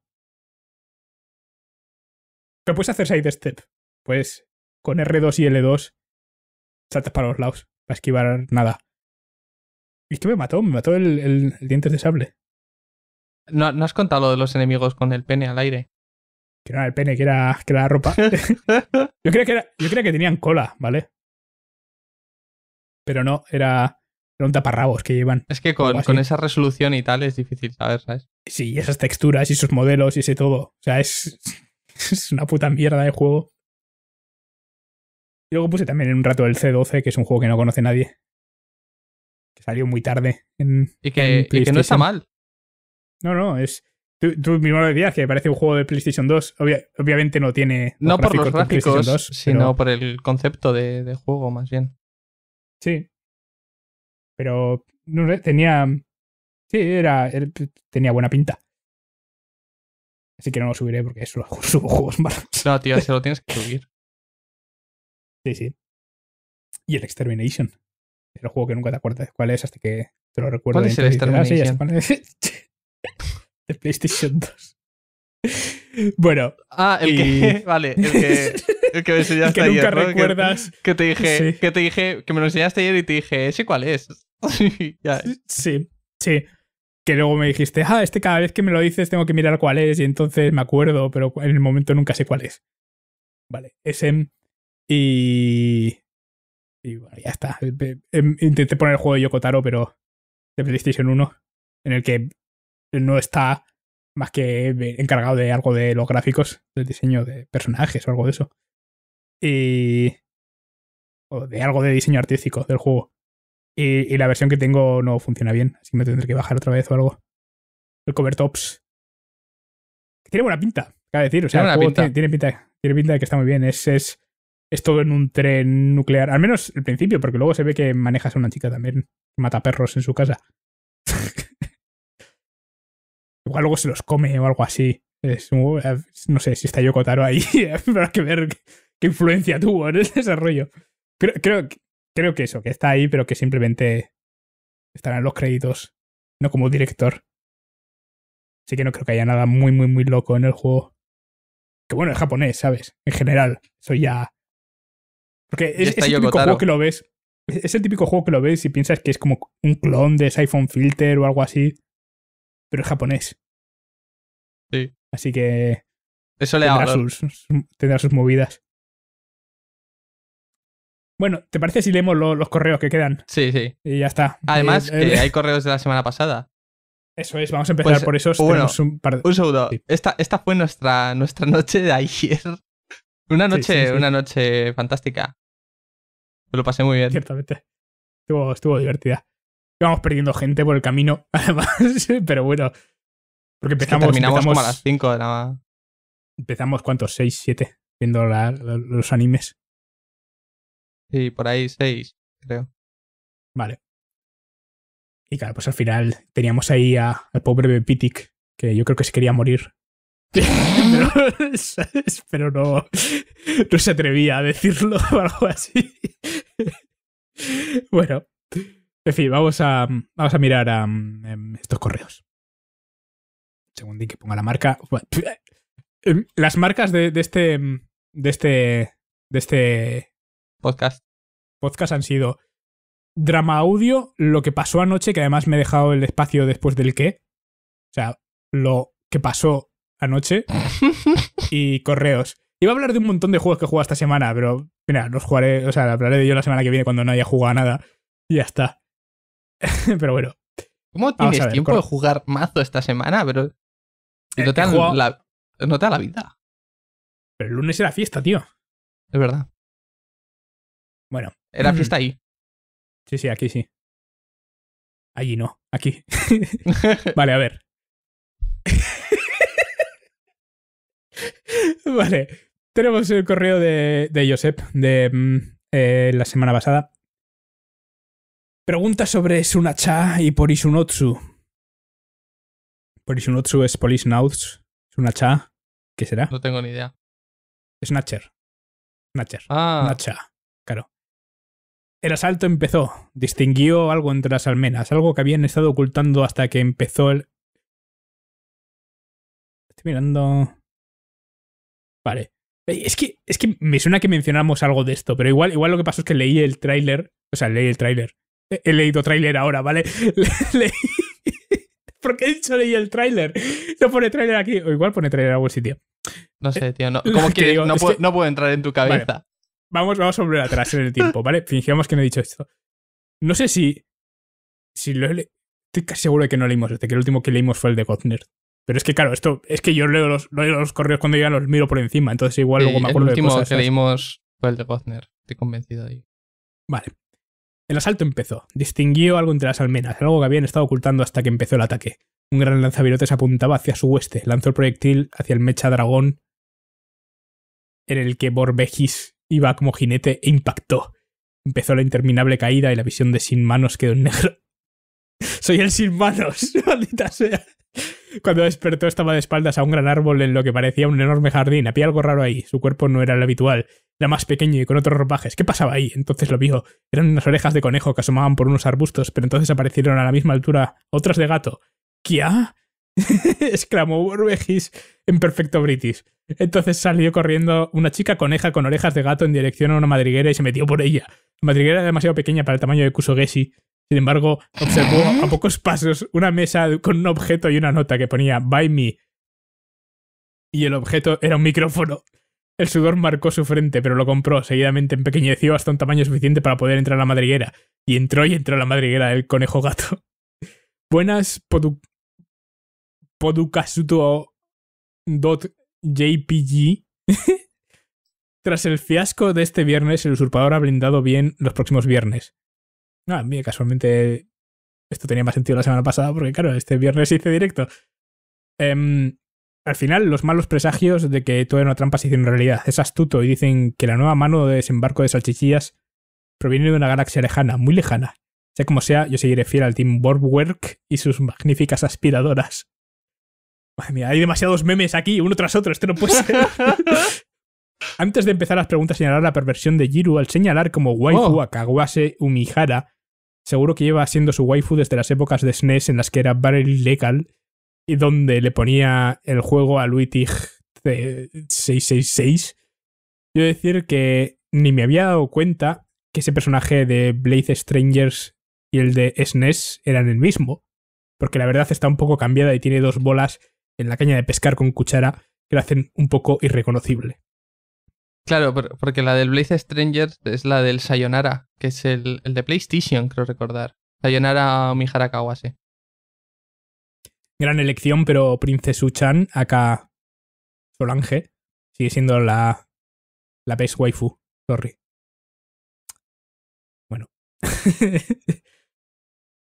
Pero puedes hacer side step. Pues con R2 y L2 saltas para los lados para esquivar nada. ¿Y es que me mató? Me mató el, el, el dientes de sable. ¿No, has contado lo de los enemigos con el pene al aire? Que no era el pene, que era, que la ropa. yo, creía que yo creía que tenían cola, ¿vale? Pero no, era, un taparrabos que llevan. Es que con, con, esa resolución y tal es difícil saber, ¿sabes? Sí, esas texturas y sus modelos y ese todo. O sea, es, es una puta mierda de juego. Y luego puse también en un rato el C12, que es un juego que no conoce nadie. Que salió muy tarde Y que, en y que no está mal. No, no, es. Tú, mismo lo decías, que parece un juego de PlayStation 2. obviamente no tiene. No por los gráficos, sino por el concepto de, juego, más bien. Sí. Pero. No sé, tenía. Sí, era, tenía buena pinta. Así que no lo subiré porque eso subo juegos malos. No, tío, se lo tienes que subir. Sí, sí. Y el Extermination. El juego que nunca te acuerdas cuál es hasta que te lo recuerdo. ¿Cuál es el ah, Extermination? sí, de PlayStation 2. Bueno. Ah, el que. Vale, me enseñaste que nunca recuerdas. Que, te dije, que te dije, que me lo enseñaste ayer y te dije, ¿ese cuál es? Sí, sí. Que luego me dijiste, ah, este cada vez que me lo dices tengo que mirar cuál es y entonces me acuerdo, pero en el momento nunca sé cuál es. Vale, ese. Y. Y bueno, ya está. Em, intenté poner el juego de Yokotaro, pero de PlayStation 1, en el que no está más que encargado de algo de los gráficos, del diseño de personajes o algo de eso. Y. O de algo de diseño artístico del juego. Y, la versión que tengo no funciona bien, así que me tendré que bajar otra vez o algo. El cover tops. Tiene buena pinta, cabe decir. O sea, tiene, pinta. Tiene, pinta, de que está muy bien. Es, es, es todo en un tren nuclear. Al menos el principio, porque luego se ve que manejas a una chica también. mata perros en su casa. Igual luego se los come o algo así. no sé si está Yoko Taro ahí, habrá que ver qué, influencia tuvo en el desarrollo. Creo, creo, que eso, que está ahí, pero que simplemente estarán los créditos, no como director. Así que no creo que haya nada muy, muy, muy loco en el juego. Que bueno, es japonés, ¿sabes? En general, Eso ya. Porque es, el típico juego que lo ves. Es el típico juego que lo ves y piensas que es como un clon de Siphon Filter o algo así pero es japonés. Sí. Así que. Eso le tendrá sus, tendrá sus movidas. Bueno, ¿te parece si leemos los correos que quedan? Sí, sí. Y ya está. Además, eh, eh, hay correos de la semana pasada. Eso es, vamos a pues, empezar por esos. Bueno, un, Esta, esta fue nuestra, nuestra noche de ayer. Una noche, una noche fantástica. lo pasé muy bien. Ciertamente. estuvo divertida íbamos perdiendo gente por el camino, además, pero bueno. Porque empezamos. terminamos como a las 5 de Empezamos, ¿cuántos? 6, 7, viendo los animes. Sí, por ahí 6, creo. Vale. Y claro, pues al final teníamos ahí al pobre Bepitic, que yo creo que se quería morir. pero, no, no se atrevía a decirlo algo así. bueno, en fin, vamos a, vamos a mirar mm, em, estos correos. Según que ponga la marca. Em, las marcas de, este. Em, de este. De este. Podcast. Podcast han sido drama audio, lo que pasó anoche, que además me he dejado el espacio después del qué. O sea, lo que pasó anoche. y correos. Iba a hablar de un montón de juegos que he esta semana, pero mira, los jugaré, o sea, hablaré de yo la semana que viene cuando no haya jugado nada. Y ya está. pero bueno. ¿Cómo tienes tiempo de jugar mazo esta semana? Pero. Eh, no, te da la vida. Pero el lunes era fiesta, tío. Es verdad. Bueno. Era mm. fiesta ahí. Sí, sí, aquí sí. Allí no, aquí. vale, a ver. vale. Tenemos el correo de, de Josep de mm, eh, la semana pasada. Pregunta sobre Sunacha y Porisunotsu. Porisunotsu es Polisnauts. Sunacha, ¿qué será? No tengo ni idea. Snatcher. Snatcher. Ah. Snatcher. claro. El asalto empezó. Distinguió algo entre las almenas, algo que habían estado ocultando hasta que empezó el. Estoy mirando. Vale. Es que, es que me suena que mencionamos algo de esto, pero igual, igual lo que pasó es que leí el tráiler. O sea, leí el tráiler. He leído tráiler ahora, ¿vale? ¿Por qué he dicho leí el tráiler? No pone tráiler aquí. O igual pone tráiler en algún sitio. No sé, tío. No, ¿Cómo puedo, que... no, puedo, entrar en tu cabeza. Vamos, vamos a volver atrás en el tiempo, ¿vale? Fingimos que no he dicho esto. No sé si. Si lo he le... Estoy casi seguro de que no leímos este, que el último que leímos fue el de Gozner. Pero es que, claro, esto es que yo leo los, los correos cuando llegan, los miro por encima. Entonces, igual luego me acuerdo de El último que leímos fue el de Gozner. Estoy convencido de Vale. El asalto empezó. Distinguió algo entre las almenas, algo que habían estado ocultando hasta que empezó el ataque. Un gran lanzavirotes apuntaba hacia su oeste, lanzó el proyectil hacia el mecha dragón en el que Borbegis iba como jinete e impactó. Empezó la interminable caída y la visión de sin manos quedó en negro. Soy el sin manos, maldita sea. Cuando despertó estaba de espaldas a un gran árbol en lo que parecía un enorme jardín. Había algo raro ahí. Su cuerpo no era el habitual. Era más pequeño y con otros ropajes. ¿Qué pasaba ahí? Entonces lo vio. Eran unas orejas de conejo que asomaban por unos arbustos, pero entonces aparecieron a la misma altura otras de gato. ¿Kia? exclamó Borbegis en perfecto british. Entonces salió corriendo una chica coneja con orejas de gato en dirección a una madriguera y se metió por ella. La madriguera era demasiado pequeña para el tamaño de Kusogesi. Sin embargo, observó a pocos pasos una mesa con un objeto y una nota que ponía Buy me. Y el objeto era un micrófono. El sudor marcó su frente, pero lo compró. Seguidamente empequeñeció hasta un tamaño suficiente para poder entrar a la madriguera. Y entró y entró a la madriguera el conejo gato. Buenas, podu... Poducasuto.jpg. Tras el fiasco de este viernes, el usurpador ha blindado bien los próximos viernes. Ah, a casualmente esto tenía más sentido la semana pasada porque, claro, este viernes hice directo. Em, al final, los malos presagios de que todo era una trampa se hicieron realidad. Es astuto y dicen que la nueva mano de desembarco de salchichillas proviene de una galaxia lejana, muy lejana. Sea como sea, yo seguiré fiel al Team Borgwerk y sus magníficas aspiradoras. Madre mía, hay demasiados memes aquí, uno tras otro, esto no puede ser. Antes de empezar las preguntas, señalar la perversión de Jiru al señalar como waifu oh. a Kawase Umihara seguro que lleva siendo su waifu desde las épocas de SNES e en las que era Barely Legal y donde le ponía el juego a Luitig 666. Yo decir que ni me había dado cuenta que ese personaje de Blaze Strangers y el de SNES e eran el mismo, porque la verdad está un poco cambiada y tiene dos bolas en la caña de pescar con cuchara que lo hacen un poco irreconocible. Claro, porque la del Blaze Stranger es la del Sayonara, que es el, de PlayStation, creo recordar. Sayonara Mihara sí. Gran elección, pero Princess U-Chan, acá Solange, sigue siendo la, la best waifu. Sorry. Bueno.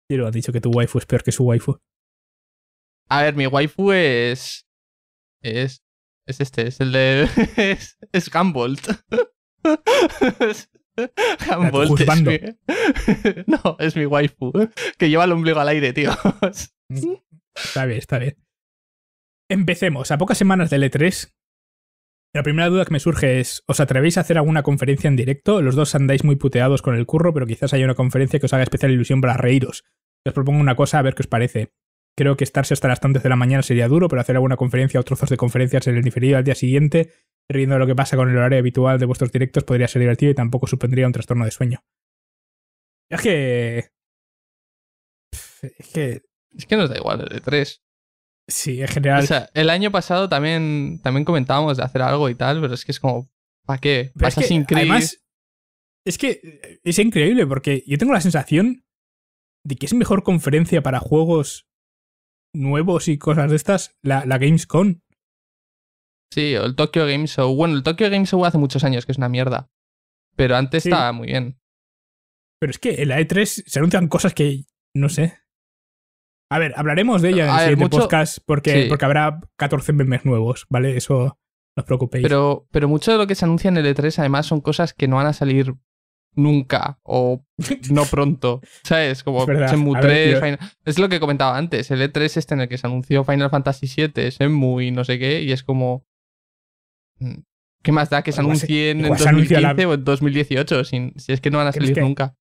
lo ha dicho que tu waifu es peor que su waifu. A ver, mi waifu es. Es es este, es el de. Es, es Humboldt. es, no, es mi waifu. Que lleva el ombligo al aire, tío. Mm. está bien, está bien. Empecemos. A pocas semanas del E3, la primera duda que me surge es, ¿os atrevéis a hacer alguna conferencia en directo? Los dos andáis muy puteados con el curro, pero quizás haya una conferencia que os haga especial ilusión para reíros. Os propongo una cosa a ver qué os parece. Creo que estarse hasta las tantas de la mañana sería duro, pero hacer alguna conferencia o trozos de conferencias en el diferido al día siguiente, riendo de lo que pasa con el horario habitual de vuestros directos, podría ser divertido y tampoco supondría un trastorno de sueño. Es que. Es que. Es que nos da igual de tres. Sí, en general. O sea, el año pasado también, también comentábamos de hacer algo y tal, pero es que es como. ¿Para qué? Pero es increíble. es que es increíble porque yo tengo la sensación de que es mejor conferencia para juegos nuevos y cosas de estas, la, la Gamescom. Sí, el Tokyo Games Show. Bueno, el Tokyo Games Show hace muchos años que es una mierda. Pero antes estaba muy bien. Pero es que en la E3 se anuncian cosas que no sé. A ver, hablaremos de ella en el siguiente podcast porque, porque habrá 14 memes nuevos, ¿vale? Eso no os preocupéis. Pero, pero mucho de lo que se anuncia en el E3 además son cosas que no van a salir nunca o no pronto. ¿Sabes? Como Shenmue 3, Es lo que comentaba antes. El E3 este en el que se anunció Final Fantasy VII, es y no sé qué. Y es como... Mm, ¿Qué más da que se anuncien en 2015 o en 2018? Si, es que no van a salir nunca.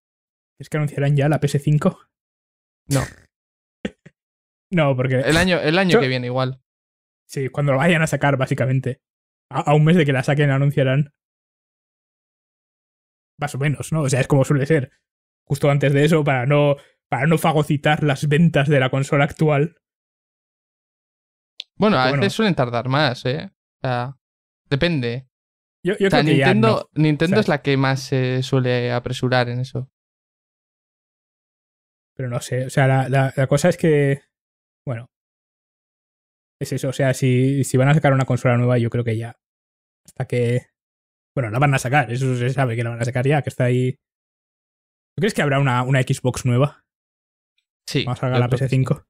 ¿Es que anunciarán ya la PS5? No. no, porque... El año, el año que viene igual. Sí, cuando lo vayan a sacar, básicamente. a un mes de que la saquen anunciarán más o menos, ¿no? O sea, es como suele ser. Justo antes de eso, para no, para no fagocitar las ventas de la consola actual. Bueno, a veces suelen tardar más, ¿eh? O sea, depende. Yo, Nintendo, Nintendo es la que más se suele apresurar en eso. Pero no sé, o sea, la, la, cosa es que. Bueno. Es eso, o sea, si, si van a sacar una consola nueva, yo creo que ya. Hasta que bueno, la van a sacar, eso se sabe que la van a sacar ya, que está ahí. ¿Tú crees que habrá una, una Xbox nueva? Sí. Vamos a la PS5.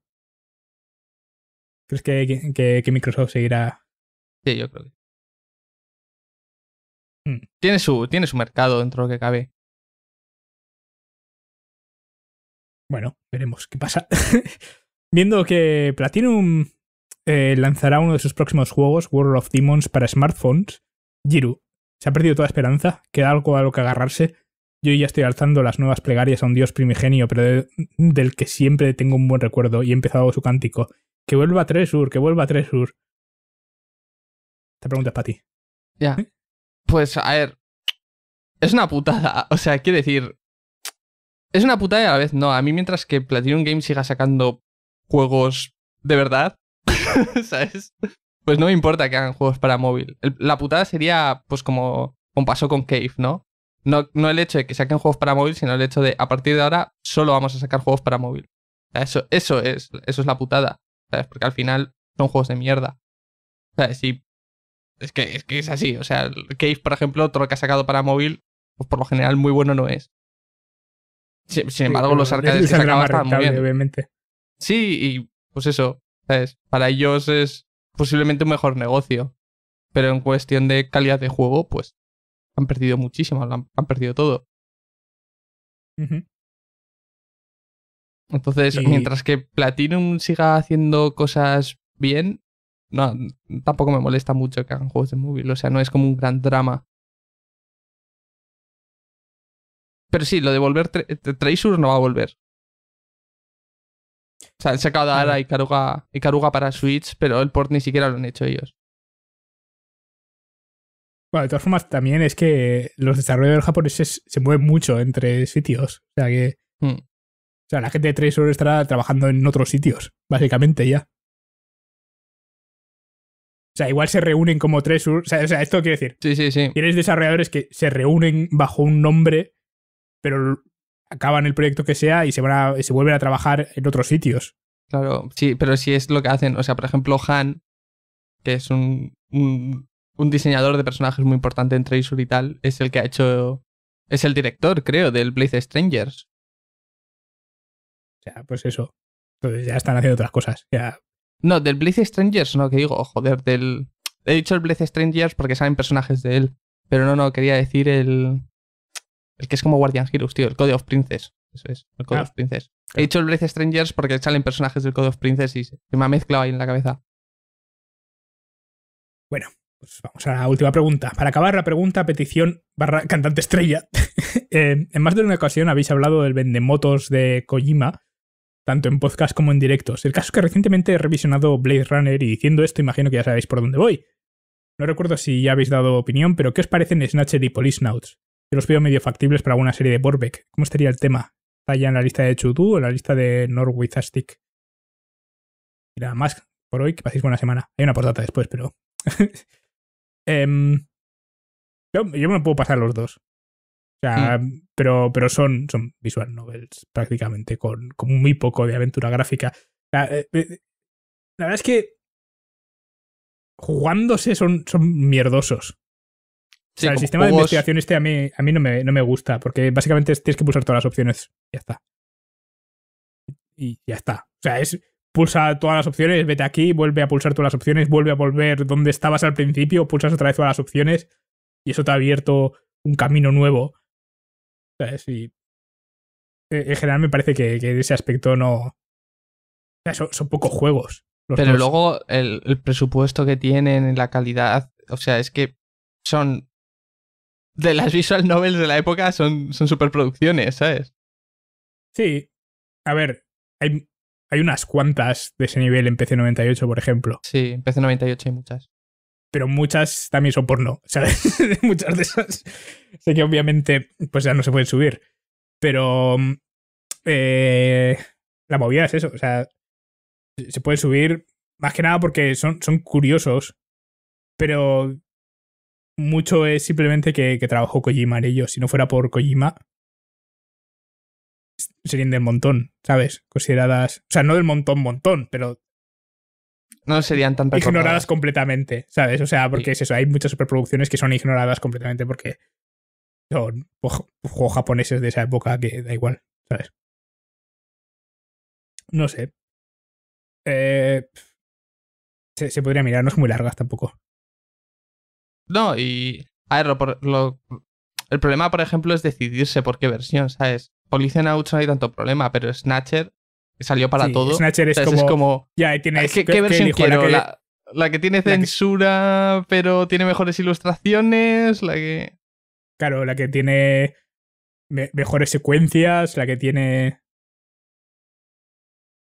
¿Crees que, que, Microsoft seguirá? Sí, yo creo que. Hmm. Tiene, su, tiene su mercado dentro de lo que cabe. Bueno, veremos qué pasa. Viendo que Platinum eh, lanzará uno de sus próximos juegos, World of Demons, para smartphones, Jiru, se ha perdido toda esperanza, queda algo a lo que agarrarse. Yo ya estoy alzando las nuevas plegarias a un Dios primigenio, pero del que siempre tengo un buen recuerdo y he empezado su cántico. Que vuelva a Tresur, que vuelva a Tresur. Esta pregunta es para ti. Ya. ¿Eh? Pues, a ver. Es una putada. O sea, quiero decir. Es una putada y a la vez no. A mí, mientras que Platinum Games siga sacando juegos de verdad, ¿sabes? Pues no me importa que hagan juegos para móvil. la putada sería, pues como, un paso con Cave, ¿no? ¿no? No el hecho de que saquen juegos para móvil, sino el hecho de a partir de ahora solo vamos a sacar juegos para móvil. Eso, eso, es, eso es la putada. ¿sabes? Porque al final son juegos de mierda. ¿Sabes? sí es que, es que es así. O sea, Cave, por ejemplo, otro que ha sacado para móvil, pues por lo general muy bueno no es. Sin, embargo, los arcades que muy Sí, y pues eso. ¿sabes? Para ellos es posiblemente un mejor negocio. Pero en cuestión de calidad de juego, pues han perdido muchísimo, han, perdido todo. Entonces, mientras que Platinum siga haciendo cosas bien, no, tampoco me molesta mucho que hagan juegos de móvil. O sea, no es como un gran drama. Pero sí, lo de volver, Treasure no va a volver. O sea, han sacado de Ara y Karuga, para Switch, pero el port ni siquiera lo han hecho ellos. Bueno, de todas formas, también es que los desarrolladores japoneses se mueven mucho entre sitios. O sea que. Hmm. O sea, la gente de tresur estará trabajando en otros sitios, básicamente ya. O sea, igual se reúnen como Treasure. O o sea esto quiere decir. Sí, sí, sí. Tienes desarrolladores que se reúnen bajo un nombre, pero acaban el proyecto que sea y se, se vuelven a trabajar en otros sitios. Claro, sí, pero sí es lo que hacen. O sea, por ejemplo, Han, que es un, un, diseñador de personajes muy importante en Tracer y tal, es el que ha hecho. Es el director, creo, del Blaze Strangers. O sea, pues eso. Entonces ya están haciendo otras cosas. Ya. No, del Blaze Strangers, no, que digo, joder, del. He dicho el Blaze Strangers porque salen personajes de él. Pero no, no, quería decir el. El que es como Guardian Heroes, tío, el Code of Princes. Eso es, el Code ah. of Princes. He dicho el Blade Strangers porque salen personajes del Code of Princes y se me ha mezclado ahí en la cabeza. Bueno, pues vamos a la última pregunta. Para acabar la pregunta, petición barra cantante estrella. Eh, en más de una ocasión habéis hablado del vendemotos de Kojima, tanto en podcast como en directos. El caso es que recientemente he revisionado Blade Runner y diciendo esto, imagino que ya sabéis por dónde voy. No recuerdo si ya habéis dado opinión, pero ¿qué os parecen Snatcher y Police yo los veo medio factibles para alguna serie de Borbeck. ¿Cómo estaría el tema? ¿Está ya en la lista de Chudu o en la lista de Norwich astic Y nada más por hoy, que paséis buena semana. Hay una portada después, pero. Em, yo, me puedo pasar los dos. O sea, hmm. pero, pero son, son visual novels prácticamente, con, con muy poco de aventura gráfica. La, eh, eh, la verdad es que jugándose son, son mierdosos o sea, el sistema de investigación este a mí, a mí no, me, no me gusta, porque básicamente tienes que pulsar todas las opciones. y Ya está. Y ya está. O sea, es pulsa todas las opciones, vete aquí, vuelve a pulsar todas las opciones, vuelve a volver donde estabas al principio, pulsas otra vez todas las opciones y eso te ha abierto un camino nuevo. Y eh, en general me parece que, que ese aspecto no... O sea, son, pocos juegos. Pero luego el, el presupuesto que tienen, la calidad, o sea, es que son de las visual novels de la época son, son superproducciones, ¿sabes? Sí. A ver, hay, hay unas cuantas de ese nivel en PC98, por ejemplo. Sí, en PC98 hay muchas. Pero muchas también son porno, ¿sabes? muchas de esas. Sé que obviamente pues ya no se pueden subir. Pero mm, eh, la movida es eso. O sea, se puede subir más que nada porque son, son curiosos. Pero mucho es simplemente que, trabajó Kojima en ello. Si no fuera por Kojima, serían del montón, ¿sabes? Consideradas. O sea, no del montón, montón, pero. No serían tan Ignoradas completamente, ¿sabes? O sea, porque es eso. Hay muchas superproducciones que son ignoradas completamente porque son juegos japoneses de esa época que da igual, ¿sabes? No sé. Eh, se, se podría mirar, no es muy largas tampoco. No, y. A ver, el problema, por ejemplo, es decidirse por qué versión, ¿sabes? Police Out no hay tanto problema, pero Snatcher salió para todo. Snatcher es, como, Ya, tienes. Ah, ¿Qué, versión quiero? La que... que tiene censura, pero tiene mejores ilustraciones, la que. Claro, la que tiene mejores secuencias, la que tiene.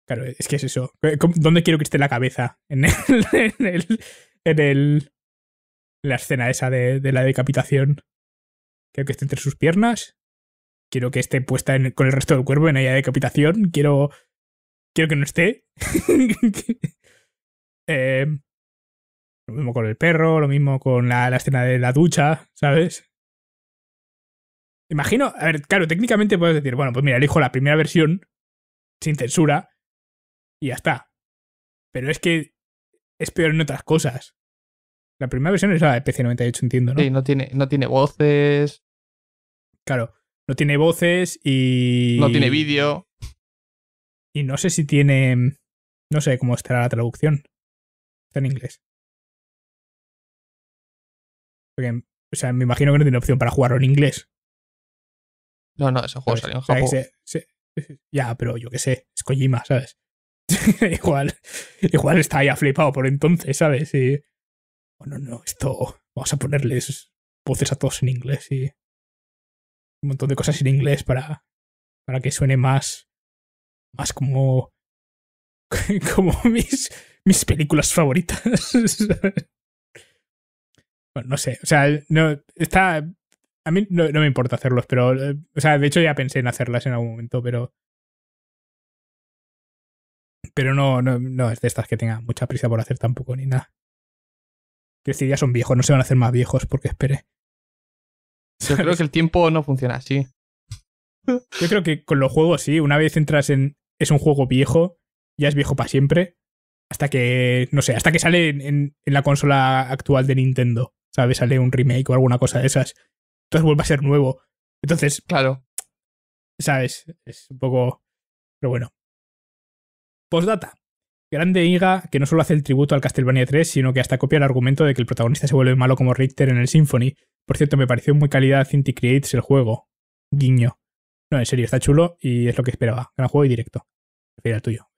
Claro, es que es eso. ¿Dónde quiero que esté la cabeza? en el, en el, la escena esa de, la decapitación. Quiero que esté entre sus piernas. Quiero que esté puesta con el resto del cuerpo en ella decapitación. Quiero. Quiero que no esté. Eh, lo mismo con el perro, lo mismo con la, la escena de la ducha, ¿sabes? Imagino, a ver, claro, técnicamente puedes decir, bueno, pues mira, elijo la primera versión, sin censura, y ya está. Pero es que es peor en otras cosas. La primera versión es la de PC98, entiendo, ¿no? Sí, no tiene, no tiene voces. Claro, no tiene voces y. No tiene vídeo. Y no sé si tiene. No sé cómo estará la traducción. Está en inglés. o sea, me imagino que no tiene opción para jugarlo en inglés. No, no, ese juego en Japón. ya, pero yo qué sé, es Kojima, ¿sabes? igual, igual está ya flipado por entonces, ¿sabes? sí bueno, oh, no, esto vamos a ponerles voces a todos en inglés y un montón de cosas en inglés para, para que suene más, más como, como mis, mis películas favoritas. bueno, no sé, o sea, no, está, a mí no, me importa hacerlos, pero. Eh, o sea, de hecho ya pensé en hacerlas en algún momento, pero. Pero no, no, no es de estas que tenga mucha prisa por hacer tampoco ni nada. Que si este ya son viejos, no se van a hacer más viejos porque espere. Yo creo que el tiempo no funciona así. Yo creo que con los juegos sí, una vez entras en. Es un juego viejo, ya es viejo para siempre. Hasta que. No sé, hasta que sale en, la consola actual de Nintendo. ¿Sabes? Sale un remake o alguna cosa de esas. Entonces vuelve a ser nuevo. Entonces. Claro. ¿Sabes? Es un poco. Pero bueno. Postdata. Grande Iga, que no solo hace el tributo al Castlevania 3, sino que hasta copia el argumento de que el protagonista se vuelve malo como Richter en el Symphony. Por cierto, me pareció muy calidad Cinti Creates el juego. Guiño. No, en serio, está chulo y es lo que esperaba. Gran juego y directo. Refiere al tuyo.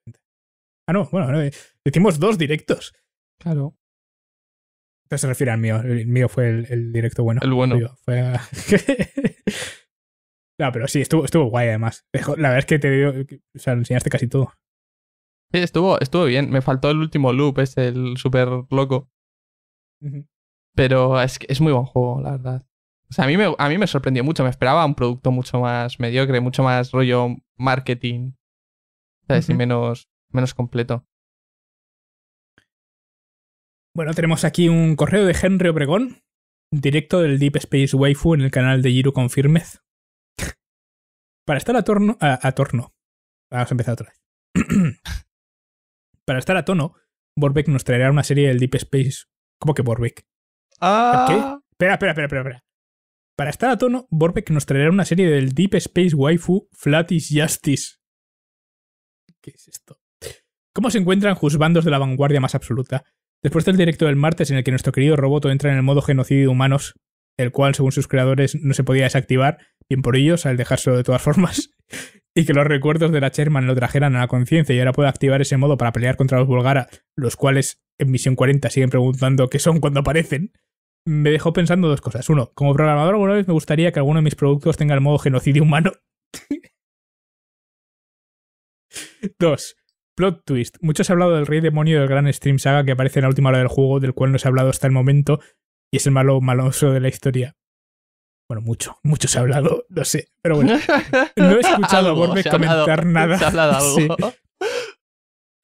Ah, no, bueno, eh, decimos dos directos. Claro. Entonces se refiere al mío. El mío fue el, directo bueno. El bueno. no, pero sí, estuvo, estuvo guay además. La verdad es que te o sea, enseñaste casi todo estuvo, estuvo bien. Me faltó el último loop, es el super loco. Pero es, es muy buen juego, la verdad. O sea, a mí, me, a mí me sorprendió mucho. Me esperaba un producto mucho más mediocre, mucho más rollo marketing. ¿Sabes? Y menos, menos completo. Bueno, tenemos aquí un correo de Henry Obregón, directo del Deep Space Waifu en el canal de Giro Confirmez Para estar a torno. A, torno. Vamos a empezar otra vez. para estar a tono, Borbeck nos traerá una serie del Deep Space. ¿Cómo que Borbeck? Ah. ¿Qué? Espera, espera, espera, espera, Para estar a tono, Borbeck nos traerá una serie del Deep Space Waifu Flatis Justice. ¿Qué es esto? ¿Cómo se encuentran juzbandos de la vanguardia más absoluta? Después del directo del martes en el que nuestro querido Roboto entra en el modo genocidio de humanos, el cual, según sus creadores, no se podía desactivar, bien por ellos, al dejárselo de todas formas, y que los recuerdos de la Sherman lo trajeran a la conciencia y ahora pueda activar ese modo para pelear contra los Volgara, los cuales en Misión 40 siguen preguntando qué son cuando aparecen, me dejó pensando dos cosas. Uno, como programador alguna vez me gustaría que alguno de mis productos tenga el modo genocidio humano. dos, plot twist. Muchos ha hablado del rey demonio del gran Stream Saga que aparece en la última hora del juego, del cual no se ha hablado hasta el momento, y es el malo maloso de la historia. Bueno, mucho, mucho se ha hablado, no sé, pero bueno. No he escuchado a Borbeck comentar nada.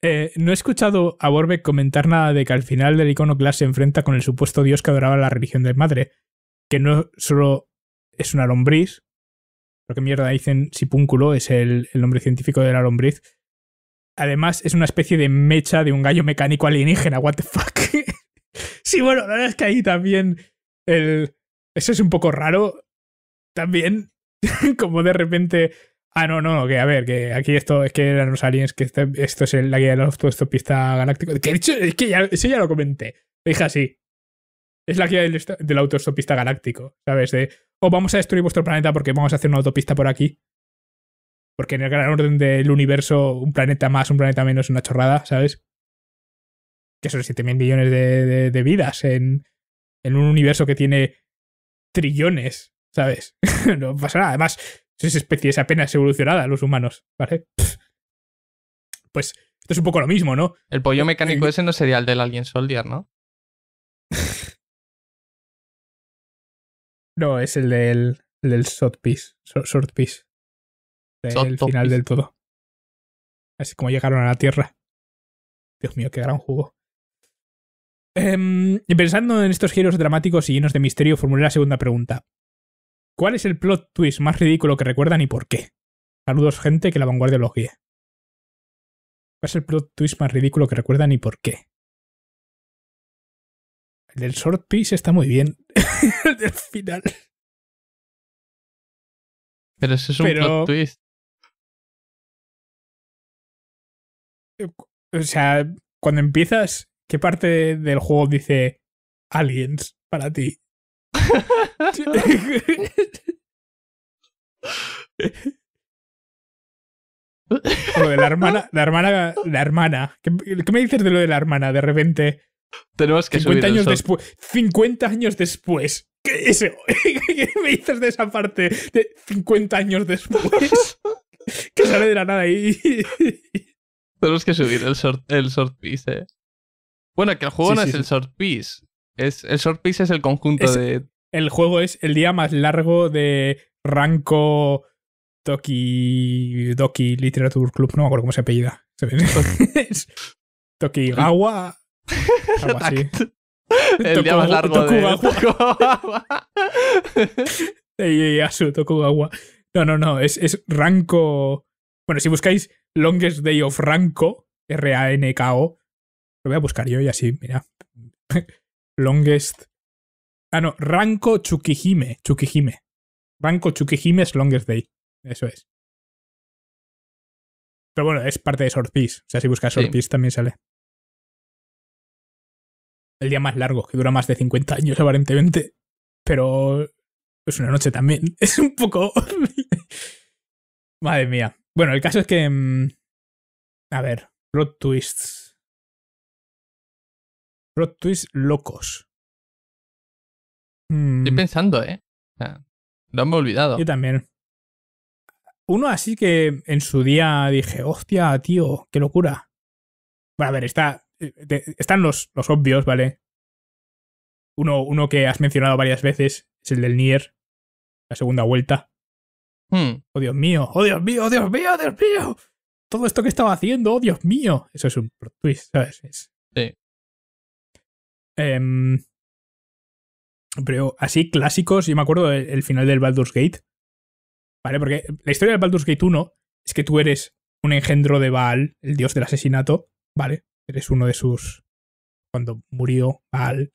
Eh, no he escuchado a Borbeck comentar nada de que al final del iconoclast se enfrenta con el supuesto dios que adoraba la religión del madre, que no solo es una lombriz, lo que mierda dicen sipúnculo, es el, el, nombre científico de la lombriz. Además, es una especie de mecha de un gallo mecánico alienígena, what the fuck. sí, bueno, la verdad es que ahí también el, eso es un poco raro también, como de repente... Ah, no, no, que a ver, que aquí esto es que eran los aliens, que este, esto es la guía del autoestopista galáctico. Que hecho, es que ya, eso ya lo comenté. Dije así. Es la guía del, autoestopista galáctico, ¿sabes? De, o oh, vamos a destruir vuestro planeta porque vamos a hacer una autopista por aquí. Porque en el gran orden del universo, un planeta más, un planeta menos, una chorrada, ¿sabes? Que son mil millones de, de vidas en, en un universo que tiene trillones, ¿sabes? no pasa nada. Además, esa especie es apenas evolucionada, los humanos, ¿vale? Pues esto es un poco lo mismo, ¿no? El pollo eh, mecánico ese no sería el del Alien Soldier, ¿no? no, es el del, del Short Piece. El final del todo. Así como llegaron a la Tierra. Dios mío, qué gran juego. Em, pensando en estos giros dramáticos y llenos de misterio, formulé la segunda pregunta. ¿Cuál es el plot twist más ridículo que recuerdan y por qué? Saludos, gente, que la vanguardia lo guíe. ¿Cuál es el plot twist más ridículo que recuerdan y por qué? El del short piece está muy bien. el del final. Pero es un plot twist. Eh, o sea, cuando empiezas ¿Qué parte del juego dice aliens para ti? lo de la hermana, la hermana, la hermana. ¿Qué, me dices de lo de la hermana? De repente. Tenemos que 50 subir años después. 50 años después. ¿Qué, eso? ¿Qué me dices de esa parte? De 50 años después. que sale de la nada ahí. Tenemos que subir el el short piece, eh. Bueno, que el juego no es el short piece. Es, el short piece es el conjunto de. El juego es el día más largo de Ranco Toki. Doki Literature Club. No me acuerdo cómo se apellida. Tokigawa. Algo así. El día más largo de Tokugawa. Tokugawa. No, no, no, es, es Ranko. Bueno, si buscáis Longest Day of Ranko, R-A-N-K-O, lo voy a buscar yo y así, mira. longest. Ah, no, Ranko Chukijime Chukihime. Ranko es Longest Day. Eso es. Pero bueno, es parte de Sorpees. O sea, si buscas Sword también sale. El día más largo, que dura más de 50 años aparentemente. Pero es una noche también. Es un poco... Madre mía. Bueno, el caso es que... Mm, a ver, plot twists. ¿Protwist locos. Mm. Estoy pensando, ¿eh? Lo hemos olvidado. Yo también. Uno así que en su día dije, hostia, tío, qué locura. Bueno, a ver, está, eh, están los, los obvios, ¿vale? Uno, uno, que has mencionado varias veces es el del Nier, la segunda vuelta. Hmm. Oh Dios mío, oh Dios mío, oh Dios mío, oh Dios mío. Todo esto que estaba haciendo, oh Dios mío. Eso es un protwist, twist, ¿sabes? sí. Em, pero así clásicos, yo me acuerdo el, final del Baldur's Gate. ¿Vale? Porque la historia del Baldur's Gate 1 es que tú eres un engendro de Baal, el dios del asesinato, ¿vale? Eres uno de sus... Cuando murió Baal,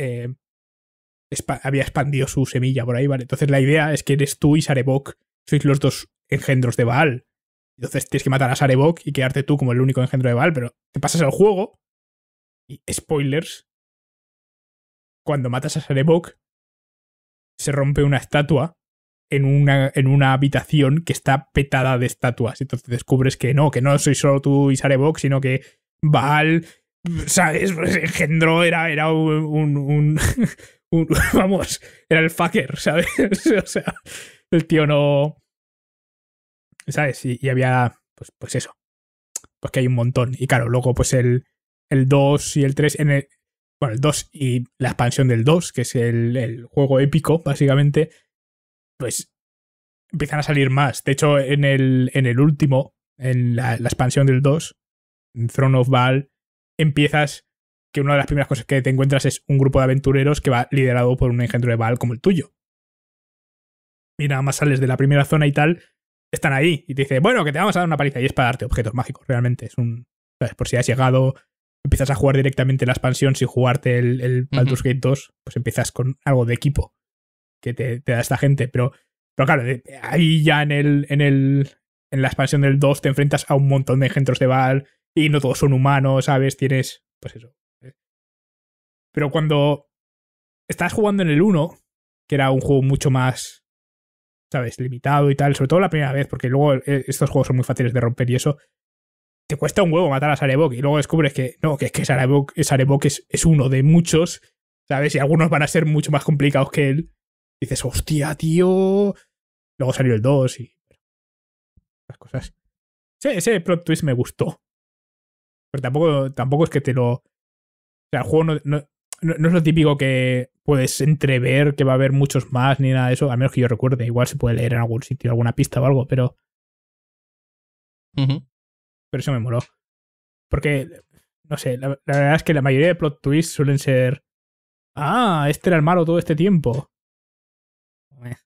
eh, había expandido su semilla por ahí, ¿vale? Entonces la idea es que eres tú y Sarebok, sois los dos engendros de Baal. Entonces tienes que matar a Sarebok y quedarte tú como el único engendro de Baal, pero te pasas al juego y spoilers. Cuando matas a Sarebok, se rompe una estatua en una, en una habitación que está petada de estatuas. Entonces descubres que no, que no soy solo tú y Sarebok, sino que Val ¿sabes? Pues, Gendro era, era un, Vamos, era el fucker, ¿sabes? o sea, el tío no. ¿Sabes? Y, había. Pues, pues eso. Pues que hay un montón. Y claro, luego, pues el el 2 y el 3 en el, bueno, el 2 y la expansión del 2, que es el, juego épico, básicamente, pues empiezan a salir más. De hecho, en el, en el último, en la, expansión del 2, en Throne of Baal, empiezas que una de las primeras cosas que te encuentras es un grupo de aventureros que va liderado por un engendro de Baal como el tuyo. Y nada más sales de la primera zona y tal, están ahí y te dice, bueno, que te vamos a dar una paliza y es para darte objetos mágicos, realmente. Es un. Por si has llegado empiezas a jugar directamente la expansión sin jugarte el, el Baldur's Gate 2, pues empiezas con algo de equipo que te, da esta gente. Pero, pero claro, ahí ya en el, en el. En la expansión del 2 te enfrentas a un montón de ejemplos de Val y no todos son humanos, ¿sabes? Tienes. Pues eso. Eh. Pero cuando estás jugando en el 1, que era un juego mucho más. ¿Sabes? Limitado y tal, sobre todo la primera vez, porque luego eh, estos juegos son muy fáciles de romper y eso cuesta un huevo matar a Sarebok y luego descubres que no, que es que Sarebok, Sarebok es, uno de muchos, ¿sabes? Y algunos van a ser mucho más complicados que él. dices, hostia, tío. Luego salió el 2 y. Las cosas. Sí, ese plot twist me gustó. Pero tampoco, tampoco es que te lo. O sea, el juego no, es lo típico que puedes entrever que va a haber muchos más ni nada de eso, a menos que yo recuerde. Igual se puede leer en algún sitio, alguna pista o algo, pero. mhm pero eso me moló. Porque, no sé, la, verdad es que la mayoría de plot twists suelen ser. Ah, este era el malo todo este tiempo. Eh.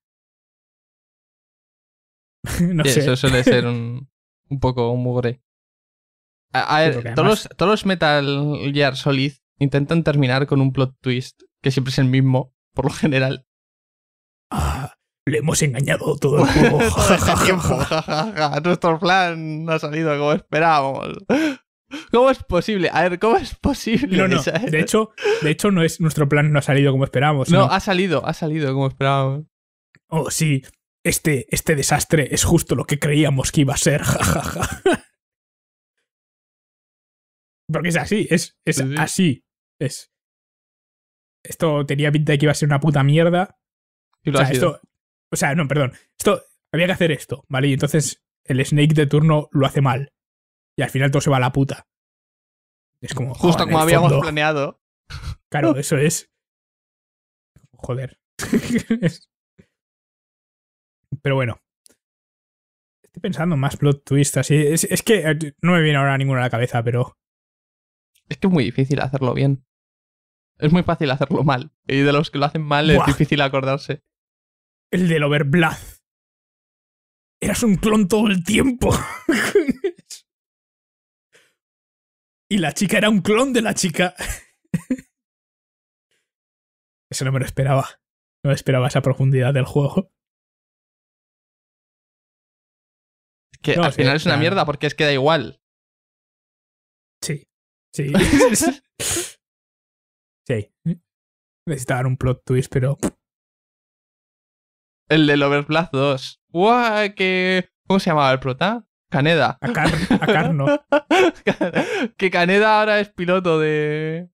no sé. Eso suele ser un, un poco un mugre. A, ver, todos, todos los Metal Gear Solid intentan terminar con un plot twist que siempre es el mismo, por lo general. Ah, le hemos engañado todo el juego. Este nuestro plan no ha salido como esperábamos. ¿Cómo es posible? A ver, ¿cómo es posible? De hecho, de hecho no es, nuestro plan no ha salido como esperábamos. No, ha salido, ha salido como esperábamos. Oh, sí. Este, este desastre es justo lo que creíamos que iba a ser. Porque es así, es, es así. Es. Esto tenía pinta de que iba a ser una puta mierda. O sea, no, perdón. Esto, había que hacer esto, ¿vale? Y entonces el Snake de turno lo hace mal. Y al final todo se va a la puta. Es como. Justo como habíamos planeado. Claro, eso es. Joder. Pero bueno. Estoy pensando en más plot twist así. Es, que eh, no me viene ahora ninguna a la cabeza, pero. Es que es muy difícil hacerlo bien. Es muy fácil hacerlo mal. Y de los que lo hacen mal es difícil acordarse el del Overblast. Eras un clon todo el tiempo. y la chica era un clon de la chica. Eso no me lo esperaba. No me esperaba esa profundidad del juego. Es que al final es una mierda porque es que da igual. Sí. Sí. sí. Necesitaban un plot twist, pero el de Overblast 2. ¿Cómo se llamaba el prota? Caneda. A, carno. que Caneda ahora es piloto de,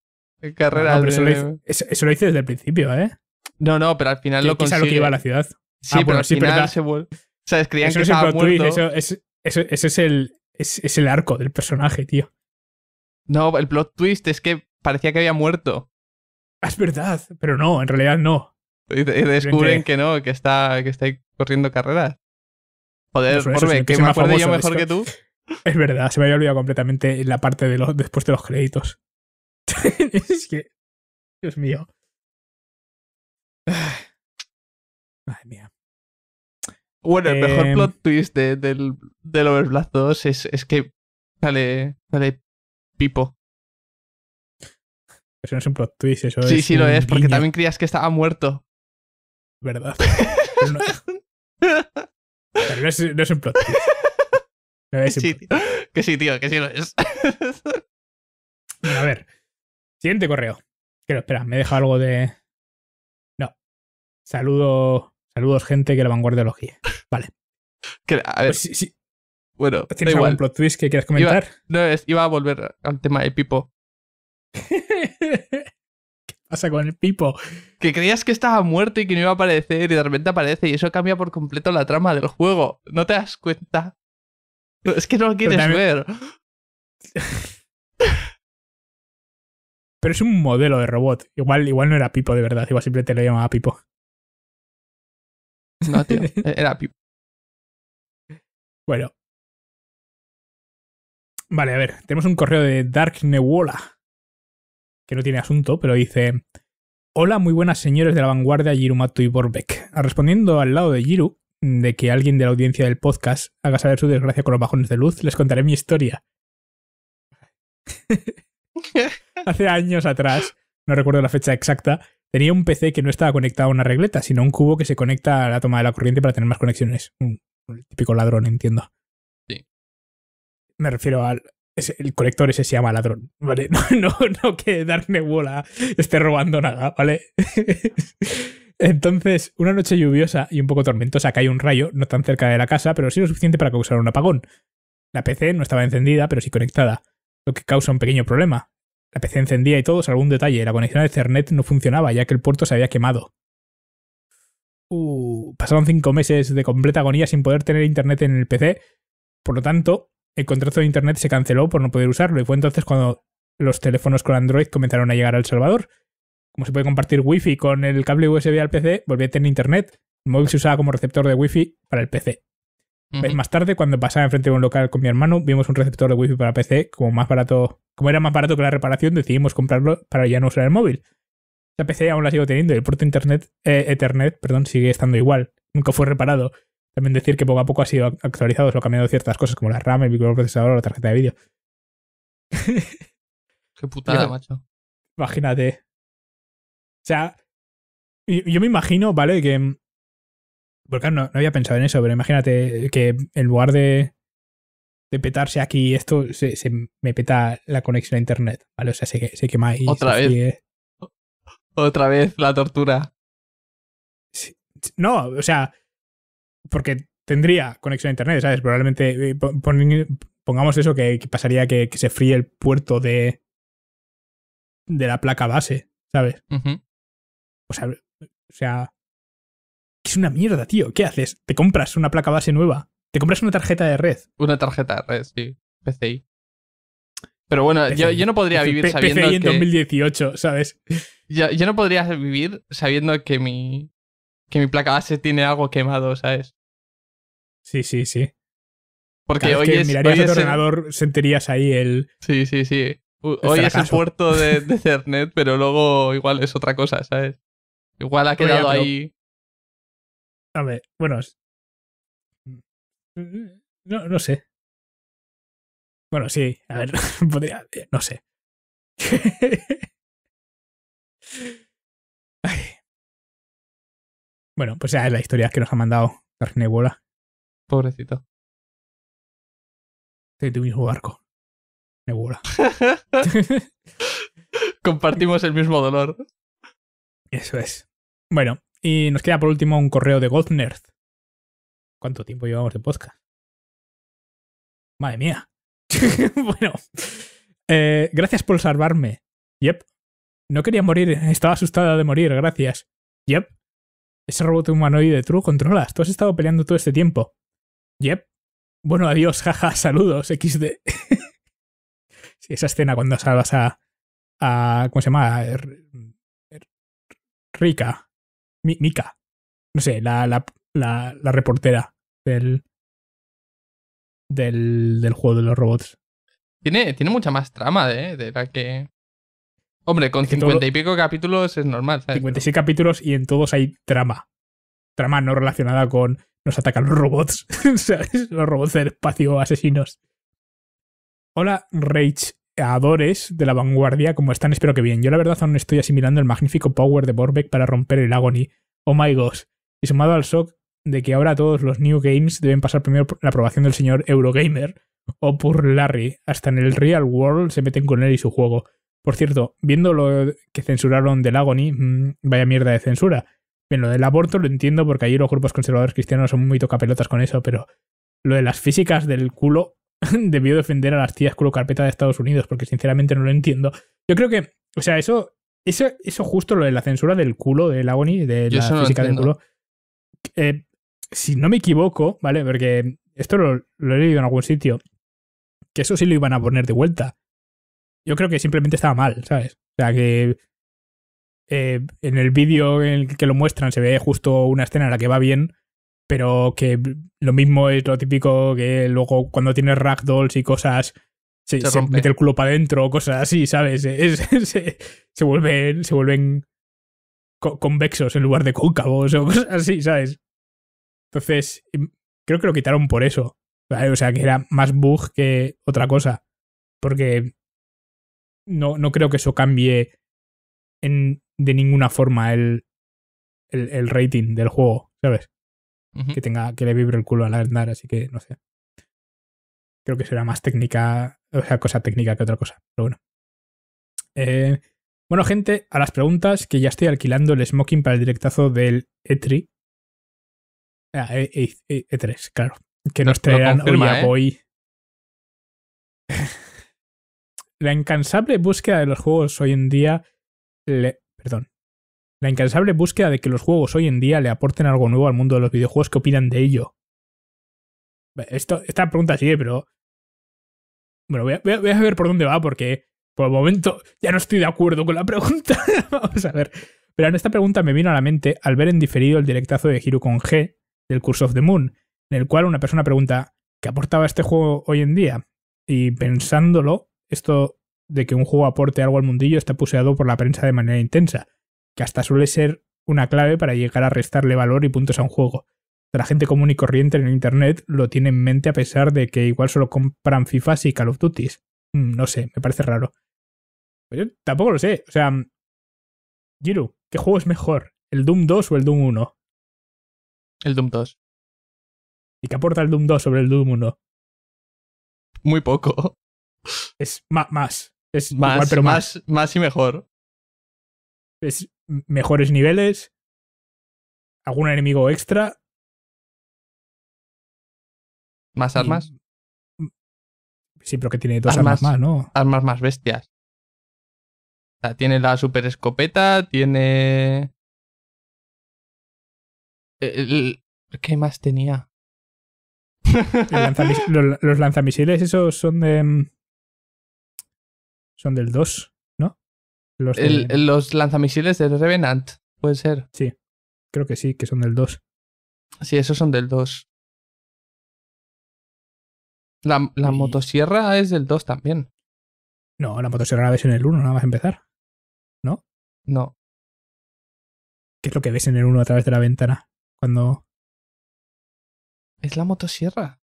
carrera carreras. eso, Lo hice, desde el principio, ¿eh? No, no, pero al final lo consigue. que iba a la ciudad. Sí, ah, pero al final se vuelve... eso que estaba muerto. eso, el, es el arco del personaje, tío. No, el plot twist es que parecía que había muerto. Ah, es verdad, pero no, en realidad no. Y, descubren que no, que está, que está corriendo carreras. Joder, que, me acuerdo yo mejor que tú. Es verdad, se me había olvidado completamente la parte de los, después de los créditos. es que. Dios mío. Madre mía. Bueno, el mejor em, plot twist de, del, del Overblast 2 es, es, que sale, sale Pipo. Eso no es un plot twist, eso sí, es. Sí, sí, lo es, porque también creías que estaba muerto. ¿verdad? Pero no, es, un plot twist. que sí, tío, que sí lo es. A ver. Siguiente correo. Pero espera, me deja algo de. No. Saludo. Saludos, gente, que la vanguardia los guíe. Vale. a ver. Pues bueno, ¿tienes algún plot twist que quieras comentar? no, es, iba a volver al tema de Pipo. pasa con el Pipo? Que creías que estaba muerto y que no iba a aparecer y de repente aparece y eso cambia por completo la trama del juego. ¿No te das cuenta? Es que no lo quieres ver. Pero es un modelo de robot. Igual, igual no era Pipo de verdad, igual simplemente te lo llamaba Pipo. No, tío, e-, era Pipo. Bueno. Vale, a ver, tenemos un correo de Dark Nebula que no tiene asunto, pero dice: Hola, muy buenas señores de la vanguardia Girumato y Borbeck. Ah, respondiendo al lado de Jiru, de que alguien de la audiencia del podcast haga saber su desgracia con los bajones de luz, les contaré mi historia. Hace años atrás, no recuerdo la fecha exacta, tenía un PC que no estaba conectado a una regleta, sino un cubo que se conecta a la toma de la corriente para tener más conexiones. un típico ladrón, entiendo. Sí. Me refiero al, el colector ese se llama ladrón, ¿vale? No, no, no que darme bola esté robando nada, ¿vale? Entonces, una noche lluviosa y un poco tormentosa cae un rayo, no tan cerca de la casa, pero sí lo suficiente para causar un apagón. La PC no estaba encendida, pero sí conectada, lo que causa un pequeño problema. La PC encendía y todo, salvo un detalle, la conexión a Ethernet no funcionaba, ya que el puerto se había quemado. Uh, pasaron cinco meses de completa agonía sin poder tener internet en el PC, por lo tanto, el contrato de Internet se canceló por no poder usarlo y fue entonces cuando los teléfonos con Android comenzaron a llegar al Salvador. Como se puede compartir wifi con el cable USB al PC, volví a tener Internet. El móvil se usaba como receptor de wifi para el PC. Pues más tarde, cuando pasaba enfrente de un local con mi hermano, vimos un receptor de wifi para PC como más barato, como era más barato que la reparación, decidimos comprarlo para ya no usar el móvil. La PC aún la sigo teniendo y el puerto Internet, eh, Ethernet, perdón, sigue estando igual. Nunca fue reparado. También decir que poco a poco ha sido actualizado, se lo ha cambiado ciertas cosas como la RAM, el microprocesador, la tarjeta de vídeo. Qué putada, macho. Imagínate. O sea, yo, yo me imagino, ¿vale? Que. Porque no, no había pensado en eso, pero imagínate que en lugar de, de petarse aquí esto, se, me peta la conexión a internet, ¿vale? O sea, se, quema y. Otra vez. Sigue. Otra vez la tortura. No, o sea, porque tendría conexión a internet, ¿sabes? Probablemente eh, pongamos eso que, pasaría que, se fríe el puerto de, de la placa base, ¿sabes? O sea, o sea, es una mierda, tío. ¿Qué haces? ¿Te compras una placa base nueva? ¿Te compras una tarjeta de red? Una tarjeta de red, sí. PCI. Pero bueno, Yo, yo, no podría vivir sabiendo PCI en 2018, ¿sabes? yo, no podría vivir sabiendo que mi, que mi placa base tiene algo quemado, ¿sabes? Sí, sí, sí. Porque hoy es, mirarías el ordenador, sentirías ahí el. Sí, sí, sí. hoy es el puerto de, de Cernet, pero luego igual es otra cosa, ¿sabes? Igual ha quedado ahí. A ver, bueno. No, no sé. Bueno, sí, a ver, podría. No sé. Bueno, pues ya es la historia que nos ha mandado Dark Pobrecito. De tu mismo barco. Nebula. Compartimos el mismo dolor. Eso es. Bueno, y nos queda por último un correo de Goldnerd. ¿Cuánto tiempo llevamos de podcast? Madre mía. bueno. Eh, gracias por salvarme. Yep. No quería morir. Estaba asustada de morir. Gracias. Yep ese robot humanoide, de lo controlas? ¿Tú has estado peleando todo este tiempo? Yep. Bueno, adiós, jaja, saludos, XD. esa escena cuando salvas a, a ¿cómo se llama? Rika. Mika. No sé, la, la, la, la reportera del, del, del, juego de los robots. Tiene, tiene mucha más trama de, ¿eh? de la que Hombre, con cincuenta y pico capítulos es normal, 56 capítulos y en todos hay trama. Trama no relacionada con nos atacan los robots, ¿sabes? Los robots del espacio asesinos. Hola, rageadores de la vanguardia, ¿cómo están, espero que bien. Yo la verdad aún estoy asimilando el magnífico power de Borbeck para romper el agony. Oh my gosh. Y sumado al shock de que ahora todos los new games deben pasar primero por la aprobación del señor Eurogamer o oh, por Larry. Hasta en el real world se meten con él y su juego. Por cierto, viendo lo que censuraron del Agony, mm, vaya mierda de censura. En lo del aborto lo entiendo porque allí los grupos conservadores cristianos son muy tocapelotas con eso, pero lo de las físicas del culo debió defender a las tías culo carpeta de Estados Unidos, porque sinceramente no lo entiendo. Yo creo que, o sea, eso, eso, eso justo lo de la censura del culo, del Agony, de la física del culo. Eh, si no me equivoco, ¿vale? Porque esto lo he leído en algún sitio, que eso sí lo iban a poner de vuelta yo creo que simplemente estaba mal, ¿sabes? O sea, que eh, en el vídeo en el que lo muestran se ve justo una escena en la que va bien, pero que lo mismo es lo típico que luego cuando tienes ragdolls y cosas se, mete el culo para adentro, cosas así, ¿sabes? se, vuelven, se vuelven convexos en lugar de cóncavos o cosas así, ¿sabes? Entonces, em, creo que lo quitaron por eso. O sea, que era más bug que otra cosa. Porque no, no creo que eso cambie en, de ninguna forma el, el, rating del juego, ¿sabes? Que tenga, que le vibre el culo al andar, así que no sé. Creo que será más técnica, o sea, cosa técnica que otra cosa, pero bueno. Eh, bueno, gente, a las preguntas que ya estoy alquilando el smoking para el directazo del E3. Ah, E3, e, e claro. Que nos, traerán hoy a ¿eh? la incansable búsqueda de los juegos hoy en día le, perdón. La incansable búsqueda de que los juegos hoy en día le aporten algo nuevo al mundo de los videojuegos, ¿qué opinan de ello? Esto, esta pregunta sigue, pero. Bueno, voy a, ver por dónde va, porque por el momento ya no estoy de acuerdo con la pregunta. Vamos a ver. Pero en esta pregunta me vino a la mente al ver en diferido el directazo de Hiro con G del Curse of the Moon, en el cual una persona pregunta: ¿Qué aportaba este juego hoy en día? Y pensándolo, esto de que un juego aporte algo al mundillo está puseado por la prensa de manera intensa, que hasta suele ser una clave para llegar a restarle valor y puntos a un juego. La gente común y corriente en Internet lo tiene en mente a pesar de que igual solo compran FIFA y Call of Duty. Mm, no sé, me parece raro. Pero yo tampoco lo sé. O sea, mm, Giro, ¿qué juego es mejor? ¿El Doom 2 o el Doom 1? El Doom 2. ¿Y qué aporta el Doom 2 sobre el Doom 1? Muy poco. Es más. Es más, más, más. y mejor. Es mejores niveles. Algún enemigo extra. ¿Más armas? Sí, pero que tiene dos armas, armas más, ¿no? Armas más bestias. O sea, tiene la super escopeta, tiene. E, el... ¿Qué más tenía? los lanzamisiles, esos son de. Mm, son del 2, ¿no? Los, de... lanzamisiles del Revenant, puede ser. Sí, creo que sí, que son del 2. Sí, esos son del 2. La, motosierra es del 2 también. No, la motosierra la ves en el 1, nada más empezar. ¿No? No. ¿Qué es lo que ves en el 1 a través de la ventana? Cuando. Es la motosierra.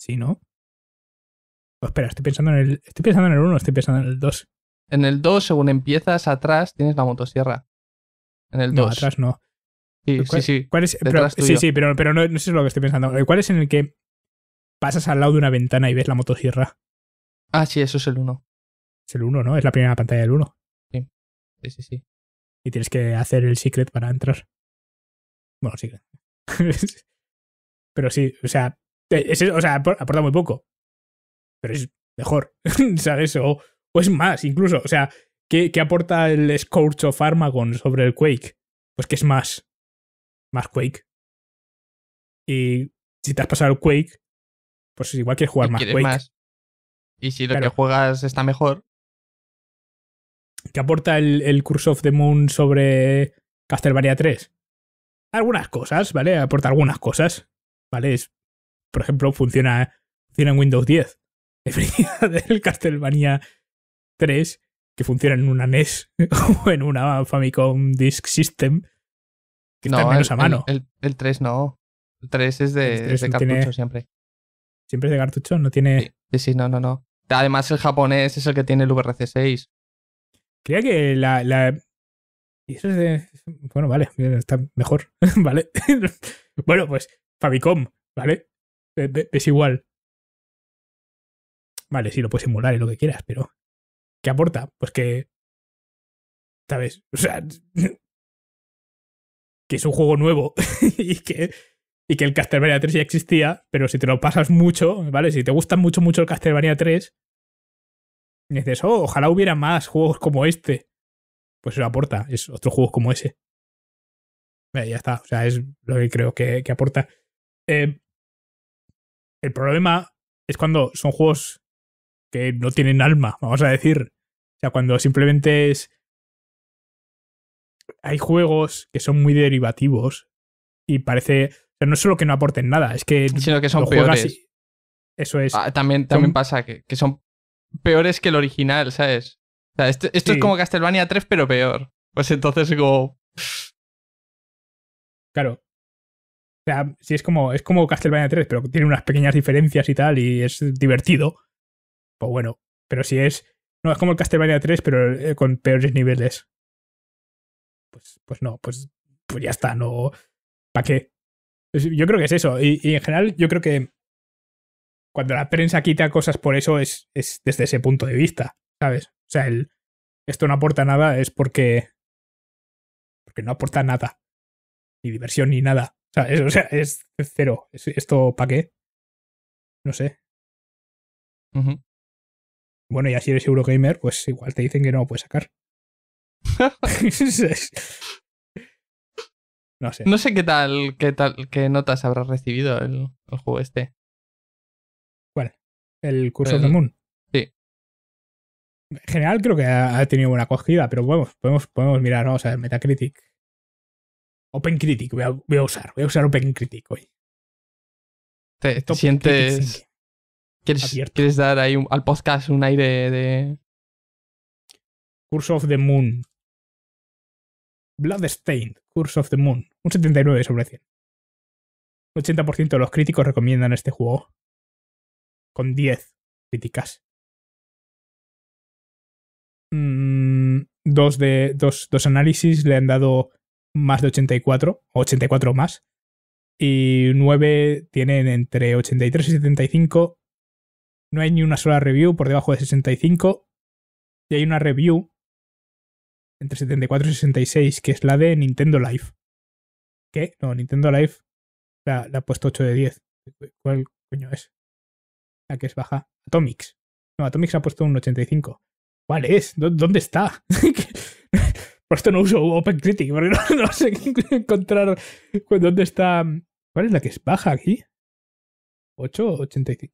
Sí, ¿no? Oh, espera, estoy pensando en el. Estoy pensando en el 1 estoy pensando en el 2. En el 2, según empiezas atrás, tienes la motosierra. En el 2. atrás no. Sí, sí, sí. ¿cuál es? Pero, sí, sí, pero, pero no, no, sé lo que estoy pensando. ¿Cuál es en el que pasas al lado de una ventana y ves la motosierra? Ah, sí, eso es el 1. Es el 1, ¿no? Es la primera pantalla del 1. Sí. Sí, sí, Y tienes que hacer el secret para entrar. Bueno, sí. pero sí, o sea, o sea, aporta muy poco pero es mejor, ¿sabes? O, es más, incluso. O sea, ¿qué, aporta el Scourge of Armagon sobre el Quake? Pues que es más. Más Quake. Y si te has pasado el Quake, pues igual quieres jugar más Quake. Y si lo que juegas está mejor. ¿Qué aporta el, Curse of the Moon sobre Castlevania 3? Algunas cosas, ¿vale? Aporta algunas cosas, ¿vale? por ejemplo, funciona, funciona en Windows 10 preferida del Castlevania 3 que funciona en una NES o en una Famicom Disk System que no, está menos a mano. El, 3 no. El 3 es de, cartucho siempre. Siempre es de cartucho, no tiene. Sí, sí, no, no, no. Además, el japonés es el que tiene el VRC6. Creía que la. la... Eso es de... Bueno, vale, está mejor. vale. bueno, pues Famicom, ¿vale? Es igual. Vale, sí, lo puedes emular y lo que quieras, pero ¿qué aporta? Pues que. ¿Sabes? O sea. que es un juego nuevo y que. Y que el Castlevania 3 ya existía, pero si te lo pasas mucho, ¿vale? Si te gusta mucho, mucho el Castlevania 3, dices, oh, ojalá hubiera más juegos como este. Pues eso aporta, es otro juego como ese. ya está, o sea, es lo que creo que, aporta. Eh, el problema es cuando son juegos que no tienen alma, vamos a decir. O sea, cuando simplemente es... Hay juegos que son muy derivativos y parece... sea, no es solo que no aporten nada, es que... Sino que son peores. Eso es. Ah, también también pasa que, que, son peores que el original, ¿sabes? O sea, esto, esto es como Castlevania 3, pero peor. Pues entonces digo... Claro, o sea, si es como, es como Castlevania 3, pero tiene unas pequeñas diferencias y tal, y es divertido. Pues bueno, pero si es. No, es como el Castlevania 3, pero eh, con peores niveles. Pues, pues no, pues, pues ya está, no. ¿Para qué? yo creo que es eso. Y, en general, yo creo que cuando la prensa quita cosas por eso es, es desde ese punto de vista, ¿sabes? O sea, el, esto no aporta nada es porque. Porque no aporta nada. Ni diversión ni nada. O sea, es cero. ¿Esto para qué? No sé. Bueno, ya si eres Eurogamer, pues igual te dicen que no lo puedes sacar. no sé. No sé qué tal, qué tal, qué notas habrás recibido el, el juego este. ¿Cuál? ¿El curso de Moon? Sí. En general creo que ha tenido buena acogida, pero bueno, podemos, podemos mirar, vamos a ver, Metacritic. OpenCritic, voy a, voy a usar, voy a usar OpenCritic hoy. ¿Te, te sientes ¿Quieres, dar ahí al podcast un aire de. Curse of the Moon. Bloodstained, Curse of the Moon. Un 79 sobre 100. Un 80% de los críticos recomiendan este juego. Con 10 críticas. Mm, dos, de, dos, dos análisis le han dado más de 84, 84 más. Y 9 tienen entre 83 y 75 no hay ni una sola review por debajo de 65. Y hay una review entre 74 y 66, que es la de Nintendo Live. ¿Qué? No, Nintendo Live la, ha puesto 8 de 10. ¿Cuál coño es? La que es baja. Atomics. No, Atomics ha puesto un 85. ¿Cuál es? ¿Dónde está? Por esto no uso OpenCritic, porque no, sé encontrar dónde está. ¿Cuál es la que es baja aquí? ¿8 85?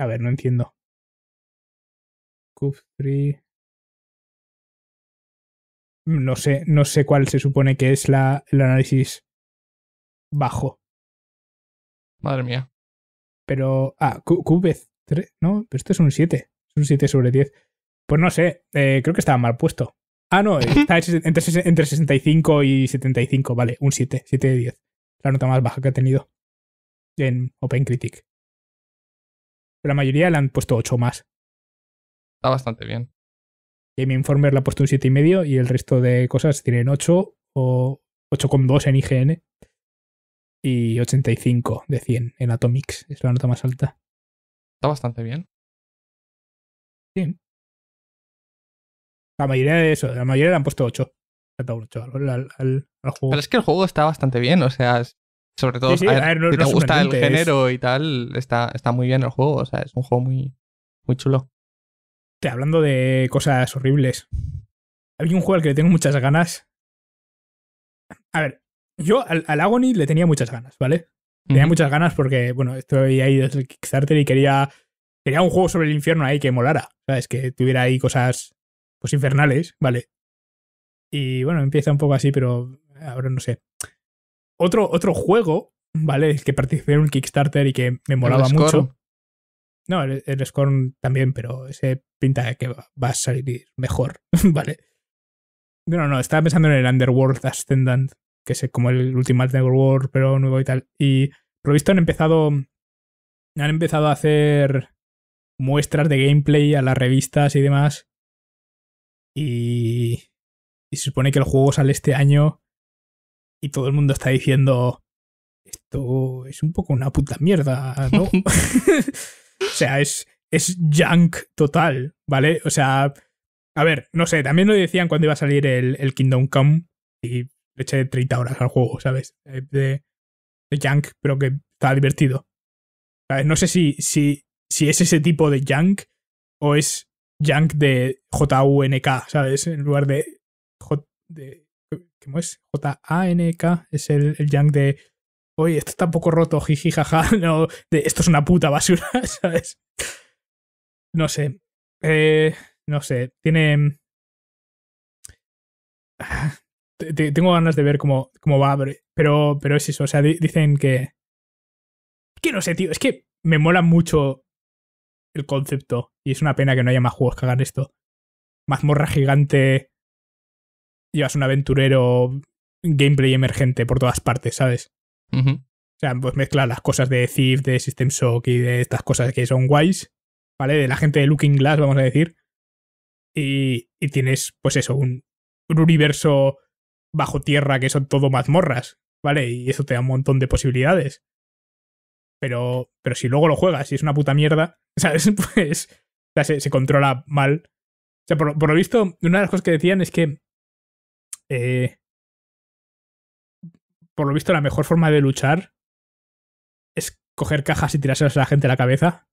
A ver, no entiendo. Cube 3. Mm, no sé, no sé cuál se supone que es la, el análisis bajo. Madre mía. Pero. Ah, Cube 3. No, pero esto es un 7. Es un 7 sobre 10. Pues no sé, eh, creo que estaba mal puesto. Ah, no, está entre, entre 65 y 75, vale, un 7, 7 de 10. La nota más baja que ha tenido en OpenCritic la mayoría le han puesto 8 más. Está bastante bien. Game Informer le ha puesto un 7,5 y el resto de cosas tienen 8 o 8,2 en IGN y 85 de 100 en Atomics. Es la nota más alta. Está bastante bien. Sí. La mayoría de eso, la mayoría le han puesto 8. al juego. Pero es que el juego está bastante bien, o sea, sobre todo, si te gusta el género y tal, está, está muy bien el juego. O sea, es un juego muy, muy chulo. Te hablando de cosas horribles. hay un juego al que le tengo muchas ganas. A ver, yo al, Agony le tenía muchas ganas, ¿vale? Tenía muchas ganas porque, bueno, estoy ahí desde el Kickstarter y quería, quería un juego sobre el infierno ahí que molara, ¿sabes? Que tuviera ahí cosas, pues, infernales, ¿vale? Y bueno, empieza un poco así, pero ahora no sé. Otro, otro juego, ¿vale? Que participé en un Kickstarter y que me molaba mucho. No, el, Scorn también, pero ese pinta que va, a salir mejor, ¿vale? No, no, estaba pensando en el Underworld Ascendant, que es como el Ultimate Underworld, pero nuevo y tal. Y por lo visto han empezado. Han empezado a hacer muestras de gameplay a las revistas y demás. Y. Y se supone que el juego sale este año y todo el mundo está diciendo, esto es un poco una puta mierda, ¿no? o sea, es, es junk total, ¿vale? O sea, a ver, no sé, también lo decían cuando iba a salir el, Kingdom Come y le eché 30 horas al juego, ¿sabes? Eh, de, junk, pero que está divertido. No sé si, si, si es ese tipo de junk o es junk de JUNK, ¿sabes? En lugar de, de ¿Cómo es? J-A-N-K es el, el yang de. Oye, esto está un poco roto, jiji, jaja. No, esto es una puta basura, ¿sabes? No sé. Eh, no sé. Tiene. Tengo ganas de ver cómo, cómo va, pero, pero es eso. O sea, dicen que. Que no sé, tío. Es que me mola mucho el concepto. Y es una pena que no haya más juegos que hagan esto. Mazmorra gigante llevas un aventurero gameplay emergente por todas partes, ¿sabes? O sea, pues mezcla las cosas de Thief, de System Shock y de estas cosas que son guays, ¿vale? De la gente de Looking Glass, vamos a decir. Y, y tienes, pues eso, un, universo bajo tierra que son todo mazmorras, ¿vale? Y eso te da un montón de posibilidades. Pero, pero si luego lo juegas y es una puta mierda, ¿sabes? Pues se, controla mal. O sea, por, lo visto, una de las cosas que decían es que eh, por lo visto, la mejor forma de luchar es coger cajas y tirárselas a la gente a la cabeza.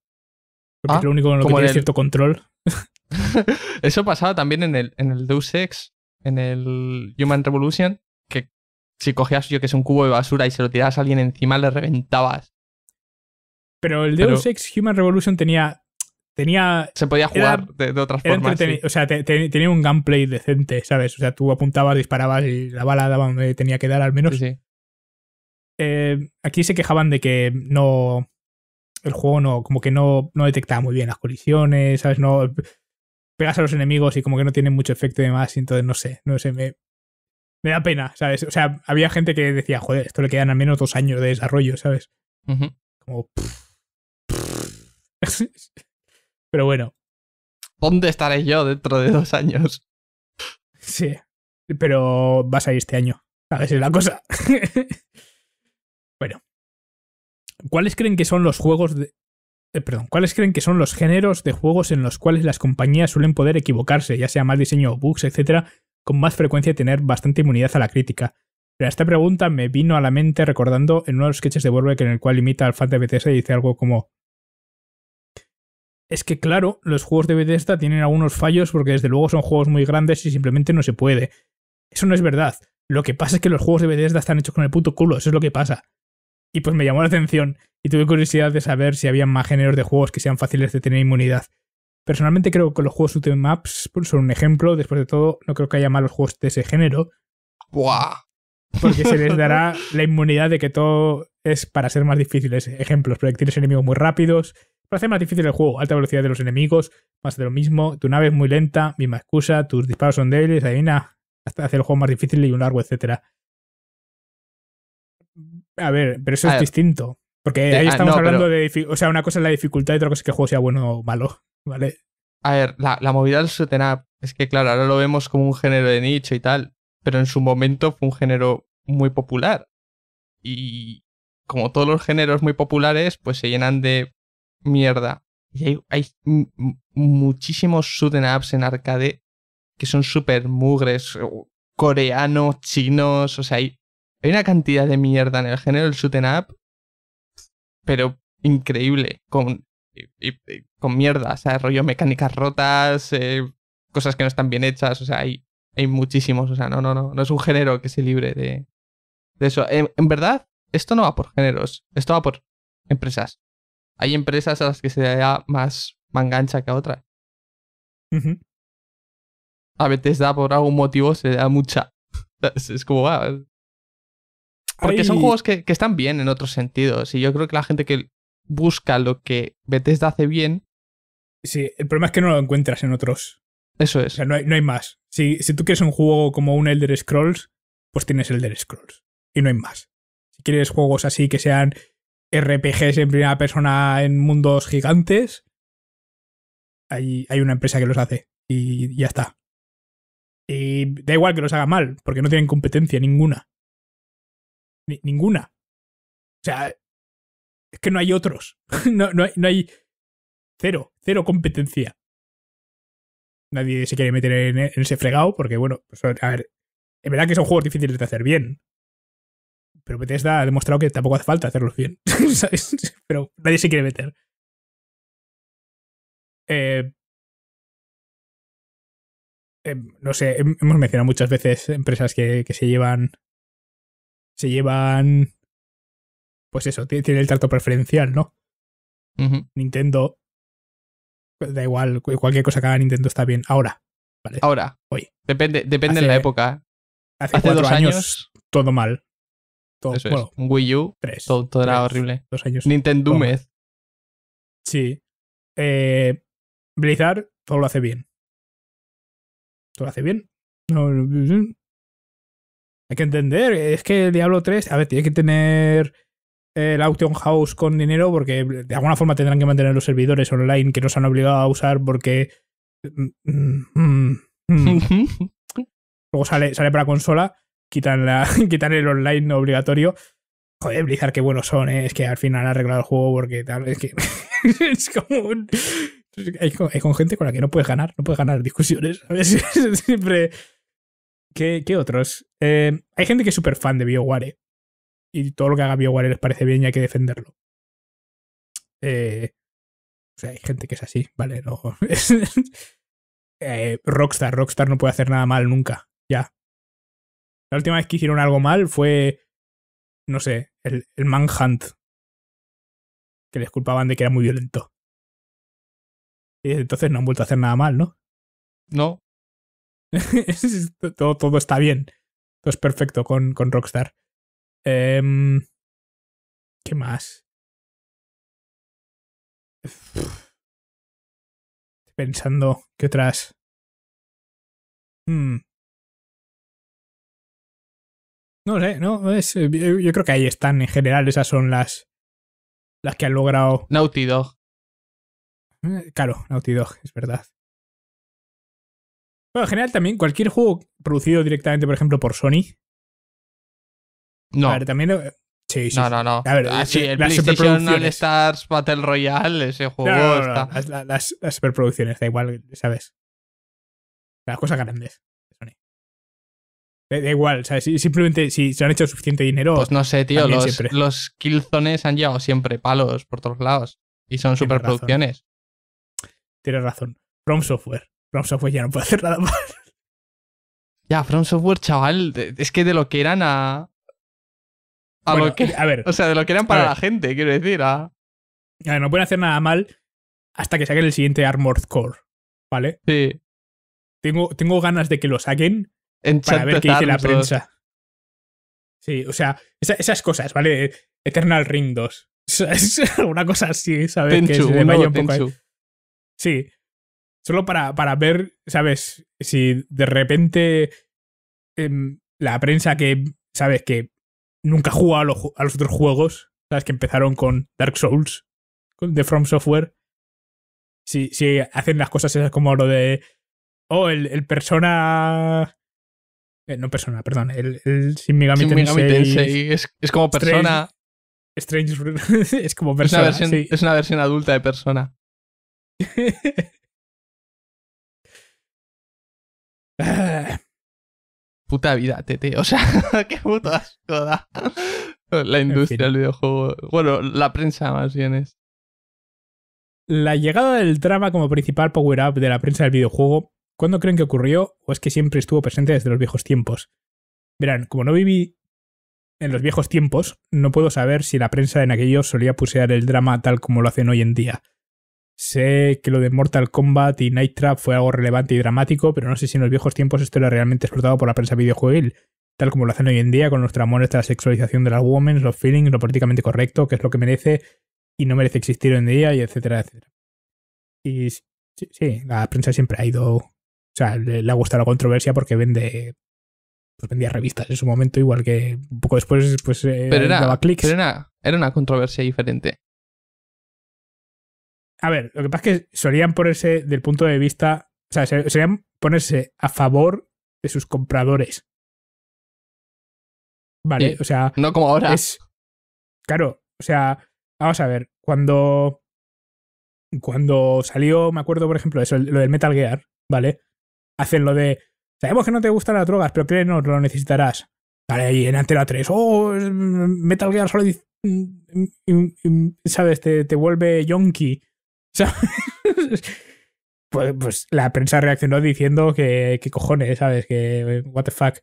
Porque es ah, lo único con lo que tiene cierto control. Eso pasaba también en el, en el Deus Ex, en el Human Revolution, que si cogías yo que es un cubo de basura y se lo tirabas a alguien encima, le reventabas. Pero el Deus Ex Human Revolution tenía tenía. Se podía jugar de, otras formas. O sea, tenía un gameplay decente, ¿sabes? O sea, tú apuntabas, disparabas y la bala daba donde tenía que dar al menos. Sí, eh, aquí se quejaban de que no. El juego no, como que no, no detectaba muy bien las colisiones, ¿sabes? No. Pegas a los enemigos y como que no tienen mucho efecto y demás, y entonces no sé, no sé, me, me da pena, ¿sabes? O sea, había gente que decía, joder, esto le quedan al menos dos años de desarrollo, ¿sabes? Como. Pero bueno. ¿Dónde estaré yo dentro de dos años? Sí, pero vas a ir este año. A si Es la cosa. bueno. ¿Cuáles creen que son los juegos de... Eh, perdón, ¿cuáles creen que son los géneros de juegos en los cuales las compañías suelen poder equivocarse, ya sea mal diseño o bugs, etcétera, con más frecuencia y tener bastante inmunidad a la crítica? Pero esta pregunta me vino a la mente recordando en uno de los sketches de que en el cual imita al fan de BTS y dice algo como es que, claro, los juegos de Bethesda tienen algunos fallos porque desde luego son juegos muy grandes y simplemente no se puede. Eso no es verdad. Lo que pasa es que los juegos de Bethesda están hechos con el puto culo, eso es lo que pasa. Y pues me llamó la atención y tuve curiosidad de saber si había más géneros de juegos que sean fáciles de tener inmunidad. Personalmente creo que los juegos Ultimate Maps pues, son un ejemplo, después de todo, no creo que haya malos juegos de ese género. ¡Buah! Porque se les dará la inmunidad de que todo es para ser más difíciles. Ejemplos, proyectiles enemigos muy rápidos, para hacer más difícil el juego, alta velocidad de los enemigos, más de lo mismo, tu nave es muy lenta, misma excusa, tus disparos son débiles, adivina, hasta hace el juego más difícil y un largo, etc. A ver, pero eso es distinto. Porque ahí ah, estamos hablando de. O sea, una cosa es la dificultad y otra cosa es que el juego sea bueno o malo. ¿Vale? A ver, la, la movida del shoot'em es que, claro, ahora lo vemos como un género de nicho y tal, pero en su momento fue un género muy popular. Y como todos los géneros muy populares, pues se llenan de mierda. Y hay, muchísimos shooting apps en arcade que son súper mugres, coreanos, chinos, o sea, hay, hay, una cantidad de mierda en el género del shooting up, pero increíble, con, con mierda, o sea, rollo mecánicas rotas, eh, cosas que no están bien hechas, o sea, hay, hay muchísimos, o sea, no, no, no, no es un género que se libre de, de eso. en verdad, esto no va por géneros, esto va por empresas hay empresas a las que se da más mangancha que a otras. A Bethesda por algún motivo se da mucha. Es, como, porque son juegos que, están bien en otros sentidos. Y yo creo que la gente que busca lo que Bethesda hace bien. Sí, el problema es que no lo encuentras en otros. Eso es. O sea, no hay, más. Si, si tú quieres un juego como un Elder Scrolls, pues tienes Elder Scrolls. Y no hay más. Si quieres juegos así que sean RPGs en primera persona en mundos gigantes, hay, hay una empresa que los hace y ya está. Y da igual que los haga mal, porque no tienen competencia ninguna. ninguna. O sea, es que no hay otros. no, hay, Cero, cero competencia. Nadie se quiere meter en, ese fregado, porque bueno, pues, a ver, es verdad que son juegos difíciles de hacer bien. Pero Bethesda ha demostrado que tampoco hace falta hacerlos bien. Pero nadie se quiere meter. Eh, eh, no sé, hemos mencionado muchas veces empresas que, que se llevan. Se llevan. Pues eso, tiene el trato preferencial, ¿no? Nintendo. Pues da igual, cualquier cosa que haga Nintendo está bien. Ahora. Ahora. Depende, depende de la época. Hace, dos años, todo mal. Todo, Wii U. todo, era horrible. Dos años. Nintendo Mez. Sí. Eh, Blizzard todo lo hace bien. Todo lo hace bien. hay que entender, es que Diablo 3, a ver, tiene que tener eh, el Auction House con dinero porque de alguna forma tendrán que mantener los servidores online que nos han obligado a usar porque... Mm, mm, mm, Luego sale, sale para consola quitan, la, el online obligatorio. Joder, Blizzard, qué buenos son, eh. es que al final han arreglado el juego porque tal, vez que es como un... Hay con, gente con la que no puedes ganar, no puedes ganar discusiones, a veces Siempre... ¿Qué, qué otros? Eh, hay gente que es super fan de BioWare eh, y todo lo que haga BioWare les parece bien y hay que defenderlo. o sea, hay gente que es así, ¿vale? No. Rockstar, Rockstar no puede hacer nada mal nunca, ya. La última vez que hicieron algo mal fue, no sé, el, Manhunt. Que les culpaban de que era muy violento. Y entonces no han vuelto a hacer nada mal, ¿no? No. todo, está bien. Todo es perfecto con, con Rockstar. Em, ¿Qué más? Pensando, ¿qué otras? Hmm. No sé, eh, yo, creo que ahí están en general, esas son las, las que han logrado. Naughty Dog. Eh, claro, Naughty Dog, es verdad. Bueno, en general también cualquier juego producido directamente, por ejemplo, por Sony. No. A ver, también. Eh, sí, sí. No, no, no. ah, sí, el PlayStation All Stars Battle Royale, ese juego está. las, las, superproducciones, da igual, ¿sabes? Las cosas grandes. Da, igual, o sea, simplemente si se han hecho suficiente dinero. Pues no sé, tío, los, los Killzones han llevado siempre palos por todos lados y son superproducciones. Tienes razón. From Software. From Software ya no puede hacer nada más. Ya, From Software, chaval, es que de lo que eran a. A ver. O sea, de lo que eran para la gente, quiero decir. A... ver, no pueden hacer nada mal hasta que saquen el siguiente Armored Core, ¿vale? Sí. Tengo, tengo ganas de que lo saquen para ver qué dice la prensa. Sí, o sea, esas cosas, ¿vale? Eternal Ring 2. Es una cosa así, ¿sabes? Tenchu, que ¿eh? Sí. Solo para, para, ver, ¿sabes? Si de repente em, la prensa que, ¿sabes? Que nunca jugó a los, a los otros juegos, ¿sabes? Que empezaron con Dark Souls, de From Software. Si, si hacen las cosas esas como lo de. Oh, el persona eh, no persona, perdón. El, el es, como persona. Strange, es como persona. Es una, versión, es una versión adulta de persona. Puta vida, tete. O sea, qué puta asco La industria del videojuego. Bueno, la prensa más bien es. La llegada del drama como principal power-up de la prensa del videojuego ¿Cuándo creen que ocurrió o es que siempre estuvo presente desde los viejos tiempos? Verán, como no viví en los viejos tiempos, no puedo saber si la prensa en aquellos solía pusear el drama tal como lo hacen hoy en día. Sé que lo de Mortal Kombat y Night Trap fue algo relevante y dramático, pero no sé si en los viejos tiempos esto era realmente explotado por la prensa videojuegil, tal como lo hacen hoy en día con los tramones de la sexualización de las women, los feelings, lo políticamente correcto, que es lo que merece y no merece existir hoy en día, y etcétera, etcétera. Y sí la prensa siempre ha ido o sea, le, ha gustado la controversia porque vende. Pues vendía revistas en su momento, igual que un poco después, pues. Eh, era, daba clics. Pero era, una controversia diferente. A ver, lo que pasa es que solían ponerse del punto de vista. O sea, solían ponerse a favor de sus compradores. Vale, o sea. No como ahora. Es, claro, o sea, vamos a ver, cuando. Cuando salió, me acuerdo, por ejemplo, eso, lo del Metal Gear, ¿vale? hacen lo de, sabemos que no te gustan las drogas, pero no lo necesitarás. y en Antena 3, oh, Metal Gear Solid, mm, mm, mm, ¿sabes? Te, te vuelve yonky. Pues, pues, la prensa reaccionó diciendo que, cojones, ¿sabes? Que, what the fuck.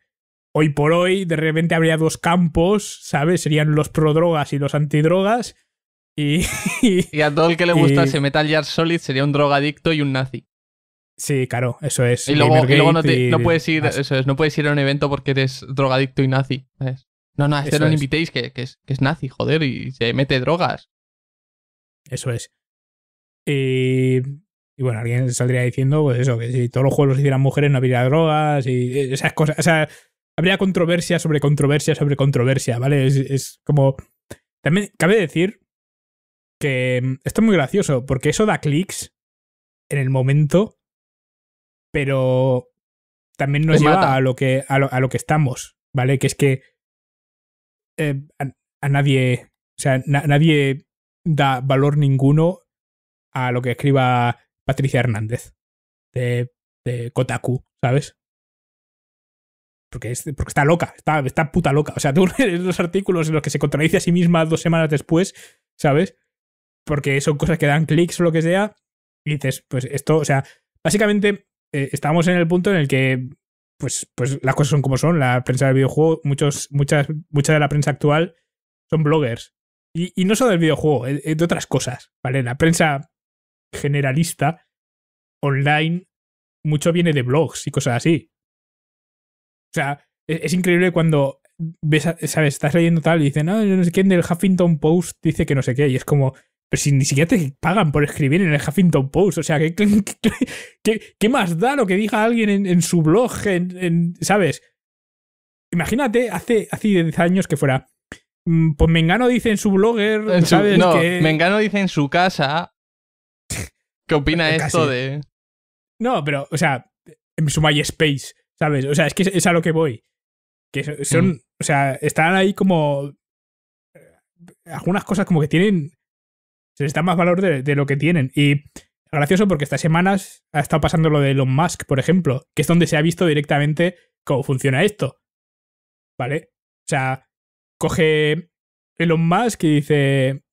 Hoy por hoy, de repente habría dos campos, ¿sabes? Serían los pro drogas y los antidrogas. Y, y, a todo el que le gustase Metal Gear Solid sería un drogadicto y un nazi. Sí, claro, eso es. Y luego, no, puedes ir, eso no puedes ir a un evento porque eres drogadicto y nazi. No, no, a este no lo invitéis, que, es, nazi, joder, y se mete drogas. Eso es. Y, y, bueno, alguien saldría diciendo, pues eso, que si todos los juegos los hicieran mujeres no habría drogas y esas cosas. O sea, habría controversia sobre controversia sobre controversia, ¿vale? Es, es como. También cabe decir que mm, esto es muy gracioso, porque eso da clics en el momento pero también nos lleva a lo, que, a lo, que estamos, ¿vale? Que es que eh, a, nadie, o sea, nadie da valor ninguno a lo que escriba Patricia Hernández de, de Kotaku, ¿sabes? Porque, porque, está loca, está, puta loca. O sea, tú lees los artículos en los que se contradice a sí misma dos semanas después, ¿sabes? Porque son cosas que dan clics o lo que sea, y dices, pues esto, o sea, básicamente eh, estamos en el punto en el que pues, pues las cosas son como son. La prensa del videojuego, muchos, muchas, mucha de la prensa actual son bloggers. Y, no solo del videojuego, eh, eh, de, otras cosas, ¿vale? La prensa generalista, online, mucho viene de blogs y cosas así. O sea, e-, es, increíble cuando ves, sabes, estás leyendo tal y dicen, no, ah, no sé quién del Huffington Post dice que no sé qué, y es como, pero si ni siquiera te pagan por escribir en el Huffington Post, o sea, ¿qué, qué, más da lo que diga alguien en, su blog? En, ¿Sabes? Imagínate, hace, hace 10 años que fuera. Mm, pues Mengano dice en su blogger. no, me Mengano dice en su casa. ¿Qué opina esto de.? No, pero, o sea, en su MySpace, ¿sabes? O sea, es que es a lo que voy. Que son, mm. o sea, están ahí como eh, algunas cosas como que tienen se les da más valor de, lo que tienen. Y gracioso porque estas semanas ha estado pasando lo de Elon Musk, por ejemplo, que es donde se ha visto directamente cómo funciona esto. ¿Vale? O sea, coge Elon Musk y dice,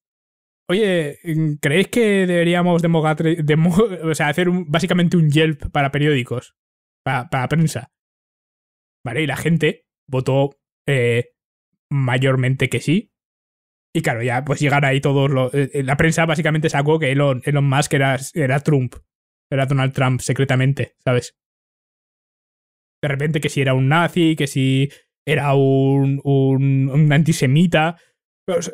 oye, mm, ¿creéis que deberíamos hacer básicamente un Yelp para periódicos, para, prensa? ¿Vale? Y la gente votó eh, mayormente que sí, y claro, ya pues llegar ahí todos los... Eh, eh, la prensa básicamente sacó que Elon, Elon Musk era, era Trump. Era Donald Trump secretamente, ¿sabes? De repente que si era un nazi, que si era un, antisemita.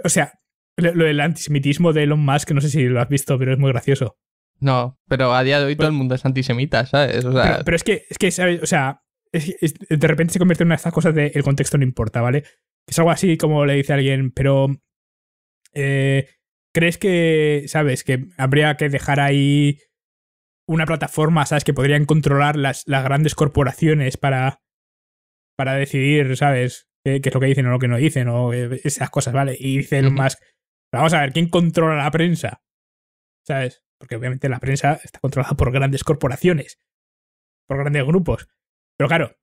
O sea, lo, del antisemitismo de Elon Musk, no sé si lo has visto, pero es muy gracioso. No, pero a día de hoy todo el mundo es antisemita, ¿sabes? pero, es que, que, ¿sabes? O sea, de repente se convierte en una de estas cosas de el contexto no importa, ¿vale? Es algo así como le dice alguien, pero eh, ¿crees que, sabes, que habría que dejar ahí una plataforma, sabes, que podrían controlar las, las grandes corporaciones para, para decidir, sabes, qué, es lo que dicen o lo que no dicen, o eh, esas cosas, ¿vale? Y dicen más vamos a ver, ¿quién controla la prensa? ¿Sabes? Porque obviamente la prensa está controlada por grandes corporaciones, por grandes grupos. Pero claro,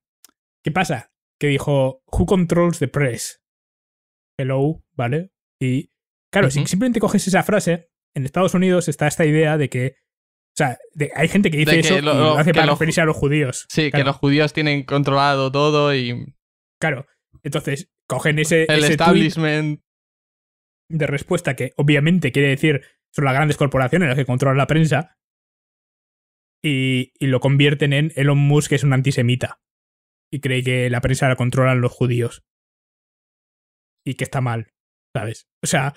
¿qué pasa? Que dijo, ¿Who controls the press? Hello, ¿vale? Y Claro, si simplemente coges esa frase, en Estados Unidos está esta idea de que. O sea, hay gente que dice eso y lo hace para referirse a los judíos. Sí, que los judíos tienen controlado todo y. Claro. Entonces, cogen ese. El establishment. De respuesta que obviamente quiere decir son las grandes corporaciones las que controlan la prensa. Y, y, lo convierten en Elon Musk, que es un antisemita. Y cree que la prensa la controlan los judíos. Y que está mal, ¿sabes? O sea,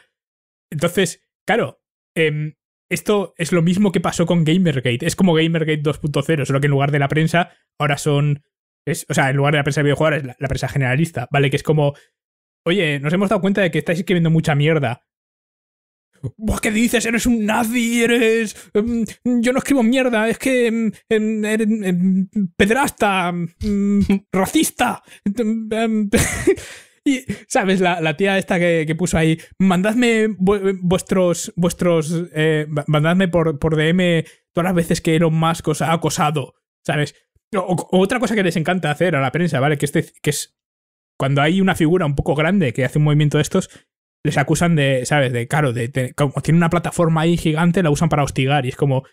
entonces, claro, em, esto es lo mismo que pasó con Gamergate. Es como Gamergate 2.0, solo que en lugar de la prensa, ahora son. Es, o sea, en lugar de la prensa de videojuegos, es la, prensa generalista, ¿vale? Que es como. Oye, nos hemos dado cuenta de que estáis escribiendo mucha mierda. ¿Vos qué dices? Eres un nazi, eres. Em, yo no escribo mierda, es que. Em, pedrasta, racista. Y, ¿sabes? La, tía esta que, puso ahí, mandadme vuestros, vuestros, eh, mandadme por, por, DM todas las veces que Elon Musk os ha acosado, ¿sabes? otra cosa que les encanta hacer a la prensa, ¿vale? Que, este, que es cuando hay una figura un poco grande que hace un movimiento de estos, les acusan de, ¿sabes? De, claro, de, como tiene una plataforma ahí gigante, la usan para hostigar y es como, o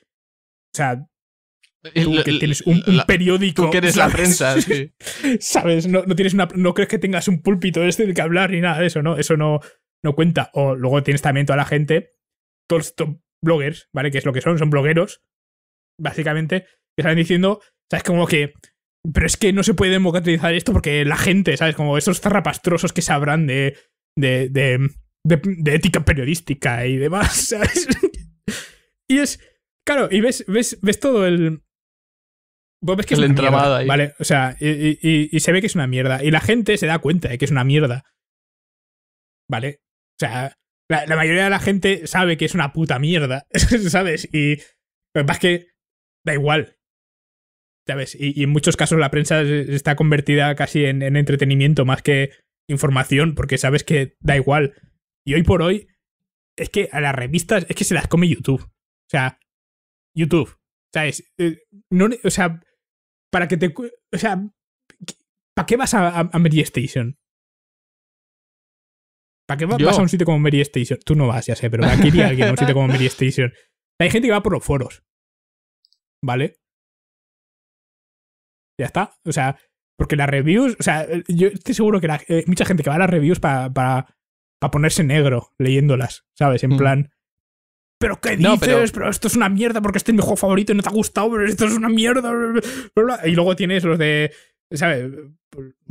sea, Tú que tienes un, periódico. que eres la prensa, ¿Sabes? No, tienes una, no crees que tengas un púlpito este de que hablar ni nada de eso, ¿no? Eso no, no cuenta. O luego tienes también toda la gente, todos estos bloggers, ¿vale? Que es lo que son, son blogueros, básicamente, que salen diciendo, ¿sabes? Como que. Pero es que no se puede democratizar esto porque la gente, ¿sabes? Como esos zarrapastrosos que sabrán de, de, de, ética periodística y demás, ¿sabes? y es. Claro, y ves, ves, ves todo el, Vos ves que es la Vale, o sea, y, se ve que es una mierda. Y la gente se da cuenta de que es una mierda. Vale. O sea, la, mayoría de la gente sabe que es una puta mierda. ¿Sabes? Y más que que da igual. ¿Sabes? Y, en muchos casos la prensa está convertida casi en, entretenimiento más que información, porque sabes que da igual. Y hoy por hoy, es que a las revistas, es que se las come YouTube. O sea, YouTube. ¿Sabes? Eh, no, o sea, para que te... O sea, ¿para qué vas a, a, Station? ¿Para qué vas a un sitio como Mary Station? Tú no vas, ya sé, pero ¿para qué iría alguien a un sitio como Mary Station? Hay gente que va por los foros. ¿Vale? Ya está. O sea, porque las reviews. O sea, yo estoy seguro que la, eh, mucha gente que va a las reviews para ponerse negro leyéndolas, ¿sabes? En mm. plan, pero ¿qué dices? pero... esto es una mierda porque este es mi juego favorito y no te ha gustado, pero esto es una mierda. Y luego tienes los de. ¿Sabes?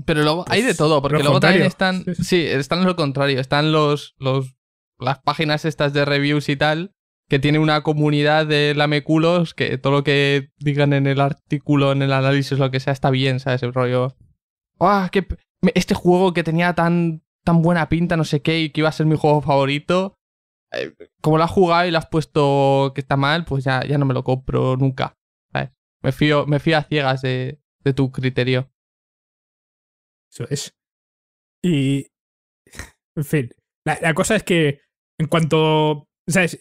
Pero luego hay de todo, porque luego también están. Sí, están lo contrario. Están los, los. Las páginas estas de reviews y tal, que tiene una comunidad de lameculos que todo lo que digan en el artículo, en el análisis, lo que sea, está bien, ¿sabes? El rollo. ¡Ah! este juego que tenía tan, tan buena pinta, no sé qué, y que iba a ser mi juego favorito, pues. como la has jugado y la has puesto que está mal, pues ya, ya no me lo compro nunca. Me, fío, me fío a ciegas de, tu criterio. Eso es. Y. En fin. La, la cosa es que en cuanto. ¿Sabes?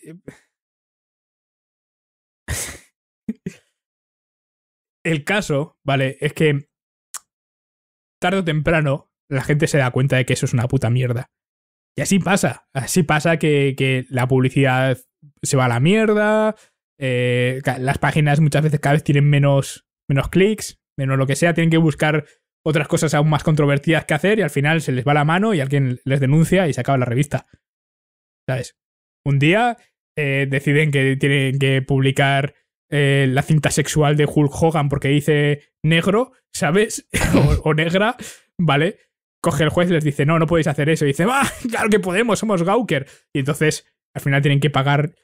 El caso, ¿vale? Es que tarde o temprano la gente se da cuenta de que eso es una puta mierda. Y así pasa, así pasa que, la publicidad se va a la mierda, eh, las páginas muchas veces cada vez tienen menos, menos clics, menos lo que sea, tienen que buscar otras cosas aún más controvertidas que hacer y al final se les va la mano y alguien les denuncia y se acaba la revista. ¿Sabes? Un día eh, deciden que tienen que publicar eh, la cinta sexual de Hulk Hogan porque dice negro, ¿sabes? o negra, ¿vale? coge el juez y les dice, no, no podéis hacer eso. Y dice, va, claro que podemos, somos Gawker. Y entonces al final tienen que pagar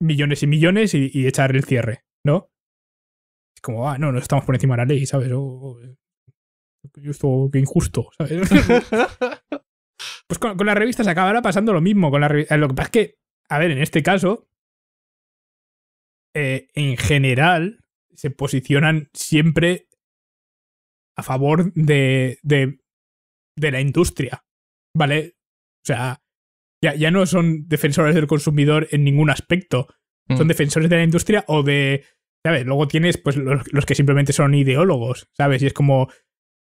millones y millones y, echar el cierre, ¿no? Es como, ah, no, no estamos por encima de la ley, ¿sabes? O, justo, qué injusto, ¿sabes? pues con, las revistas acabará pasando lo mismo. Con eh, lo que pasa es que, a ver, en este caso, eh, en general, se posicionan siempre a favor de de la industria, ¿vale? O sea, ya, ya no son defensores del consumidor en ningún aspecto. Mm. Son defensores de la industria o de. ¿Sabes? Luego tienes pues los, que simplemente son ideólogos, ¿sabes? Y es como.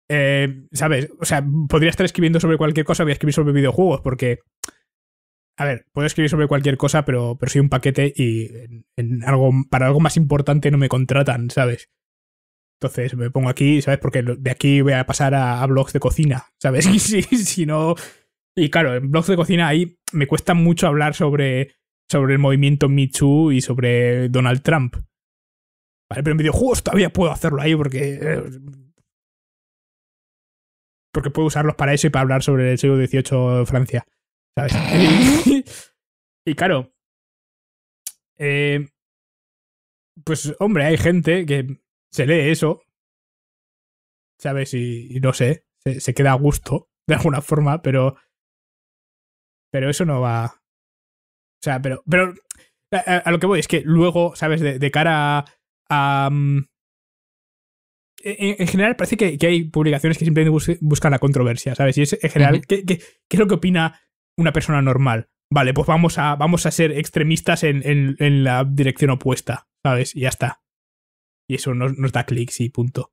Eh, ¿Sabes? O sea, podría estar escribiendo sobre cualquier cosa, voy a escribir sobre videojuegos, porque. A ver, puedo escribir sobre cualquier cosa, pero, pero soy un paquete y en algo, para algo más importante no me contratan, ¿sabes? Entonces me pongo aquí, ¿sabes? Porque de aquí voy a pasar a, blogs de cocina, ¿sabes? Y si, no... Y claro, en blogs de cocina ahí me cuesta mucho hablar sobre, sobre el movimiento Me Too y sobre Donald Trump. Vale, pero en videojuegos todavía puedo hacerlo ahí porque... Eh, porque puedo usarlos para eso y para hablar sobre el siglo XVIII de Francia, ¿sabes? y claro... Eh, pues hombre, hay gente que se lee eso, ¿sabes? Y, no sé, se, queda a gusto de alguna forma, pero. Pero eso no va. O sea, pero. pero a, lo que voy es que luego, ¿sabes? De, cara a. Mm, en, general parece que, hay publicaciones que simplemente buscan la controversia, ¿sabes? Y es en general, ¿qué, es lo que opina una persona normal? Vale, pues vamos a, vamos a ser extremistas en, en la dirección opuesta, ¿sabes? Y ya está. Y eso nos, da clics y punto.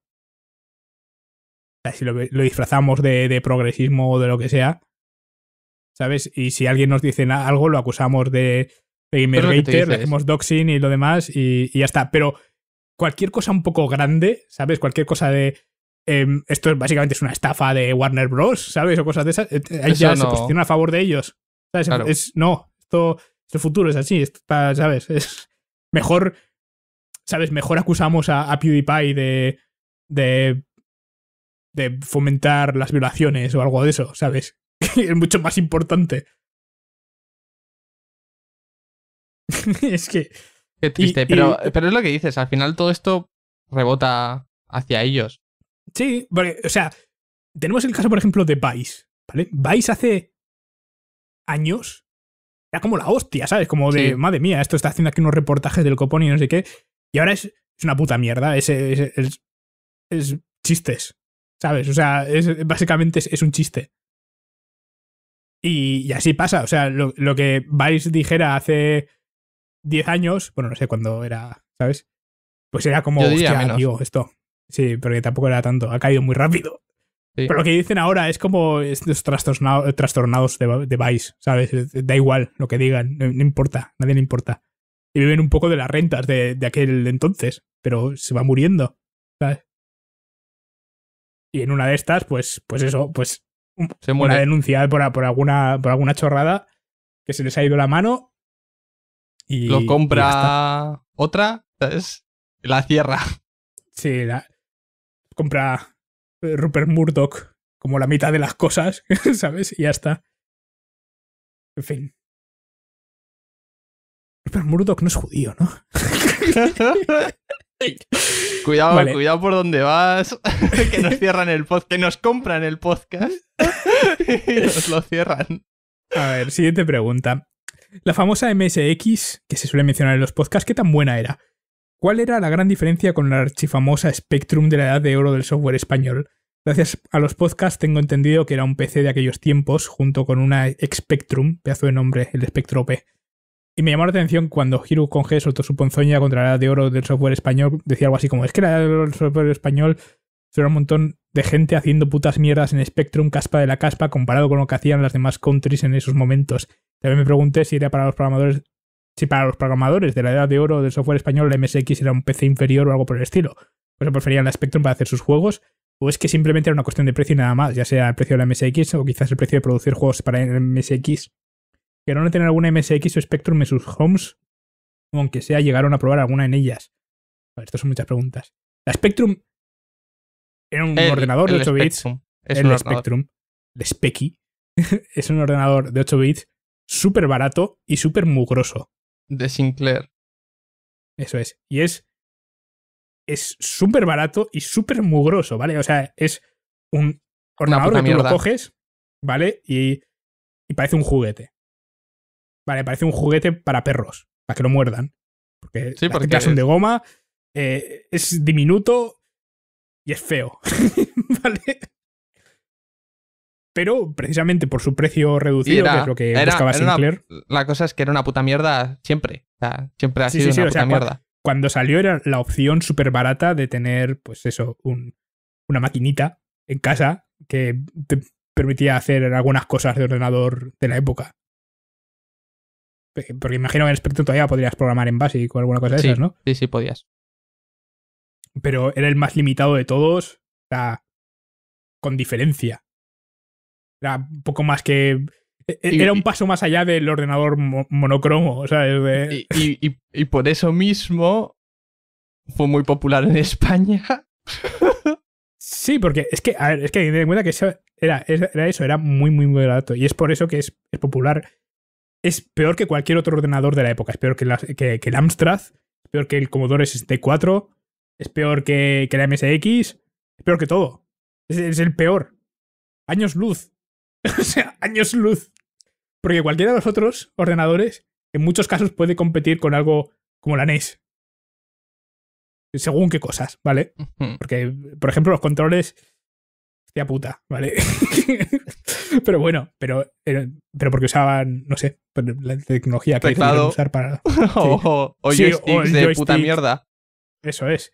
si lo, disfrazamos de, progresismo o de lo que sea, ¿sabes? Y si alguien nos dice algo, lo acusamos de, de hacemos doxing y lo demás y, ya está. Pero cualquier cosa un poco grande, ¿sabes? Cualquier cosa de, eh, esto básicamente es una estafa de Warner Bros, ¿sabes? O cosas de esas. Eh, eh, ahí ya se posiciona a favor de ellos. ¿sabes? Es, no, esto, el este futuro es así, ¿sabes? Es mejor, ¿sabes? Mejor acusamos a, PewDiePie de, de, fomentar las violaciones o algo de eso, ¿sabes? es mucho más importante. es que... Qué triste, pero, pero es lo que dices, al final todo esto rebota hacia ellos. Sí, porque, o sea, tenemos el caso, por ejemplo, de Vice, ¿vale? Vice hace años era como la hostia, ¿sabes? Como de, madre mía, esto está haciendo aquí unos reportajes del copón y no sé qué. Y ahora es, una puta mierda. Es, chistes. ¿Sabes? O sea, básicamente es, un chiste. Y, así pasa. O sea, lo, que Vice dijera hace 10 años, bueno, no sé cuándo era, ¿sabes? Pues era como, esto. Sí, que tampoco era tanto. Ha caído muy rápido. Pero lo que dicen ahora es como estos trastornados de, de Vice, ¿sabes? Da igual lo que digan, no importa, nadie le importa y viven un poco de las rentas de, aquel entonces, pero se va muriendo. ¿sabes? Y en una de estas, pues, pues eso, pues mm, se muere. una denuncia por, por, alguna, por alguna chorrada que se les ha ido la mano. Y, Lo compra otra, ¿sabes? La cierra. Sí, la compra Rupert Murdoch como la mitad de las cosas, ¿sabes? Y ya está. En fin. Pero Murdoch no es judío, ¿no? cuidado, cuidado por donde vas, que nos cierran el podcast, que nos compran el podcast y nos lo cierran. A ver, siguiente pregunta. La famosa MSX, que se suele mencionar en los podcasts, ¿qué tan buena era? ¿Cuál era la gran diferencia con la archifamosa Spectrum de la edad de oro del software español? Gracias a los podcasts tengo entendido que era un PC de aquellos tiempos, junto con una Spectrum, pedazo de nombre, el Spectro P. Y me llamó la atención cuando Hiru con G soltó su ponzoña contra la edad de oro del software español, decía algo así como, es que la edad de oro del software español suena un montón de gente haciendo putas mierdas en Spectrum, caspa de la caspa, comparado con lo que hacían las demás countries en esos momentos. También me pregunté si era para los programadores, si para los programadores de la edad de oro del software español la MSX era un PC inferior o algo por el estilo. O pues sea, preferían la Spectrum para hacer sus juegos, o es que simplemente era una cuestión de precio y nada más, ya sea el precio de la MSX o quizás el precio de producir juegos para el MSX que no tener alguna MSX o Spectrum en sus homes, aunque sea llegaron a probar alguna en ellas. Bueno, estas son muchas preguntas. La Spectrum era un ordenador de 8 bits. Es el Spectrum, el Specky, es un ordenador de 8 bits súper barato y súper mugroso. De Sinclair. Eso es. Y es. Es súper barato y súper mugroso, ¿vale? O sea, es un ordenador que tú lo coges, ¿vale? y parece un juguete. Vale, parece un juguete para perros, para que no muerdan. Porque las porque... son de goma, eh, es diminuto y es feo. ¿Vale? Pero precisamente por su precio reducido, que es lo que buscaba Sinclair. la cosa es que era una puta mierda siempre. O sea, siempre ha sido una puta mierda. Cuando, salió era la opción súper barata de tener, pues eso, una maquinita en casa que te permitía hacer algunas cosas de ordenador de la época. Porque imagino que en Spectrum todavía podrías programar en Basic o alguna cosa de esas, ¿no? Sí, sí, podías. Pero era el más limitado de todos, o sea, con diferencia. Era un poco más que. E, e, era un paso más allá del ordenador monocromo, o De... Y, y, por eso mismo fue muy popular en España. Sí, porque es que, a ver, es que ten en cuenta que era, era eso, era muy, muy, muy barato. Y es por eso que es popular es peor que cualquier otro ordenador de la época. Es peor que, el Amstrad, es peor que el Commodore 64, es peor que, que la MSX, es peor que todo. Es, es el peor. Años luz. o sea, años luz. Porque cualquiera de los otros ordenadores, en muchos casos, puede competir con algo como la NES. Según qué cosas, ¿vale? Porque, por ejemplo, los controles Hostia puta, ¿vale? pero bueno, pero, eh, pero porque usaban, no sé, la tecnología que teclado. usar para. o, de puta mierda. Eso es.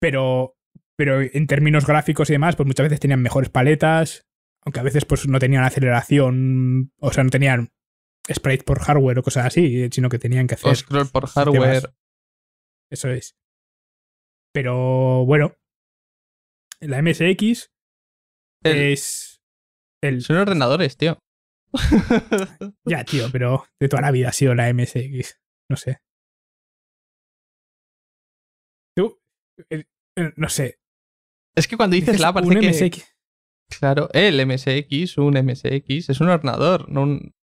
Pero, pero en términos gráficos y demás, pues muchas veces tenían mejores paletas, aunque a veces pues no tenían aceleración, o sea, no tenían sprite por hardware o cosas así, sino que tenían que hacer. O scroll por hardware. Eso es. Pero bueno, la MSX es. El... Son ordenadores, tío. ya, tío, pero de toda la vida ha sido la MSX. No sé. Tú. no sé. Es que cuando dices la parece un Claro, el MSX, un MSX, es un ordenador, no un...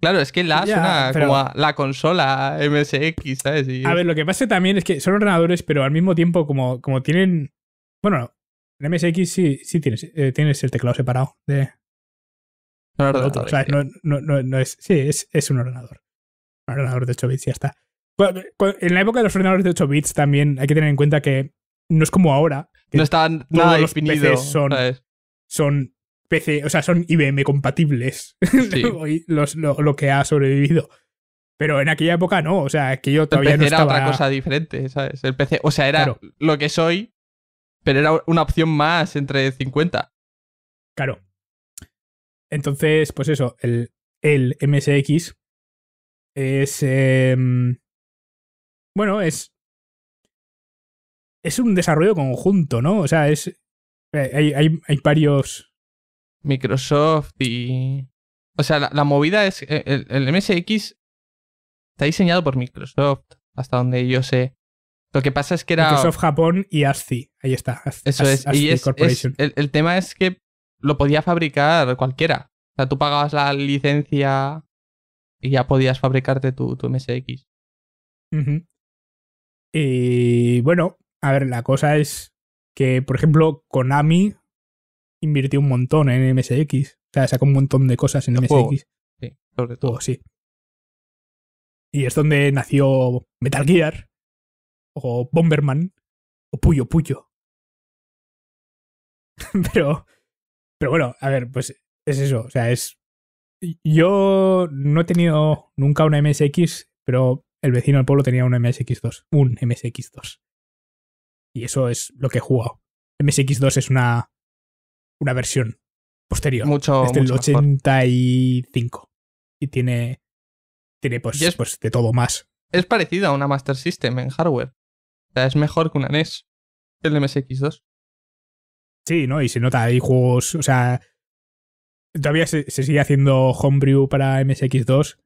Claro, es que la es una... como la consola MSX, ¿sabes? A ver, lo que pasa también es que son ordenadores, pero al mismo tiempo como, como tienen... Bueno, en MSX sí, sí tienes, eh, tienes el teclado separado de. No, no, O sea, no, es. Sí, es, es, un ordenador. Un ordenador de 8 bits, ya está. En la época de los ordenadores de 8 bits también hay que tener en cuenta que no es como ahora. no están nada los definido, PCs son, son PC, o sea, son IBM compatibles. Sí. los, lo, lo, que ha sobrevivido. Pero en aquella época no, o sea, que yo todavía no estaba... era otra cosa diferente, ¿sabes? El PC, o sea, era lo que soy pero era una opción más entre 50. Claro. Entonces, pues eso, el, el MSX es... Em, bueno, es... Es un desarrollo conjunto, ¿no? O sea, es... Eh, hay, varios... Microsoft y... O sea, la, movida es... Eh, el, el, MSX está diseñado por Microsoft, hasta donde yo sé. Lo que pasa es que era. Microsoft Japón y ASCII. Ahí está. Eso es. Corporation. el, tema es que lo podía fabricar cualquiera. O sea, tú pagabas la licencia y ya podías fabricarte tu, MSX. Y bueno, a ver, la cosa es que, por ejemplo, Konami invirtió un montón en MSX. O sea, sacó un montón de cosas en MSX. Sí, sobre todo. sí. Y es donde nació Metal Gear o Bomberman o Puyo Puyo. pero, pero bueno, a ver, pues es eso. O sea, es. Yo no he tenido nunca una MSX, pero el vecino del pueblo tenía una MSX2. Un MSX2. Y eso es lo que he jugado. MSX2 es una, una versión posterior. Mucho. del 85. Y tiene. Tiene pues, pues de todo más. Es parecida a una Master System en hardware. O sea, es mejor que una NES, el MSX2. Sí, ¿no? Y se nota, hay juegos, o sea, todavía se, sigue haciendo homebrew para MSX2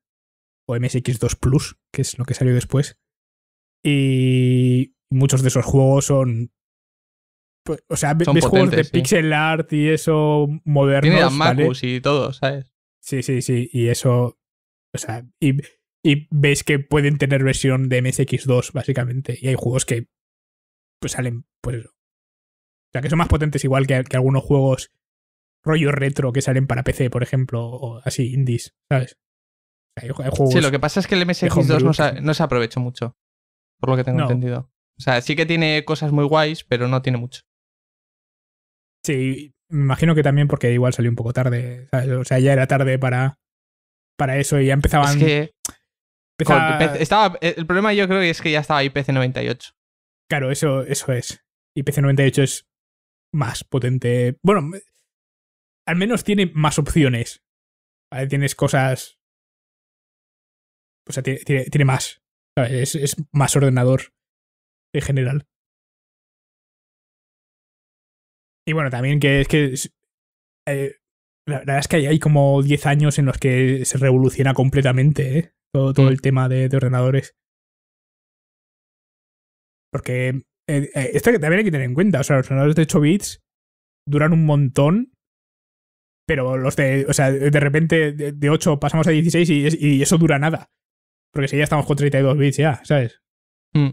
o MSX2 Plus, que es lo que salió después. Y muchos de esos juegos son pues, o sea, ves juegos de pixel art y eso modernos. Tiene a y todo, ¿sabes? Sí, sí, sí. Y eso. O sea, y y ves que pueden tener versión de MSX2, básicamente. Y hay juegos que pues salen, pues O sea, que son más potentes igual que, que algunos juegos rollo retro que salen para PC, por ejemplo, o así, indies, ¿sabes? sí, lo que pasa es que el MSX2 no se, aprovechó mucho, por lo que tengo entendido. O sea, sí que tiene cosas muy guays, pero no tiene mucho. Sí, me imagino que también porque igual salió un poco tarde, O sea, ya era tarde para, para eso y ya empezaban estaba, eh, el problema yo creo que es que ya estaba IPC98. Claro, eso, eso es. IPC98 es más potente. Bueno, al menos tiene más opciones. Tienes cosas. O sea, tiene, más. Es, es, más ordenador en general. Y bueno, también que es que. Eh, la verdad es que hay, hay como 10 años en los que se revoluciona completamente, ¿eh? todo, mm. el tema de, ordenadores. Porque eh, eh, esto que también hay que tener en cuenta, o sea, los ordenadores de 8 bits duran un montón, pero los de, o sea, de repente de, 8 pasamos a 16 y, eso dura nada. Porque si ya estamos con 32 bits ya, ¿sabes? Mm.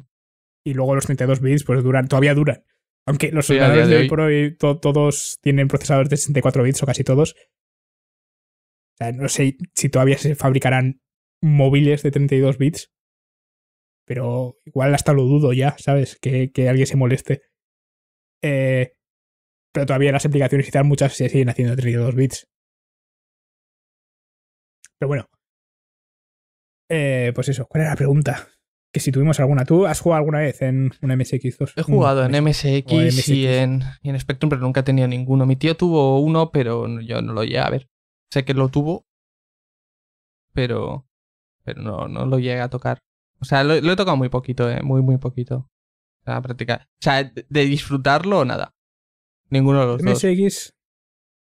Y luego los 32 bits pues duran, todavía duran. Aunque los ordenadores de hoy por hoy todos tienen procesadores de 64 bits o casi todos. O sea, no sé si todavía se fabricarán móviles de 32 bits. Pero igual hasta lo dudo ya, ¿sabes? Que, alguien se moleste. Eh, pero todavía las aplicaciones y muchas se siguen haciendo 32 bits. Pero bueno. Eh, pues eso, ¿cuál era la pregunta? Que si tuvimos alguna. ¿Tú has jugado alguna vez en un MSX2? He jugado en MSX, Y, en, en Spectrum, pero nunca he tenido ninguno. Mi tío tuvo uno, pero yo no lo llegué a ver. Sé que lo tuvo, pero pero no, no lo llega a tocar. O sea, lo, he tocado muy poquito, eh, muy, muy poquito. O sea, O sea, de disfrutarlo, o nada. Ninguno de los MSX,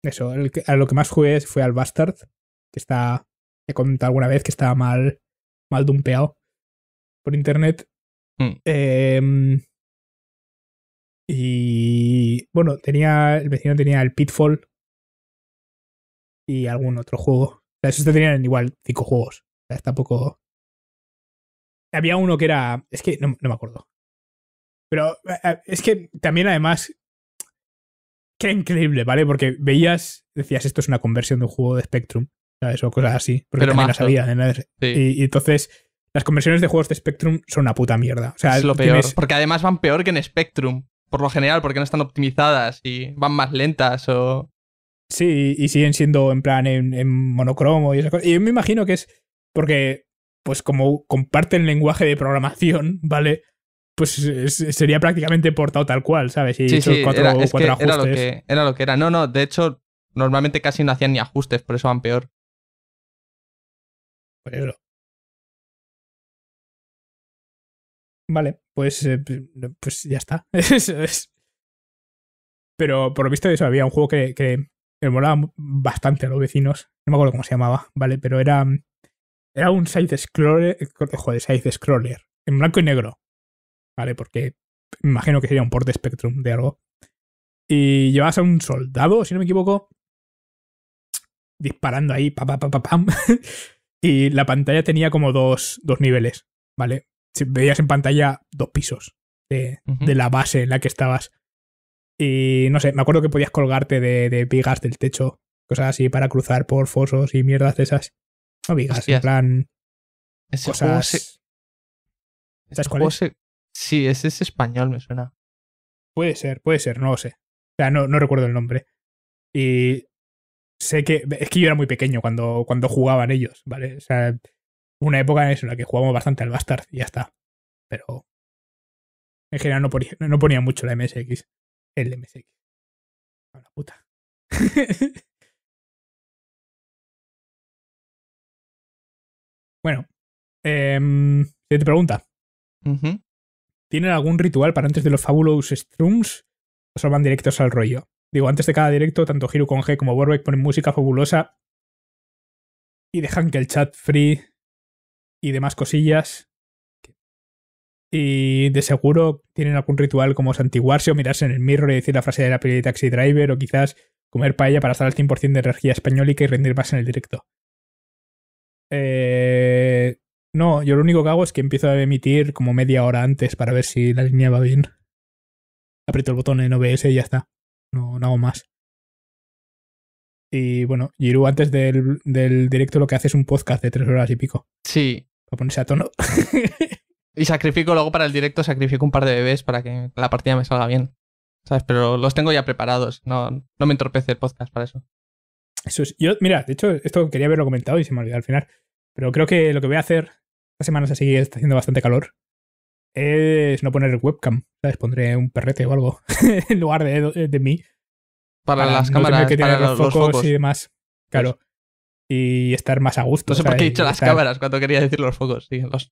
Eso, a lo que más jugué fue al Bastard, que está. He contado alguna vez que estaba mal, mal dumpeado por internet. Hmm. Em, y bueno, tenía. El vecino tenía el Pitfall y algún otro juego. O sea, esos tenían igual cinco juegos está poco... Había uno que era. Es que no, me acuerdo. Pero eh, eh, es que también, además, qué increíble, ¿vale? Porque veías, decías, esto es una conversión de un juego de Spectrum, ¿sabes? O cosas así. Porque Pero más, sabía. Y, entonces, las conversiones de juegos de Spectrum son una puta mierda. O sea, es lo peor. Porque además van peor que en Spectrum, por lo general, porque no están optimizadas y van más lentas o. Sí, y siguen siendo en plan en, en monocromo y esas cosas. Y me imagino que es porque pues como comparten lenguaje de programación, ¿vale? Pues sería prácticamente portado tal cual, ¿sabes? Y sí, cuatro, ajustes. Era lo, que, era lo que era. No, no, de hecho, normalmente casi no hacían ni ajustes, por eso van peor. Pero... Vale, pues, eh, pues ya está. eso es. Pero por lo visto eso, había un juego que, que me molaba bastante a los vecinos. No me acuerdo cómo se llamaba, ¿vale? Pero era era un side-scroller, eh, joder, side-scroller, en blanco y negro, ¿vale? Porque imagino que sería un port de Spectrum de algo. Y llevabas a un soldado, si no me equivoco, disparando ahí, pa, pa, pa, pa, pam. y la pantalla tenía como dos, dos niveles, ¿vale? veías en pantalla dos pisos de, de, la base en la que estabas. Y no sé, me acuerdo que podías colgarte de, de vigas del techo, cosas así, para cruzar por fosos y mierdas esas no digas en plan. Ese cosas... Este es? Sí, ese es español, me suena. Puede ser, puede ser, no lo sé. O sea, no, no recuerdo el nombre. Y sé que. Es que yo era muy pequeño cuando, cuando jugaban ellos, ¿vale? O sea, una época en la que jugábamos bastante al Bastard y ya está. Pero. En general no ponía, mucho la MSX. El MSX. A la puta. Bueno, eh, em, te pregunta. ¿Tienen algún ritual para antes de los Fabulous Strums? ¿O solo van directos al rollo? Digo, antes de cada directo, tanto Hiru con G como Warwick ponen música fabulosa y dejan que el chat free y demás cosillas. Y de seguro tienen algún ritual como santiguarse o mirarse en el mirror y decir la frase de la peli Taxi Driver o quizás comer paella para estar al 100% de energía española y rendir más en el directo. Eh, no, yo lo único que hago es que empiezo a emitir como media hora antes para ver si la línea va bien. Aprieto el botón en OBS y ya está. No, hago más. Y bueno, Jiru antes del, del, directo lo que hace es un podcast de tres horas y pico. Sí. Para ponerse a tono. y sacrifico luego para el directo, sacrifico un par de bebés para que la partida me salga bien. ¿Sabes? Pero los tengo ya preparados. No, no me entorpece el podcast para eso yo, mira, de hecho, esto quería haberlo comentado y se me olvidó al final. Pero creo que lo que voy a hacer estas semanas así está haciendo bastante calor. Es no poner webcam. ¿sabes? Pondré un perrete o algo en lugar de, mí. Para, las cámaras, que para los, focos y demás. Claro. y estar más a gusto. No sé por qué he dicho las cámaras cuando quería decir los focos. Sí, los...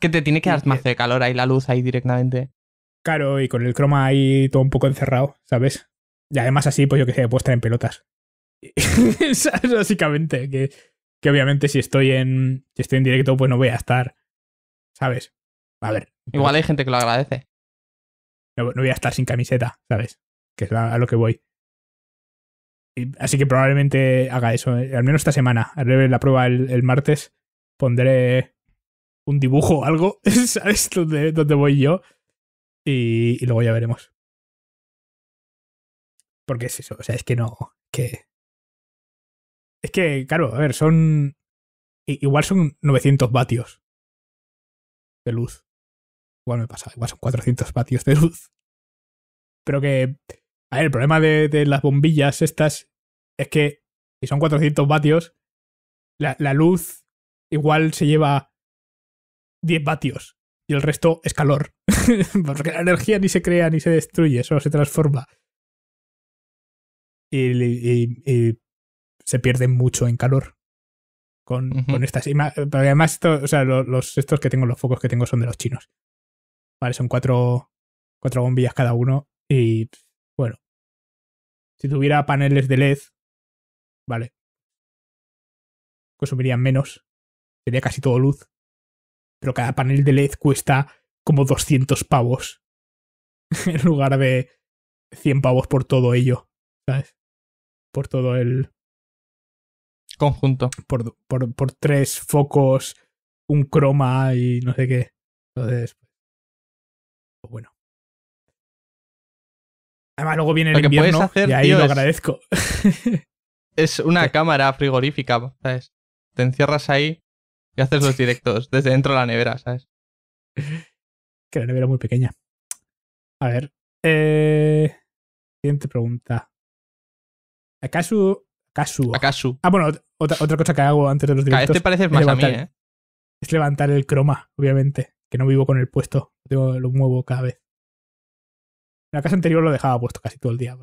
Que te tiene que dar más de calor ahí la luz ahí directamente. Claro, y con el croma ahí todo un poco encerrado, ¿sabes? Y además así, pues yo que sé, puedo en pelotas. Básicamente, que, que, obviamente si estoy en si estoy en directo, pues no voy a estar, ¿sabes? A ver. Pues Igual hay gente que lo agradece. No, voy a estar sin camiseta, ¿sabes? Que es a, lo que voy. así que probablemente haga eso, eh, al menos esta semana. Haré la prueba el, martes, pondré un dibujo o algo, ¿sabes? Donde, donde voy yo. Y, y luego ya veremos. Porque es eso, o sea, es que no, que es que, claro, a ver, son. Igual son 900 vatios de luz. Igual me pasa, igual son 400 vatios de luz. Pero que. A ver, el problema de, las bombillas estas es que si son 400 vatios, la, luz igual se lleva 10 vatios y el resto es calor. Porque la energía ni se crea ni se destruye, solo se transforma. y, se pierden mucho en calor. Con, estas Además, o sea, los, estos que tengo, los focos que tengo son de los chinos. Vale, son cuatro, cuatro bombillas cada uno. Y bueno, si tuviera paneles de LED, vale, consumirían menos. Sería casi todo luz. Pero cada panel de LED cuesta como 200 pavos. en lugar de 100 pavos por todo ello. ¿Sabes? Por todo el. Conjunto. Por, tres focos, un croma y no sé qué. después. pues bueno. Además, luego viene el que invierno hacer, y ahí lo agradezco. Es, una cámara frigorífica, ¿sabes? Te encierras ahí y haces los directos desde dentro de la nevera, ¿sabes? Que la nevera es muy pequeña. A ver. Eh, siguiente pregunta. ¿Acaso Acaso. Ah, bueno, otra, cosa que hago antes de los este directos. este parece más a mí, ¿eh? Es levantar el croma, obviamente. Que no vivo con el puesto. lo muevo cada vez. En la casa anterior lo dejaba puesto casi todo el día.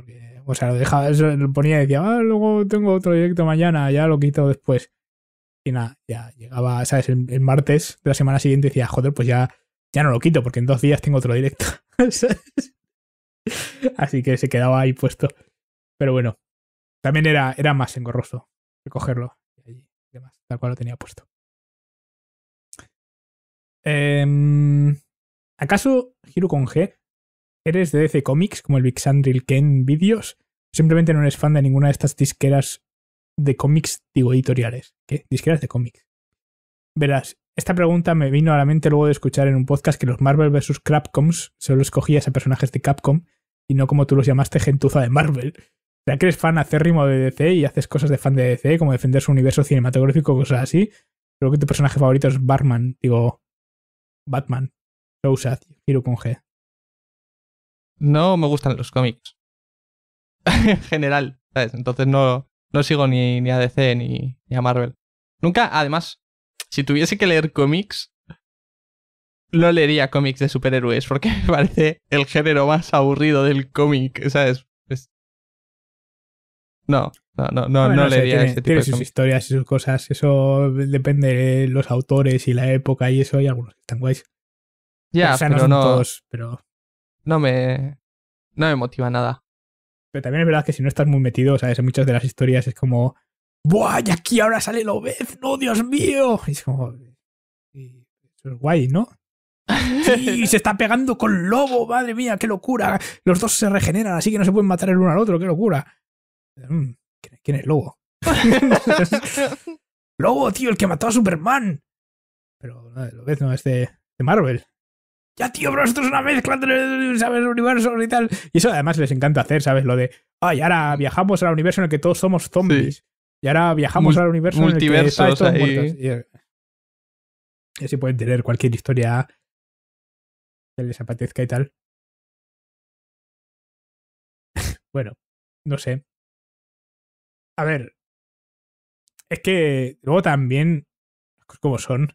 o sea, lo dejaba, lo ponía y decía, ah, luego tengo otro directo mañana, ya lo quito después. Y nada, ya llegaba, ¿sabes? El, martes de la semana siguiente decía, joder, pues ya, ya no lo quito porque en dos días tengo otro directo. Así que se quedaba ahí puesto. Pero bueno, también era, era más engorroso recogerlo y demás, tal cual lo tenía puesto. Em, ¿Acaso Hiro con G? ¿Eres de DC Comics como el Big Sandril Ken Videos? Simplemente no eres fan de ninguna de estas disqueras de cómics, digo editoriales. ¿Qué? Disqueras de cómics. Verás, esta pregunta me vino a la mente luego de escuchar en un podcast que los Marvel vs. Capcoms solo escogías a personajes de Capcom y no como tú los llamaste gentuza de Marvel sea que eres fan acérrimo de DC y haces cosas de fan de DC, como defender su universo cinematográfico, cosas así, creo que tu personaje favorito es Batman, digo, Batman, usas, Hiro con G. No me gustan los cómics. en general, ¿sabes? Entonces no, no sigo ni, ni a DC ni, ni a Marvel. Nunca, además, si tuviese que leer cómics, no leería cómics de superhéroes porque me parece el género más aburrido del cómic, ¿sabes? No, no, no, no, no le tipo sus historias y sus cosas. Eso depende de los autores y la época y eso. Hay algunos que están guays. Ya, o sea, pero no. Todos, pero... No me. No me motiva nada. Pero también es verdad que si no estás muy metido, ¿sabes? En muchas de las historias es como. ¡Buah! Y aquí ahora sale Lobez, ¡no, Dios mío! Y es como. eso es guay, ¿no? ¡Sí! se está pegando con Lobo, madre mía, qué locura. Los dos se regeneran, así que no se pueden matar el uno al otro, qué locura. Mm, ¿Quién es Lobo? Lobo, tío, el que mató a Superman. Pero lo ves, no, es de, Marvel. Ya, tío, bro, esto es una mezcla de, ¿sabes? Universos y tal. Y eso además les encanta hacer, ¿sabes? Lo de, ay, ahora viajamos al universo en el que todos somos zombies. Y ahora viajamos al universo en el que todos eh, y así pueden tener cualquier historia que les apetezca y tal. bueno, no sé. A ver. Es que luego también. ¿Cómo son?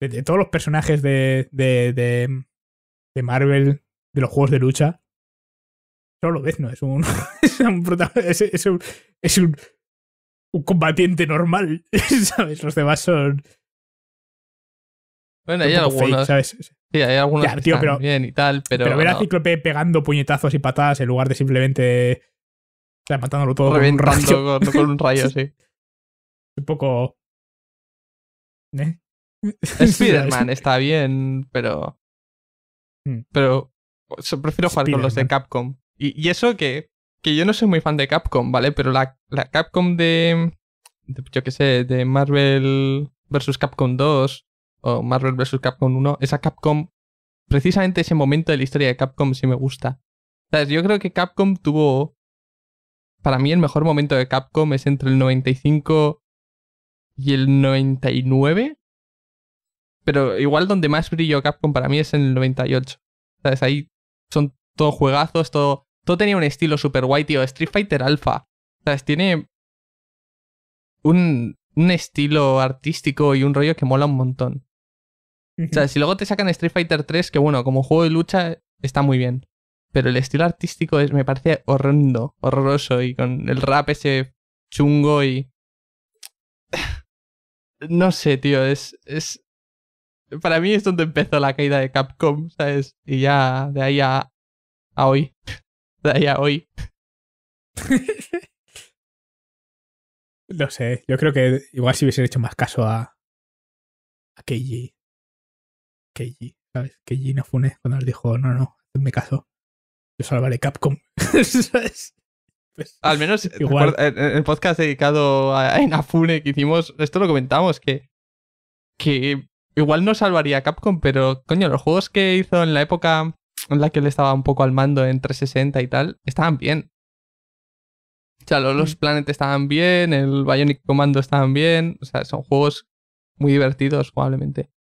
De, todos los personajes de, de, de, Marvel, de los juegos de lucha, solo ves, no es un. Es un, es, un, un, combatiente normal. ¿Sabes? Los demás son. Bueno, hay algunos. ¿sabes? Sí, hay algunos que están pero, bien y tal, pero. Pero ver a Ciclope pegando puñetazos y patadas en lugar de simplemente o matándolo todo con un rayo. Con, un rayo, sí. un poco. ¿Eh? Spider-Man está bien, pero. Hmm. Pero prefiero jugar con los de Capcom. Y, eso que, que, yo no soy muy fan de Capcom, ¿vale? Pero la, la Capcom de, Yo qué sé, de Marvel vs. Capcom 2 o Marvel vs. Capcom 1, esa Capcom. Precisamente ese momento de la historia de Capcom sí me gusta. ¿Sabes? Yo creo que Capcom tuvo para mí el mejor momento de Capcom es entre el 95 y el 99. Pero igual donde más brillo Capcom para mí es en el 98. ¿Sabes? Ahí son todos juegazos, todo, todo tenía un estilo super guay, tío. Street Fighter Alpha. ¿Sabes? Tiene un, estilo artístico y un rollo que mola un montón. O sea, si luego te sacan Street Fighter 3, que bueno, como juego de lucha está muy bien pero el estilo artístico es, me parece horrendo, horroroso y con el rap ese chungo y... No sé, tío, es, es... Para mí es donde empezó la caída de Capcom, ¿sabes? Y ya de ahí a, a hoy. De ahí a hoy. no sé, yo creo que igual si hubiesen hecho más caso a... A Keiji. Keiji, ¿sabes? Keiji no Funes cuando él dijo, no, no, me caso yo salvaré Capcom. Pues, al menos En el podcast dedicado a Inafune que hicimos, esto lo comentamos, que, que igual no salvaría Capcom, pero coño, los juegos que hizo en la época en la que él estaba un poco al mando en 360 y tal, estaban bien. O sea, mm. los, planetas estaban bien, el Bionic Commando estaban bien, o sea, son juegos muy divertidos probablemente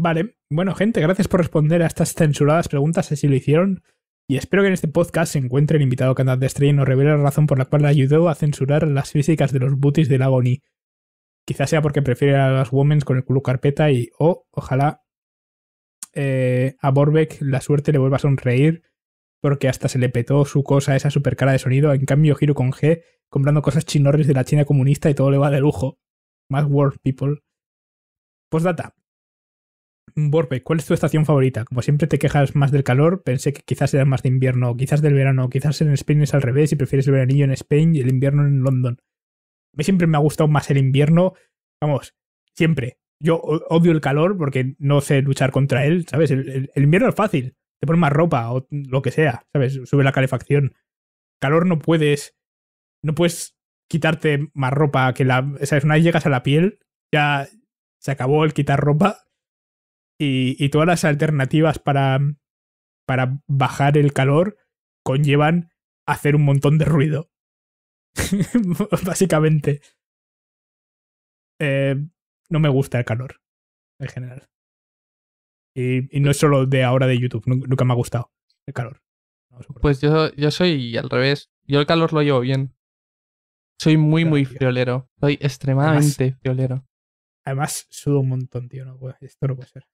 Vale, bueno gente, gracias por responder a estas censuradas preguntas, así lo hicieron. Y espero que en este podcast se encuentre el invitado de estrella y nos revele la razón por la cual ayudó a censurar las físicas de los booties de Agony. Quizás sea porque prefiere a las Womens con el culo carpeta y, oh, ojalá eh, a Borbeck la suerte le vuelva a sonreír porque hasta se le petó su cosa, esa super cara de sonido. En cambio, giro con G comprando cosas chinorris de la China comunista y todo le va de lujo. Más world people. Postdata. Borbe, ¿cuál es tu estación favorita? Como siempre te quejas más del calor, pensé que quizás era más de invierno, quizás del verano, quizás en Spain es al revés y prefieres el veranillo en Spain y el invierno en London. A mí siempre me ha gustado más el invierno, vamos, siempre. Yo odio el calor porque no sé luchar contra él, ¿sabes? El, invierno es fácil, te pones más ropa o lo que sea, ¿sabes? Sube la calefacción. Calor no puedes, no puedes quitarte más ropa que la, ¿sabes? Una vez llegas a la piel, ya se acabó el quitar ropa y, todas las alternativas para, para bajar el calor conllevan hacer un montón de ruido. Básicamente. Eh, no me gusta el calor en general. Y, no es solo de ahora de YouTube, nunca me ha gustado el calor. pues yo, soy al revés. Yo el calor lo llevo bien. Soy muy, muy friolero. Soy extremadamente friolero. Además, sudo un montón, tío. No esto no puede ser.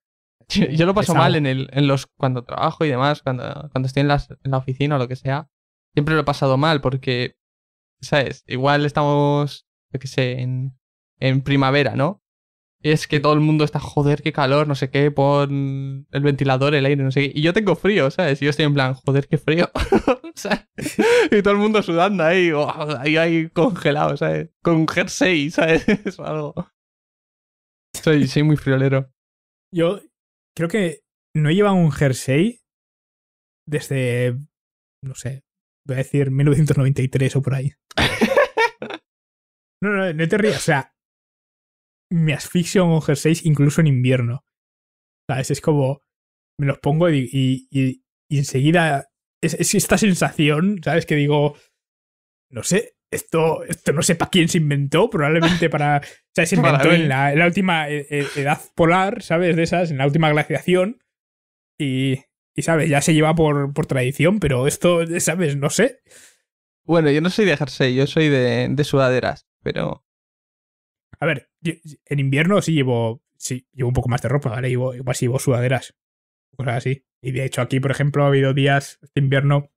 Yo, lo paso mal en, el, en los cuando trabajo y demás, cuando, cuando estoy en, la oficina o lo que sea. Siempre lo he pasado mal porque, ¿sabes? Igual estamos, yo qué sé, en, en primavera, ¿no? es que todo el mundo está, joder, qué calor, no sé qué, por el ventilador, el aire, no sé qué. Y yo tengo frío, ¿sabes? Y yo estoy en plan, joder, qué frío. y todo el mundo sudando ahí, oh, ahí, congelado, ¿sabes? Con jersey, ¿sabes? es algo. Soy, soy muy friolero. Yo, creo que no lleva un jersey desde, no sé, voy a decir 1993 o por ahí. No, no, no te rías. O sea, me asfixio un jerseys incluso en invierno. ¿Sabes? Es como, me los pongo y, enseguida es, es, esta sensación, ¿sabes? Que digo, no sé, esto, esto no sé para quién se inventó, probablemente para. O sea, se inventó en la, en la, última eh, eh, edad polar, ¿sabes? De esas, en la última glaciación. Y, y ¿sabes? Ya se lleva por, por tradición, pero esto, ¿sabes? No sé. Bueno, yo no soy de jersey, yo soy de, sudaderas, pero. A ver, en invierno sí llevo. Sí, llevo un poco más de ropa, ¿vale? igual sí llevo sudaderas. Cosas así. Y de hecho, aquí, por ejemplo, ha habido días de invierno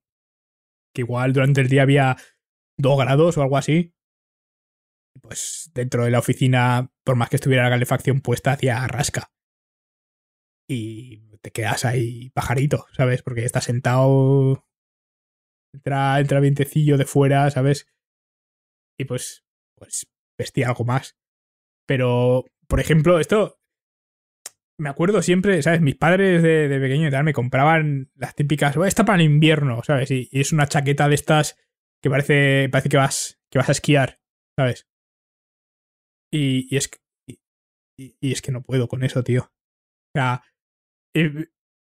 que igual durante el día había Dos grados o algo así, pues dentro de la oficina, por más que estuviera la calefacción puesta, hacía rasca. Y te quedas ahí pajarito, ¿sabes? Porque estás sentado, entra, entra vientecillo de fuera, ¿sabes? Y pues, pues vestía algo más. Pero, por ejemplo, esto me acuerdo siempre, ¿sabes? Mis padres de, pequeño y tal me compraban las típicas, oh, esta para el invierno, ¿sabes? y es una chaqueta de estas que parece, parece que, vas, que vas a esquiar, ¿sabes? Y, es, es que no puedo con eso, tío. O sea,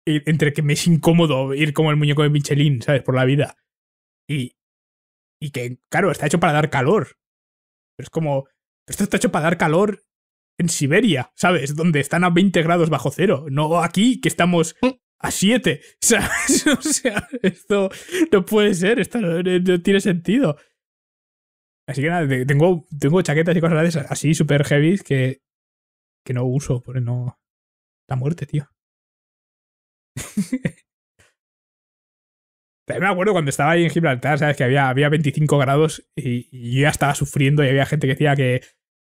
entre que me es incómodo ir como el muñeco de Michelin, ¿sabes? Por la vida. Y, y que, claro, está hecho para dar calor. Pero es como, esto está hecho para dar calor en Siberia, ¿sabes? Donde están a 20 grados bajo cero. No aquí, que estamos mm a 7. O sea, esto no puede ser, esto no, tiene sentido. Así que nada, tengo, tengo chaquetas y cosas de esas, así super heavy que, que no uso, porque no. La muerte, tío. me acuerdo cuando estaba ahí en Gibraltar, ¿sabes? Que había, había 25 grados y, yo ya estaba sufriendo y había gente que decía que,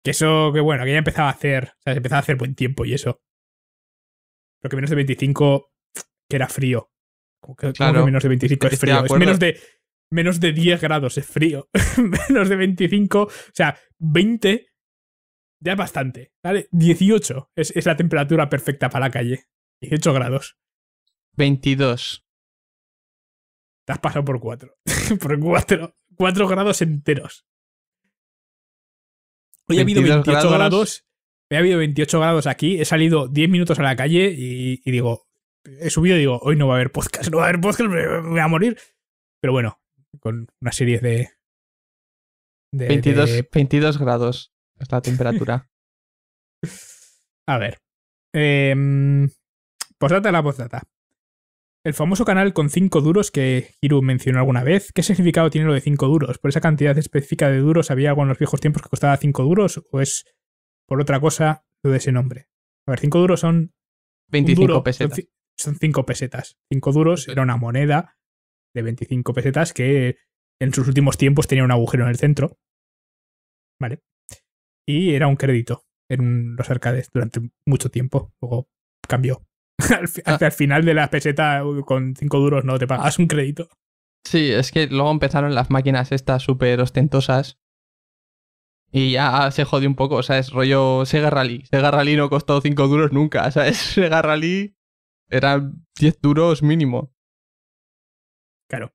que eso, que bueno, que ya empezaba a hacer, se Empezaba a hacer buen tiempo y eso. Pero que menos de 25 que era frío. que, menos de 25 es frío. Es menos de, 10 grados es frío. menos de 25, o sea, 20 ya es bastante, ¿vale? 18 es, la temperatura perfecta para la calle. 18 grados. 22. Te has pasado por 4. por 4. 4 grados enteros. Hoy ha habido 28 grados. grados. ha habido 28 grados aquí. He salido 10 minutos a la calle y digo, he subido y digo, hoy no va a haber podcast, no va a haber podcast, me voy a morir. Pero bueno, con una serie de... de 22, grados es la temperatura. a ver. Eh, postdata la postdata. El famoso canal con 5 duros que Hiru mencionó alguna vez. ¿Qué significado tiene lo de 5 duros? ¿Por esa cantidad específica de duros había algo en los viejos tiempos que costaba 5 duros? ¿O es por otra cosa lo de ese nombre? A ver, 5 duros son. 25 pesetas son 5 pesetas. 5 duros era una moneda de 25 pesetas que en sus últimos tiempos tenía un agujero en el centro. ¿Vale? Y era un crédito en los arcades durante mucho tiempo. Luego cambió. Ah. al, final de la peseta uh, con 5 duros no te pagas un crédito. Sí, es que luego empezaron las máquinas estas súper ostentosas. Y ya se jodió un poco, o sea, es rollo Sega Rally. Sega Rally no costó 5 duros nunca, o sea, es Sega Rally eran 10 duros mínimo. Claro.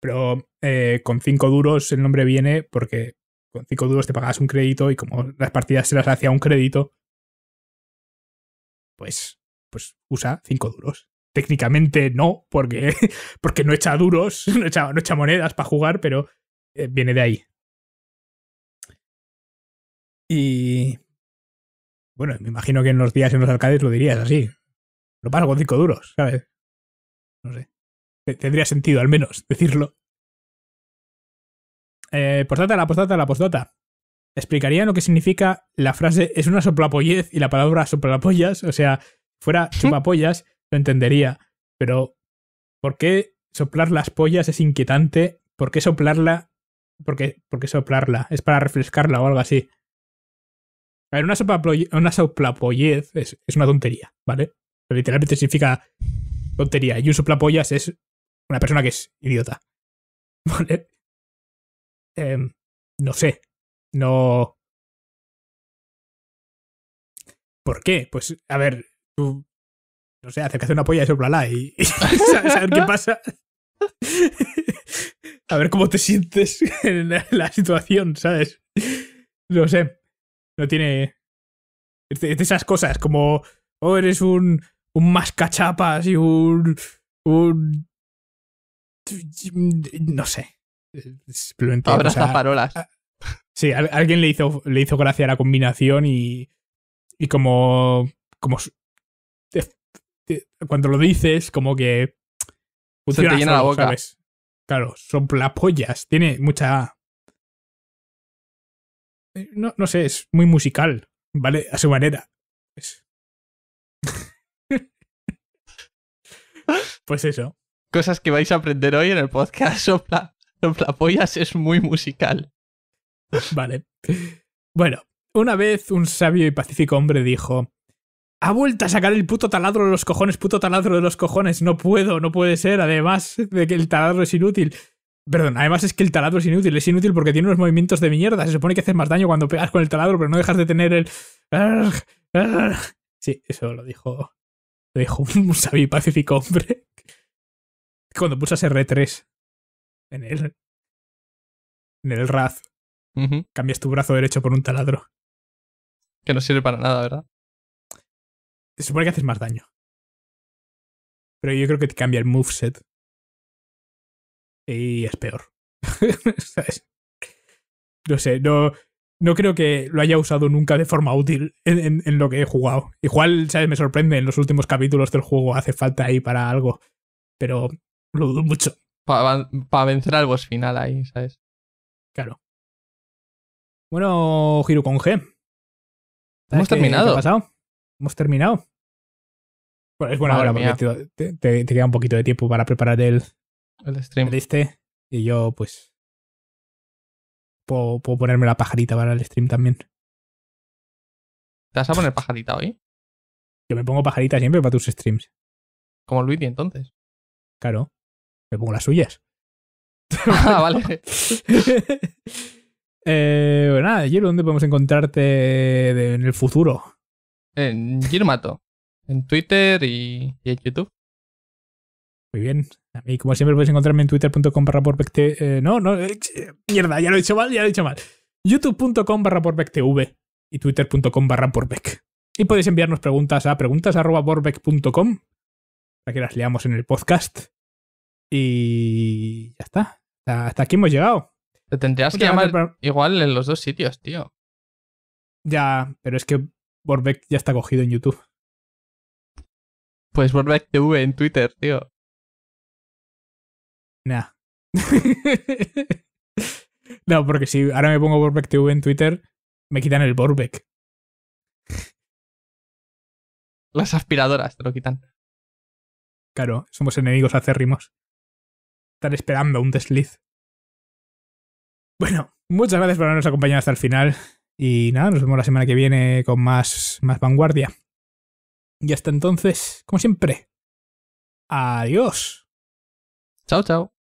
Pero eh, con 5 duros el nombre viene porque con 5 duros te pagas un crédito y como las partidas se las hacía un crédito, pues, pues usa 5 duros. Técnicamente no, porque, porque no echa duros, no echa, monedas para jugar, pero eh, viene de ahí. Y bueno, me imagino que en los días en los arcades lo dirías así. Lo pago con cinco duros, ¿sabes? No sé. Tendría sentido, al menos, decirlo. Eh, postdata, la postdata, la postdata. Explicaría lo que significa la frase es una soplapollez y la palabra soplapollas. O sea, fuera soplapollas, lo entendería. Pero, ¿por qué soplar las pollas es inquietante? ¿Por qué soplarla? ¿Por qué, soplarla? ¿Es para refrescarla o algo así? A ver, una, soplapollez, es una tontería, ¿vale? literalmente significa tontería. Y un soplapollas es una persona que es idiota. ¿Vale? Em, no sé. No. ¿Por qué? Pues, a ver, tú. No sé, a una polla y soplala y. y ¿Sabes qué pasa? a ver cómo te sientes en la, situación, ¿sabes? No sé. No tiene. es de esas cosas como. Oh, eres un un mascachapas y un, un no sé. Simplemente. parolas. Sí, alguien le hizo, le hizo gracia la combinación y. Y como. como cuando lo dices, como que. Se te llena la boca. Claro, son pollas. Tiene mucha. Eh, no, no sé, es muy musical, ¿vale? A su manera. Es, pues, Pues eso. Cosas que vais a aprender hoy en el podcast Sopla, pollas es muy musical. Vale. Bueno, una vez un sabio y pacífico hombre dijo: Ha vuelto a sacar el puto taladro de los cojones, puto taladro de los cojones. No puedo, no puede ser. Además de que el taladro es inútil. Perdón, además es que el taladro es inútil. Es inútil porque tiene unos movimientos de mierda. Se supone que hace más daño cuando pegas con el taladro, pero no dejas de tener el. Sí, eso lo dijo dejo un Sabi pacífico, Hombre. Cuando pulsas R3 en el, en el Raz, cambias tu brazo derecho por un taladro. Que no sirve para nada, ¿verdad? Se supone que haces más daño. Pero yo creo que te cambia el moveset. Y es peor. No sé, no no creo que lo haya usado nunca de forma útil en, en, lo que he jugado. Igual, ¿sabes? Me sorprende en los últimos capítulos del juego, hace falta ahí para algo, pero lo dudo mucho. Para vencer al boss final ahí, ¿sabes? Claro. Bueno, Giro con G. Hemos terminado. Qué, pasado? Hemos terminado. Bueno, es buena hora porque te, queda un poquito de tiempo para preparar el, el stream. Este, y yo, pues, puedo, ponerme la pajarita para el stream también. ¿Te vas a poner pajarita hoy? Yo me pongo pajarita siempre para tus streams. Como Luigi, entonces. Claro. Me pongo las suyas. ah, vale. bueno, eh, pues nada, ¿dónde podemos encontrarte en el futuro? En Girmato. En Twitter y en YouTube. Muy bien. A como siempre, podéis encontrarme en twitter.com barra por eh, No, no, eh, mierda, ya lo he dicho mal, ya lo he dicho mal. youtube.com barra por y twitter.com barra porbec. Y podéis enviarnos preguntas a preguntas.borbeck.com para que las leamos en el podcast. Y ya está. Hasta, aquí hemos llegado. Te tendrías que llamar igual en los dos sitios, tío. Ya, pero es que Borbeck ya está cogido en YouTube. Pues Borbeck TV en Twitter, tío. Nah. no, porque si ahora me pongo Borbeck TV en Twitter, me quitan el Borbeck. Las aspiradoras te lo quitan. Claro, somos enemigos acérrimos. Están esperando un desliz. Bueno, muchas gracias por habernos acompañado hasta el final. Y nada, nos vemos la semana que viene con más, más vanguardia. Y hasta entonces, como siempre, adiós. Chao, chao.